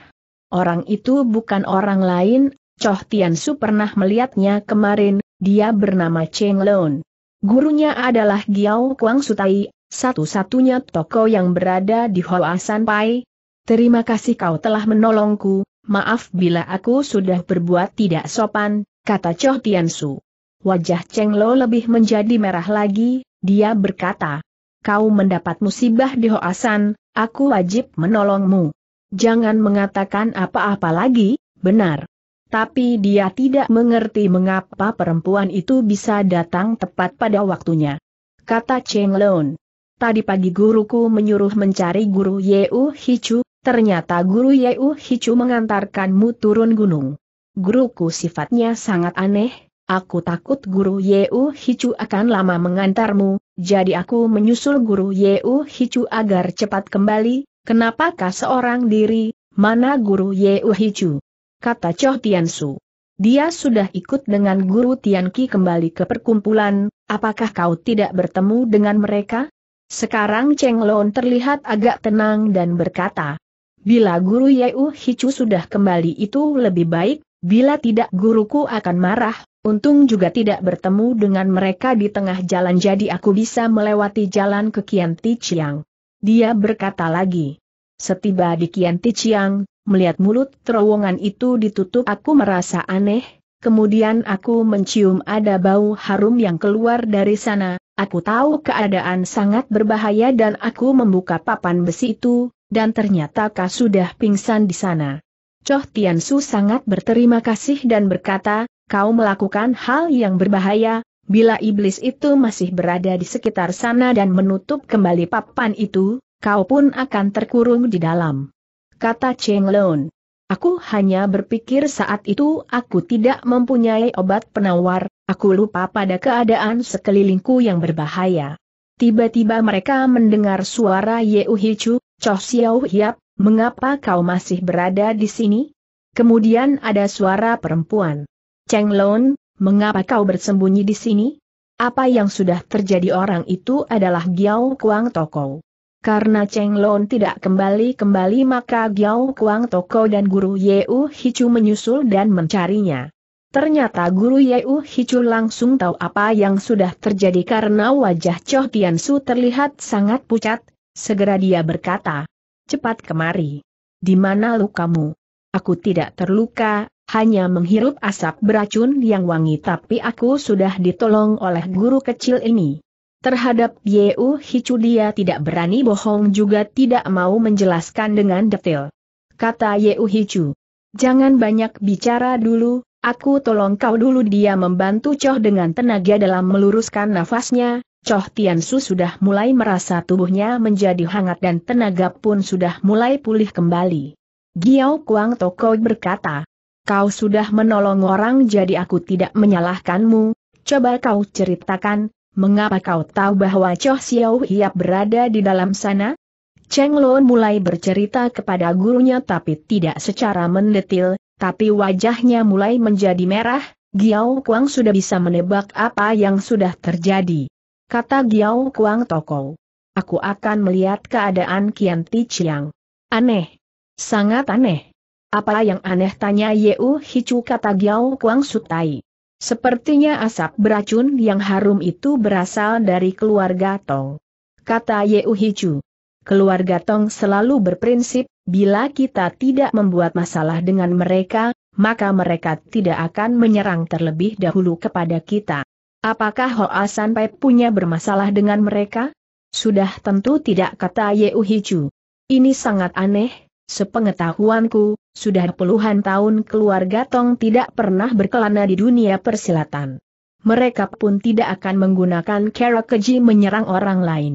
Orang itu bukan orang lain, Choh Tian Su pernah melihatnya kemarin, dia bernama Cheng Lon. Gurunya adalah Giao Kuang Sutai, satu-satunya toko yang berada di Hoa San Pai. Terima kasih kau telah menolongku, maaf bila aku sudah berbuat tidak sopan, kata Choh Tian Su. Wajah Cheng Lo lebih menjadi merah lagi, dia berkata, kau mendapat musibah di Hoasan, aku wajib menolongmu. Jangan mengatakan apa-apa lagi, benar. Tapi dia tidak mengerti mengapa perempuan itu bisa datang tepat pada waktunya. Kata Cheng Lon. Tadi pagi guruku menyuruh mencari guru Yeu Hichu, ternyata guru Yeu Hichu mengantarkanmu turun gunung. Guruku sifatnya sangat aneh, Aku takut guru Yeu Hicu akan lama mengantarmu, jadi aku menyusul guru Yeu Hicu agar cepat kembali, kenapakah seorang diri, mana guru Yeu Hicu? Kata Choh Tiansu. Dia sudah ikut dengan guru Tianqi kembali ke perkumpulan, apakah kau tidak bertemu dengan mereka? Sekarang Cheng Lon terlihat agak tenang dan berkata, Bila guru Yeu Hicu sudah kembali itu lebih baik, bila tidak guruku akan marah, Untung juga tidak bertemu dengan mereka di tengah jalan jadi aku bisa melewati jalan ke Kian Tichiang. Dia berkata lagi. Setiba di Kian Tichiang, melihat mulut terowongan itu ditutup aku merasa aneh, kemudian aku mencium ada bau harum yang keluar dari sana, aku tahu keadaan sangat berbahaya dan aku membuka papan besi itu, dan ternyata kau sudah pingsan di sana. Choh Su sangat berterima kasih dan berkata, kau melakukan hal yang berbahaya, bila iblis itu masih berada di sekitar sana dan menutup kembali papan itu, kau pun akan terkurung di dalam. Kata Cheng Lone. Aku hanya berpikir saat itu aku tidak mempunyai obat penawar, aku lupa pada keadaan sekelilingku yang berbahaya. Tiba-tiba mereka mendengar suara Yeu Hichu, Choh Xiao Hiap, mengapa kau masih berada di sini? Kemudian ada suara perempuan. Cheng Lon, mengapa kau bersembunyi di sini? Apa yang sudah terjadi orang itu adalah Giao Kuang Toko. Karena Cheng Lon tidak kembali-kembali maka Giao Kuang Toko dan Guru Yeu hichu menyusul dan mencarinya. Ternyata Guru Yeu hichu langsung tahu apa yang sudah terjadi karena wajah Choh Tian Su terlihat sangat pucat, segera dia berkata, cepat kemari. Di mana lukamu? Aku tidak terluka, hanya menghirup asap beracun yang wangi tapi aku sudah ditolong oleh guru kecil ini. Terhadap Yeu Hicu dia tidak berani bohong juga tidak mau menjelaskan dengan detail. Kata Yeu Hicu, jangan banyak bicara dulu, aku tolong kau dulu dia membantu Choh dengan tenaga dalam meluruskan nafasnya, Choh Tiansu sudah mulai merasa tubuhnya menjadi hangat dan tenaga pun sudah mulai pulih kembali. Giao Kuang Toko berkata, Kau sudah menolong orang jadi aku tidak menyalahkanmu, coba kau ceritakan, mengapa kau tahu bahwa Choh Xiao Hiap berada di dalam sana? Cheng Lon mulai bercerita kepada gurunya tapi tidak secara mendetil, tapi wajahnya mulai menjadi merah, Giao Kuang sudah bisa menebak apa yang sudah terjadi. Kata Giao Kuang toko, Aku akan melihat keadaan Kian Ti Chiang. Aneh. Sangat aneh. Apa yang aneh tanya Yeu Hicu kata Giao Kuang Sutai. Sepertinya asap beracun yang harum itu berasal dari keluarga Tong. Kata Yeu Hicu. Keluarga Tong selalu berprinsip, bila kita tidak membuat masalah dengan mereka, maka mereka tidak akan menyerang terlebih dahulu kepada kita. Apakah Hoa Sanpai punya bermasalah dengan mereka? Sudah tentu tidak kata Yeu Hicu. Ini sangat aneh, Sepengetahuanku, sudah puluhan tahun keluarga Tong tidak pernah berkelana di dunia persilatan. Mereka pun tidak akan menggunakan cara keji menyerang orang lain.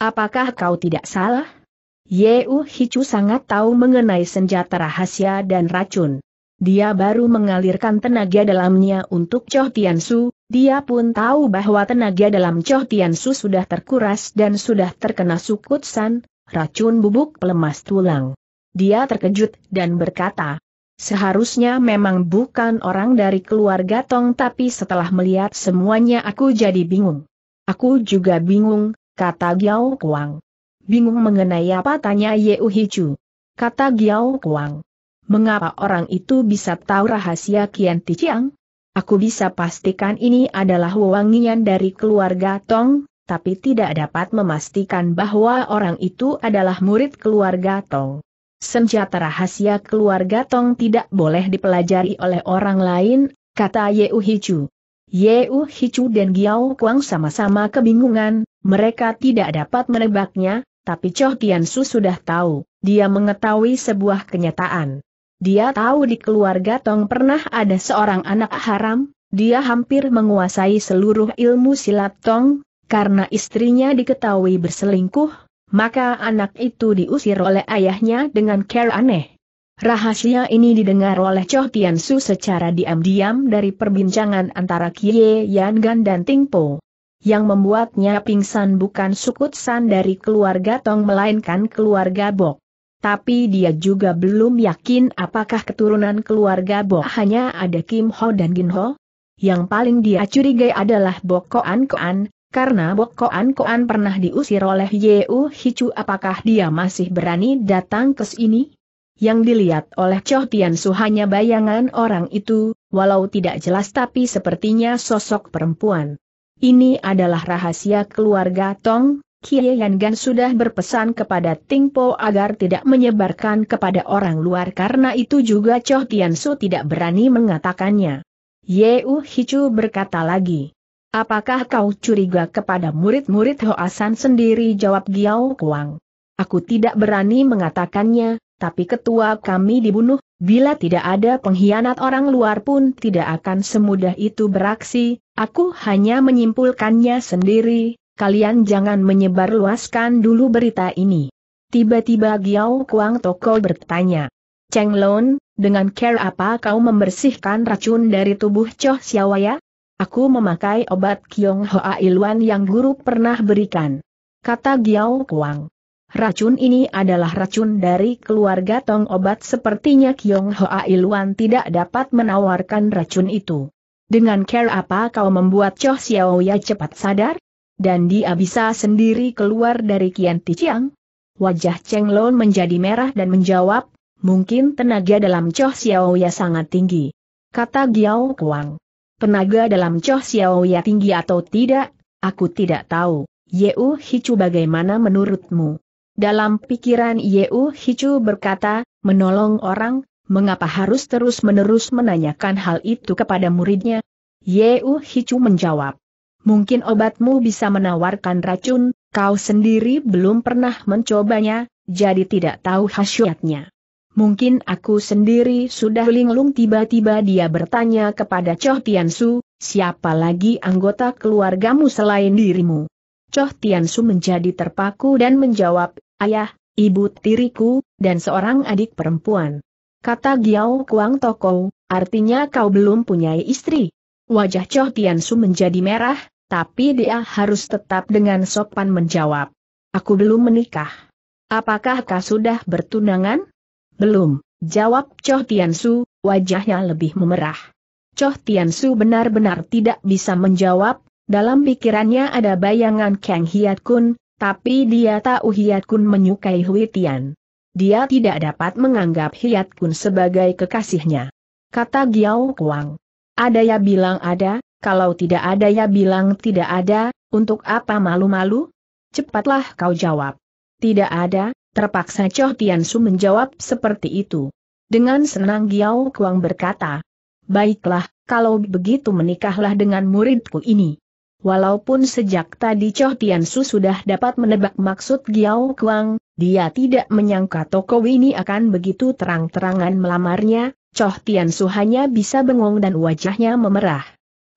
Apakah kau tidak salah? Yeu Hicu sangat tahu mengenai senjata rahasia dan racun. Dia baru mengalirkan tenaga dalamnya untuk Choh Su. dia pun tahu bahwa tenaga dalam Choh Su sudah terkuras dan sudah terkena sukutsan, racun bubuk pelemas tulang. Dia terkejut dan berkata, Seharusnya memang bukan orang dari keluarga Tong tapi setelah melihat semuanya aku jadi bingung. Aku juga bingung, kata Giao Kuang. Bingung mengenai apa tanya Ye Uhichu. Kata Giao Kuang. Mengapa orang itu bisa tahu rahasia Kian Ticiang? Aku bisa pastikan ini adalah wewangian dari keluarga Tong, tapi tidak dapat memastikan bahwa orang itu adalah murid keluarga Tong. Senjata rahasia keluarga Tong tidak boleh dipelajari oleh orang lain, kata Yeu Hichu. Yeu Hichu dan Giao Kuang sama-sama kebingungan, mereka tidak dapat menebaknya, tapi Choh Tiansu sudah tahu, dia mengetahui sebuah kenyataan. Dia tahu di keluarga Tong pernah ada seorang anak haram, dia hampir menguasai seluruh ilmu silat Tong, karena istrinya diketahui berselingkuh, maka anak itu diusir oleh ayahnya dengan care aneh. Rahasia ini didengar oleh Choh Tian Su secara diam-diam dari perbincangan antara Kie Yan Gan dan Ting Po. Yang membuatnya pingsan bukan sukutsan dari keluarga Tong melainkan keluarga Bo. Tapi dia juga belum yakin apakah keturunan keluarga Bo hanya ada Kim Ho dan Gin Ho. Yang paling dia curigai adalah Bok Koan Koan, karena Bok Koan pernah diusir oleh Yeu Hicu apakah dia masih berani datang ke sini? Yang dilihat oleh Choh Tian Su hanya bayangan orang itu, walau tidak jelas tapi sepertinya sosok perempuan. Ini adalah rahasia keluarga Tong, Kie Yan Gan sudah berpesan kepada Ting Po agar tidak menyebarkan kepada orang luar karena itu juga Choh Tian Su tidak berani mengatakannya. Yeu Hicu berkata lagi. Apakah kau curiga kepada murid-murid Hoasan sendiri? Jawab Giao Kuang. Aku tidak berani mengatakannya, tapi ketua kami dibunuh, bila tidak ada pengkhianat orang luar pun tidak akan semudah itu beraksi, aku hanya menyimpulkannya sendiri, kalian jangan menyebarluaskan dulu berita ini. Tiba-tiba Giao Kuang Toko bertanya. Cheng Lon, dengan care apa kau membersihkan racun dari tubuh Choh Siawaya? Aku memakai obat Kiong Hoa Ilwan yang guru pernah berikan. Kata Giao Kuang. Racun ini adalah racun dari keluarga Tong Obat sepertinya Kiong Hoa Ilwan tidak dapat menawarkan racun itu. Dengan care apa kau membuat Cho Xiao Ya cepat sadar? Dan dia bisa sendiri keluar dari Kian Ticiang? Wajah Cheng Lon menjadi merah dan menjawab, mungkin tenaga dalam Cho Xiao Ya sangat tinggi. Kata Giao Kuang. Tenaga dalam Choh Xiao ya tinggi atau tidak, aku tidak tahu. Yeu Hichu bagaimana menurutmu? Dalam pikiran Yeu Hichu berkata, menolong orang, mengapa harus terus-menerus menanyakan hal itu kepada muridnya? Yeu Hichu menjawab, mungkin obatmu bisa menawarkan racun, kau sendiri belum pernah mencobanya, jadi tidak tahu khasiatnya. Mungkin aku sendiri sudah linglung tiba-tiba dia bertanya kepada Choh Su, siapa lagi anggota keluargamu selain dirimu? Choh Su menjadi terpaku dan menjawab, ayah, ibu tiriku, dan seorang adik perempuan. Kata Giao Kuang Toko, artinya kau belum punya istri. Wajah Choh Su menjadi merah, tapi dia harus tetap dengan sopan menjawab. Aku belum menikah. Apakah kau sudah bertunangan? Belum, jawab Choh Tiansu, wajahnya lebih memerah. Choh Tiansu benar-benar tidak bisa menjawab, dalam pikirannya ada bayangan Kang Hiat Kun, tapi dia tahu Hiat Kun menyukai Hui Tian. Dia tidak dapat menganggap Hiat Kun sebagai kekasihnya. Kata Giao Kuang. Ada ya bilang ada, kalau tidak ada ya bilang tidak ada, untuk apa malu-malu? Cepatlah kau jawab. Tidak ada, Terpaksa Choh Su menjawab seperti itu. Dengan senang Giao Kuang berkata, Baiklah, kalau begitu menikahlah dengan muridku ini. Walaupun sejak tadi Choh Su sudah dapat menebak maksud Giao Kuang, dia tidak menyangka toko ini akan begitu terang-terangan melamarnya, Choh Su hanya bisa bengong dan wajahnya memerah.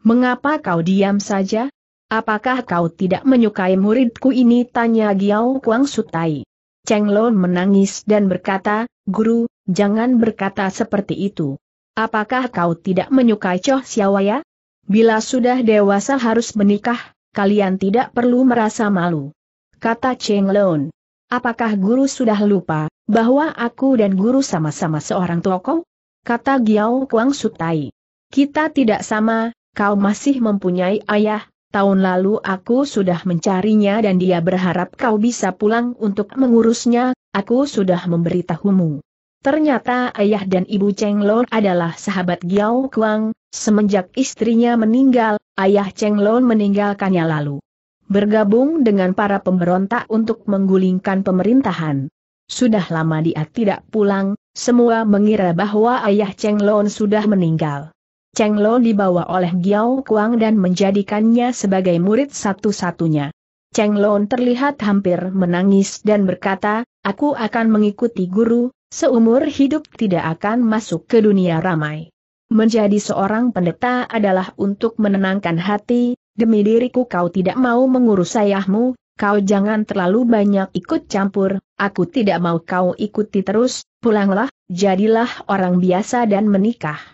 Mengapa kau diam saja? Apakah kau tidak menyukai muridku ini? Tanya Giao Kuang Sutai. Cheng Lo menangis dan berkata, Guru, jangan berkata seperti itu. Apakah kau tidak menyukai Choh Siawaya? Bila sudah dewasa harus menikah, kalian tidak perlu merasa malu. Kata Cheng Lon. Apakah guru sudah lupa, bahwa aku dan guru sama-sama seorang tokoh? Kata Giao Kuang Sutai. Kita tidak sama, kau masih mempunyai ayah, Tahun lalu aku sudah mencarinya dan dia berharap kau bisa pulang untuk mengurusnya, aku sudah memberitahumu. Ternyata ayah dan ibu Cheng Lon adalah sahabat Giao Kuang, semenjak istrinya meninggal, ayah Cheng Lon meninggalkannya lalu. Bergabung dengan para pemberontak untuk menggulingkan pemerintahan. Sudah lama dia tidak pulang, semua mengira bahwa ayah Cheng Lon sudah meninggal. Cheng Lo dibawa oleh Giao Kuang dan menjadikannya sebagai murid satu-satunya. Cheng Lo terlihat hampir menangis dan berkata, aku akan mengikuti guru, seumur hidup tidak akan masuk ke dunia ramai. Menjadi seorang pendeta adalah untuk menenangkan hati, demi diriku kau tidak mau mengurus ayahmu, kau jangan terlalu banyak ikut campur, aku tidak mau kau ikuti terus, pulanglah, jadilah orang biasa dan menikah.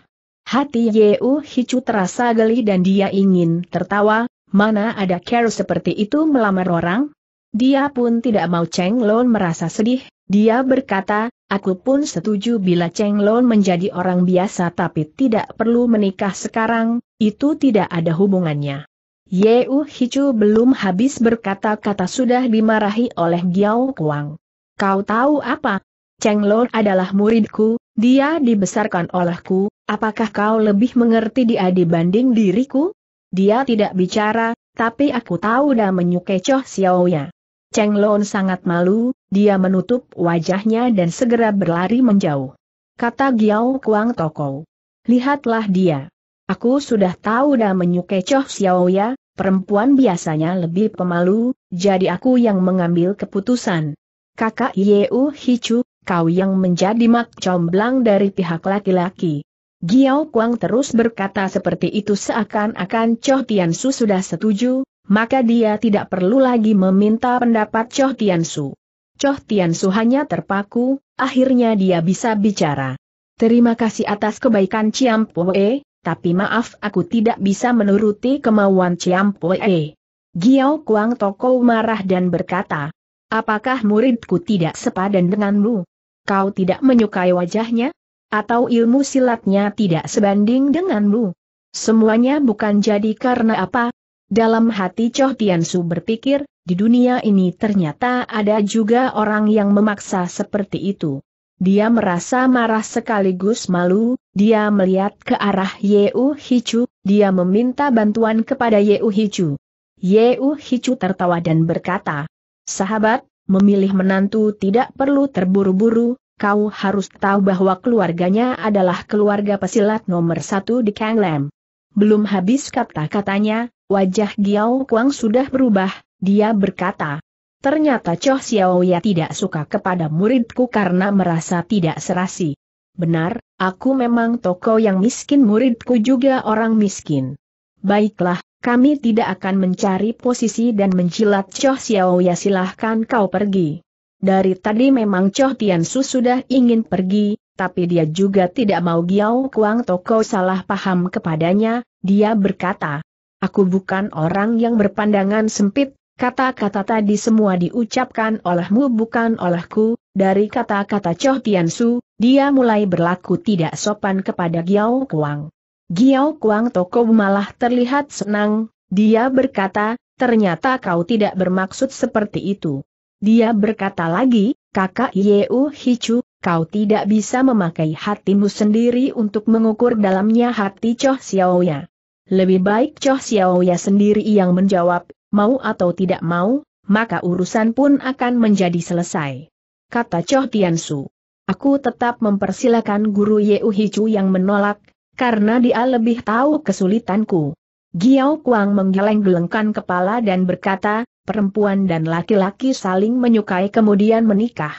Hati Yeu Hicu terasa geli dan dia ingin tertawa, mana ada care seperti itu melamar orang? Dia pun tidak mau Cheng Lon merasa sedih, dia berkata, aku pun setuju bila Cheng Lon menjadi orang biasa tapi tidak perlu menikah sekarang, itu tidak ada hubungannya. Yeu Hicu belum habis berkata-kata sudah dimarahi oleh Giao Kuang. Kau tahu apa? Cheng Lon adalah muridku, dia dibesarkan olehku, Apakah kau lebih mengerti dia dibanding diriku? Dia tidak bicara, tapi aku tahu dah menyukai Choh Xiaoya. Cheng Lon sangat malu, dia menutup wajahnya dan segera berlari menjauh. Kata Giao Kuang Toko. Lihatlah dia. Aku sudah tahu dah menyukai Choh Xiaoya, perempuan biasanya lebih pemalu, jadi aku yang mengambil keputusan. Kakak Yeu Hicu, kau yang menjadi mak comblang dari pihak laki-laki. Giao Kuang terus berkata seperti itu seakan-akan Choh Tian Su sudah setuju, maka dia tidak perlu lagi meminta pendapat Choh Tian Su. Choh Tian Su hanya terpaku, akhirnya dia bisa bicara. Terima kasih atas kebaikan Chiam Poe, tapi maaf aku tidak bisa menuruti kemauan Chiam Poe. Giao Kuang Toko marah dan berkata, Apakah muridku tidak sepadan denganmu? Kau tidak menyukai wajahnya? Atau ilmu silatnya tidak sebanding denganmu? Semuanya bukan jadi karena apa? Dalam hati Choh Su berpikir, di dunia ini ternyata ada juga orang yang memaksa seperti itu. Dia merasa marah sekaligus malu, dia melihat ke arah Yeu Hichu, dia meminta bantuan kepada Yeu Hichu. Yeu Hichu tertawa dan berkata, Sahabat, memilih menantu tidak perlu terburu-buru, kau harus tahu bahwa keluarganya adalah keluarga pesilat nomor satu di Kanglem. Belum habis kata-katanya, wajah Giao Kuang sudah berubah, dia berkata. Ternyata Choh Xiao ya tidak suka kepada muridku karena merasa tidak serasi. Benar, aku memang toko yang miskin muridku juga orang miskin. Baiklah, kami tidak akan mencari posisi dan menjilat Choh Xiao ya, silahkan kau pergi. Dari tadi memang Choh Tian Su sudah ingin pergi, tapi dia juga tidak mau Giao Kuang Toko salah paham kepadanya, dia berkata. Aku bukan orang yang berpandangan sempit, kata-kata tadi semua diucapkan olehmu bukan olehku, dari kata-kata Choh Tian Su, dia mulai berlaku tidak sopan kepada Giao Kuang. Giao Kuang Toko malah terlihat senang, dia berkata, ternyata kau tidak bermaksud seperti itu. Dia berkata lagi, kakak Yeu Hichu, kau tidak bisa memakai hatimu sendiri untuk mengukur dalamnya hati Choh Xiaoya. Lebih baik Choh Xiaoya sendiri yang menjawab, mau atau tidak mau, maka urusan pun akan menjadi selesai. Kata Choh Tiansu. Aku tetap mempersilakan guru Yeu Hichu yang menolak, karena dia lebih tahu kesulitanku. Giao Kuang menggeleng-gelengkan kepala dan berkata, perempuan dan laki-laki saling menyukai kemudian menikah.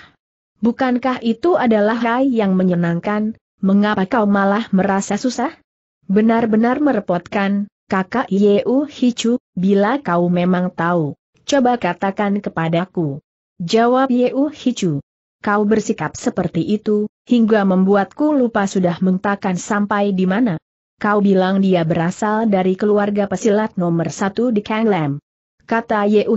Bukankah itu adalah hal yang menyenangkan, mengapa kau malah merasa susah? Benar-benar merepotkan, kakak Yeu Hicu, bila kau memang tahu, coba katakan kepadaku. Jawab Yeu Hicu. Kau bersikap seperti itu, hingga membuatku lupa sudah mentakan sampai di mana. Kau bilang dia berasal dari keluarga pesilat nomor satu di Kanglem kata Yeu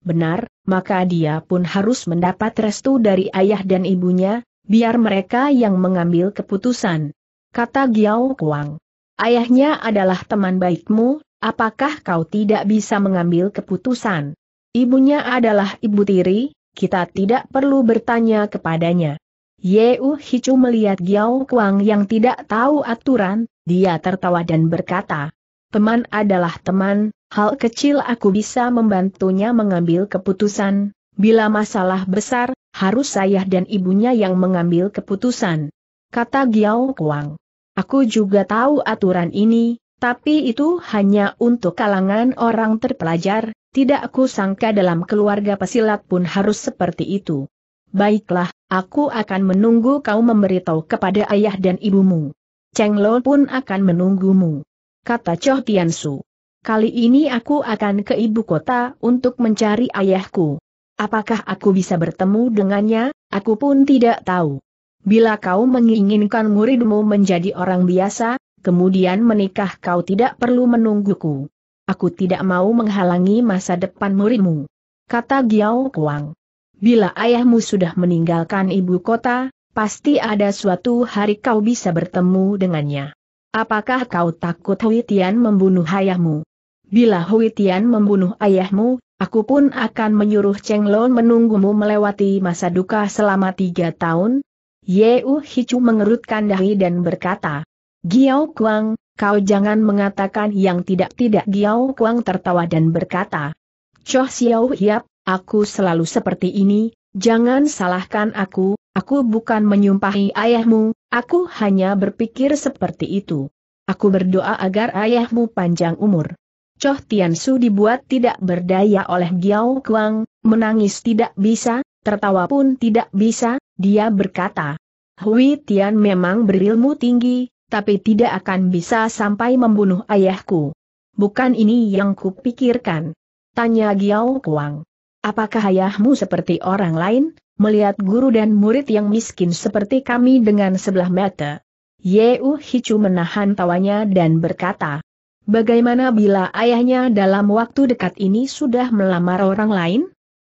Benar, maka dia pun harus mendapat restu dari ayah dan ibunya, biar mereka yang mengambil keputusan. Kata Giao Kuang. Ayahnya adalah teman baikmu, apakah kau tidak bisa mengambil keputusan? Ibunya adalah ibu tiri, kita tidak perlu bertanya kepadanya. Yeu Hicu melihat Giao Kuang yang tidak tahu aturan, dia tertawa dan berkata, Teman adalah teman, Hal kecil aku bisa membantunya mengambil keputusan, bila masalah besar, harus saya dan ibunya yang mengambil keputusan. Kata Giao Kuang. Aku juga tahu aturan ini, tapi itu hanya untuk kalangan orang terpelajar, tidak aku sangka dalam keluarga pesilat pun harus seperti itu. Baiklah, aku akan menunggu kau memberitahu kepada ayah dan ibumu. Cheng Lo pun akan menunggumu. Kata Choh Tian Su. Kali ini aku akan ke ibu kota untuk mencari ayahku. Apakah aku bisa bertemu dengannya? Aku pun tidak tahu. Bila kau menginginkan muridmu menjadi orang biasa, kemudian menikah kau tidak perlu menungguku. Aku tidak mau menghalangi masa depan muridmu. Kata Giao Kuang. Bila ayahmu sudah meninggalkan ibu kota, pasti ada suatu hari kau bisa bertemu dengannya. Apakah kau takut Huitian membunuh ayahmu? Bila Hui Tian membunuh ayahmu, aku pun akan menyuruh Cheng Lo menunggumu melewati masa duka selama tiga tahun. Yeu Hicu mengerutkan dahi dan berkata, Giao Kuang, kau jangan mengatakan yang tidak-tidak Giao Kuang tertawa dan berkata, Cho Xiao Hiap, aku selalu seperti ini, jangan salahkan aku, aku bukan menyumpahi ayahmu, aku hanya berpikir seperti itu. Aku berdoa agar ayahmu panjang umur. Choh Su dibuat tidak berdaya oleh Giao Kuang, menangis tidak bisa, tertawa pun tidak bisa, dia berkata. Hui Tian memang berilmu tinggi, tapi tidak akan bisa sampai membunuh ayahku. Bukan ini yang kupikirkan. Tanya Giao Kuang. Apakah ayahmu seperti orang lain, melihat guru dan murid yang miskin seperti kami dengan sebelah mata? Yeu Hicu menahan tawanya dan berkata, Bagaimana bila ayahnya dalam waktu dekat ini sudah melamar orang lain?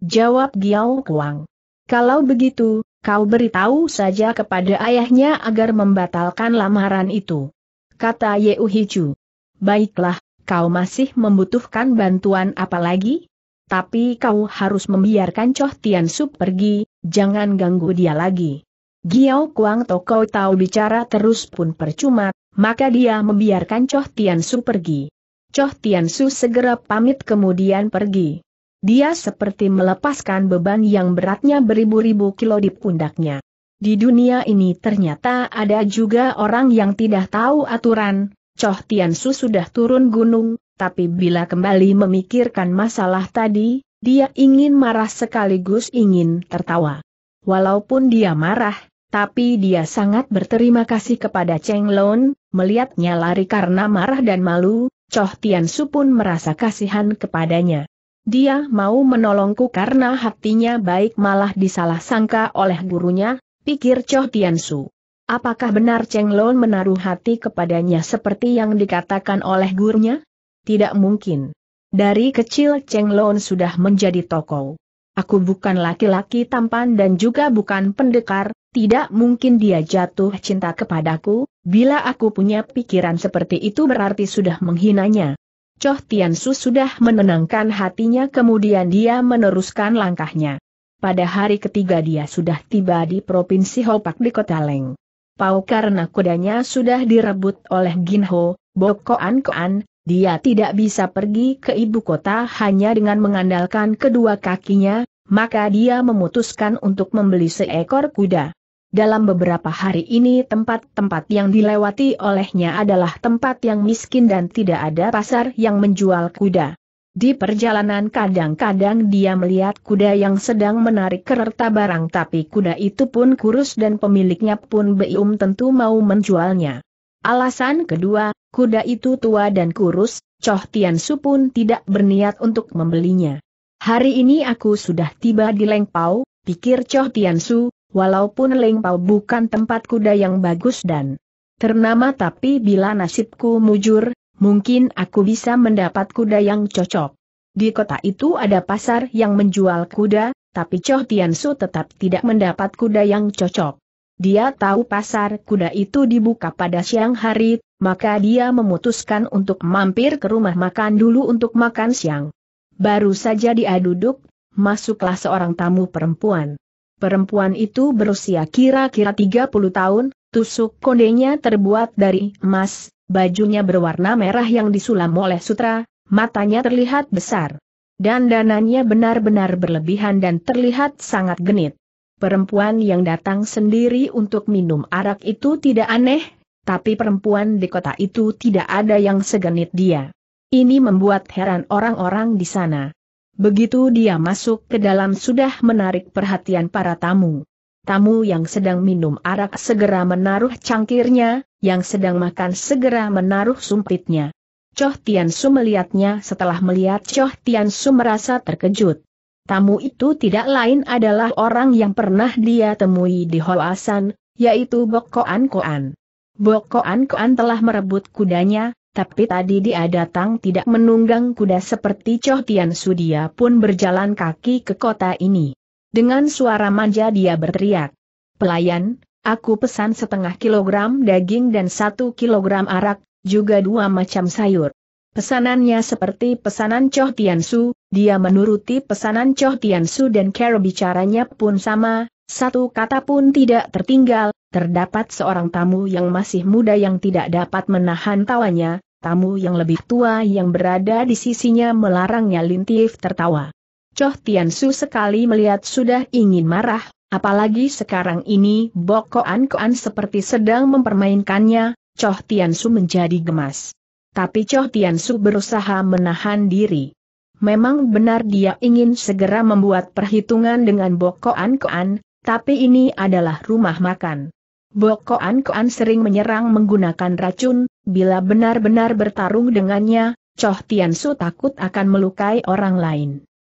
Jawab Giao Kuang. Kalau begitu, kau beritahu saja kepada ayahnya agar membatalkan lamaran itu. Kata Yeu Uhichu. Baiklah, kau masih membutuhkan bantuan apa lagi? Tapi kau harus membiarkan Choh Tian Su pergi, jangan ganggu dia lagi. Giao Kuang Toko tahu bicara terus pun percuma, maka dia membiarkan Choh Tian pergi. Choh Tian segera pamit kemudian pergi. Dia seperti melepaskan beban yang beratnya beribu-ribu kilo di pundaknya. Di dunia ini ternyata ada juga orang yang tidak tahu aturan, Choh Tian sudah turun gunung, tapi bila kembali memikirkan masalah tadi, dia ingin marah sekaligus ingin tertawa. Walaupun dia marah, tapi dia sangat berterima kasih kepada Cheng Lon, melihatnya lari karena marah dan malu, Choh Tian Su pun merasa kasihan kepadanya. Dia mau menolongku karena hatinya baik malah disalah sangka oleh gurunya, pikir Choh Tian Su. Apakah benar Cheng Lon menaruh hati kepadanya seperti yang dikatakan oleh gurunya? Tidak mungkin. Dari kecil Cheng Lon sudah menjadi tokoh. Aku bukan laki-laki tampan dan juga bukan pendekar, tidak mungkin dia jatuh cinta kepadaku, bila aku punya pikiran seperti itu berarti sudah menghinanya. Choh Tian Su sudah menenangkan hatinya kemudian dia meneruskan langkahnya. Pada hari ketiga dia sudah tiba di Provinsi Hopak di Kota Leng. Pau karena kudanya sudah direbut oleh Ginho, Bokoan Koan, dia tidak bisa pergi ke ibu kota hanya dengan mengandalkan kedua kakinya, maka dia memutuskan untuk membeli seekor kuda. Dalam beberapa hari ini tempat-tempat yang dilewati olehnya adalah tempat yang miskin dan tidak ada pasar yang menjual kuda. Di perjalanan kadang-kadang dia melihat kuda yang sedang menarik kereta barang tapi kuda itu pun kurus dan pemiliknya pun belum tentu mau menjualnya. Alasan kedua, kuda itu tua dan kurus, Choh Tian Su pun tidak berniat untuk membelinya. Hari ini aku sudah tiba di Leng Pau, pikir Choh Tian Su, walaupun Pau bukan tempat kuda yang bagus dan ternama tapi bila nasibku mujur, mungkin aku bisa mendapat kuda yang cocok. Di kota itu ada pasar yang menjual kuda, tapi Choh Tian Su tetap tidak mendapat kuda yang cocok. Dia tahu pasar kuda itu dibuka pada siang hari, maka dia memutuskan untuk mampir ke rumah makan dulu untuk makan siang. Baru saja dia duduk, masuklah seorang tamu perempuan. Perempuan itu berusia kira-kira 30 tahun, tusuk kondenya terbuat dari emas, bajunya berwarna merah yang disulam oleh sutra, matanya terlihat besar. Dan dananya benar-benar berlebihan dan terlihat sangat genit. Perempuan yang datang sendiri untuk minum arak itu tidak aneh, tapi perempuan di kota itu tidak ada yang segenit dia. Ini membuat heran orang-orang di sana. Begitu dia masuk ke dalam sudah menarik perhatian para tamu. Tamu yang sedang minum arak segera menaruh cangkirnya, yang sedang makan segera menaruh sumpitnya. Choh Tian Su melihatnya setelah melihat Choh Tian Su merasa terkejut. Tamu itu tidak lain adalah orang yang pernah dia temui di Hoasan, yaitu Bokoan Koan. Bokoan Koan telah merebut kudanya, tapi tadi dia datang tidak menunggang kuda seperti Choh Tian Su dia pun berjalan kaki ke kota ini. Dengan suara manja dia berteriak. Pelayan, aku pesan setengah kilogram daging dan satu kilogram arak, juga dua macam sayur. Pesanannya seperti pesanan Choh Tian Su, dia menuruti pesanan Choh Tian Su dan Carol bicaranya pun sama, satu kata pun tidak tertinggal, terdapat seorang tamu yang masih muda yang tidak dapat menahan tawanya, tamu yang lebih tua yang berada di sisinya melarangnya lintif tertawa. Choh Tian Su sekali melihat sudah ingin marah, apalagi sekarang ini Bok Koan Koan seperti sedang mempermainkannya, Choh Tian Su menjadi gemas. Tapi Choh Tian Su berusaha menahan diri. Memang benar dia ingin segera membuat perhitungan dengan Bokoan Koan, tapi ini adalah rumah makan. Bokoan Koan sering menyerang menggunakan racun, bila benar-benar bertarung dengannya, Choh Tian Su takut akan melukai orang lain.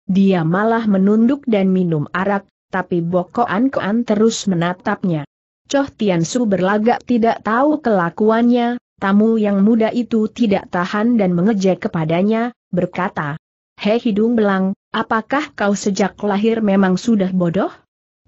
Dia malah menunduk dan minum arak, tapi Bokoan Koan terus menatapnya. Choh Tian Su berlagak tidak tahu kelakuannya, tamu yang muda itu tidak tahan dan mengejek kepadanya, berkata, Hei hidung belang, apakah kau sejak lahir memang sudah bodoh?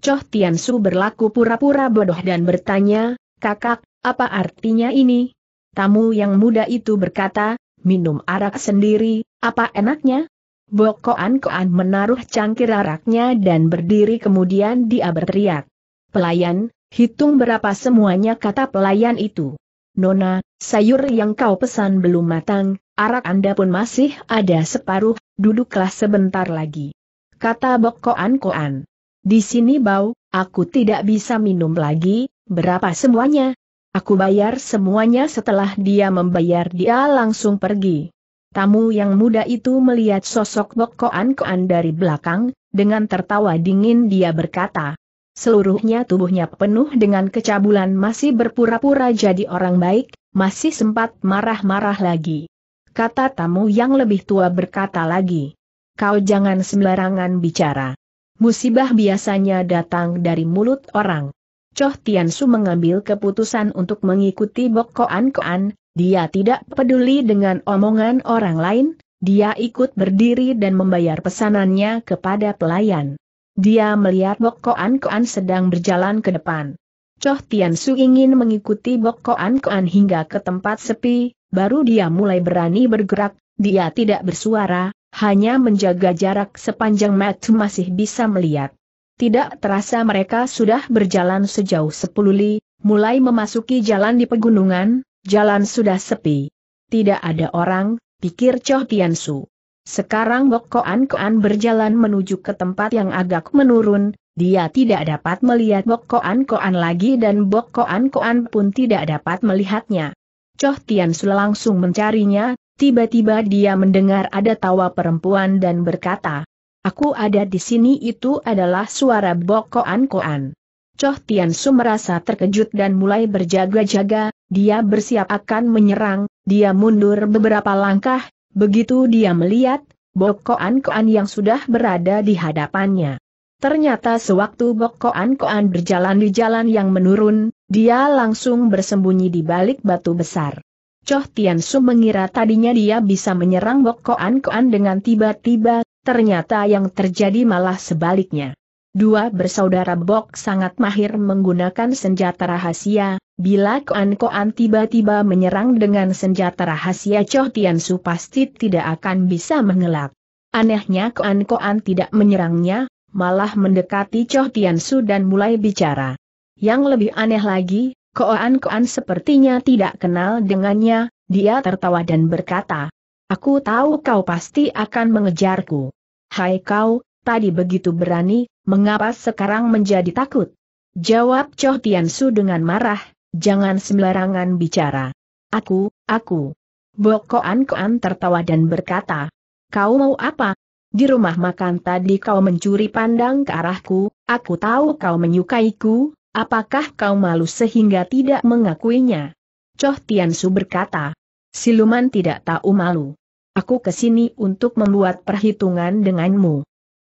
Choh Tiansu berlaku pura-pura bodoh dan bertanya, kakak, apa artinya ini? Tamu yang muda itu berkata, minum arak sendiri, apa enaknya? Bokoan Koan menaruh cangkir araknya dan berdiri kemudian dia berteriak. Pelayan, hitung berapa semuanya kata pelayan itu. Nona, sayur yang kau pesan belum matang, arak Anda pun masih ada separuh, duduklah sebentar lagi. Kata Bok Koan Koan. Di sini bau, aku tidak bisa minum lagi, berapa semuanya? Aku bayar semuanya setelah dia membayar dia langsung pergi. Tamu yang muda itu melihat sosok Bok Koan Koan dari belakang, dengan tertawa dingin dia berkata, Seluruhnya tubuhnya penuh dengan kecabulan masih berpura-pura jadi orang baik, masih sempat marah-marah lagi. Kata tamu yang lebih tua berkata lagi. Kau jangan sembarangan bicara. Musibah biasanya datang dari mulut orang. Choh Tian Tiansu mengambil keputusan untuk mengikuti Bok Koan Koan, dia tidak peduli dengan omongan orang lain, dia ikut berdiri dan membayar pesanannya kepada pelayan. Dia melihat Bok Koan Koan sedang berjalan ke depan. Choh Tian Su ingin mengikuti Bok Koan Koan hingga ke tempat sepi, baru dia mulai berani bergerak, dia tidak bersuara, hanya menjaga jarak sepanjang mata masih bisa melihat. Tidak terasa mereka sudah berjalan sejauh sepuluh li, mulai memasuki jalan di pegunungan, jalan sudah sepi. Tidak ada orang, pikir Choh Tian Su. Sekarang Bok Koan berjalan menuju ke tempat yang agak menurun, dia tidak dapat melihat Bok Koan lagi dan Bok Koan pun tidak dapat melihatnya. Choh Tian Su langsung mencarinya, tiba-tiba dia mendengar ada tawa perempuan dan berkata, Aku ada di sini itu adalah suara Bok Koan Koan. Choh Tian Su merasa terkejut dan mulai berjaga-jaga, dia bersiap akan menyerang, dia mundur beberapa langkah, Begitu dia melihat, bokoan Koan yang sudah berada di hadapannya. Ternyata sewaktu bokoan Koan berjalan di jalan yang menurun, dia langsung bersembunyi di balik batu besar. Choh Tian Su mengira tadinya dia bisa menyerang bokoan Koan dengan tiba-tiba, ternyata yang terjadi malah sebaliknya. Dua bersaudara Bok sangat mahir menggunakan senjata rahasia, bila Koan Koan tiba-tiba menyerang dengan senjata rahasia Choh Tian Su pasti tidak akan bisa mengelak. Anehnya Koan Koan tidak menyerangnya, malah mendekati Choh Tian Su dan mulai bicara. Yang lebih aneh lagi, Koan Koan sepertinya tidak kenal dengannya, dia tertawa dan berkata, Aku tahu kau pasti akan mengejarku. Hai kau, tadi begitu berani, Mengapa sekarang menjadi takut? Jawab Choh Su dengan marah, jangan sembarangan bicara. Aku, aku. Bokoan Koan tertawa dan berkata, kau mau apa? Di rumah makan tadi kau mencuri pandang ke arahku, aku tahu kau menyukaiku, apakah kau malu sehingga tidak mengakuinya? Choh Su berkata, siluman tidak tahu malu. Aku kesini untuk membuat perhitungan denganmu.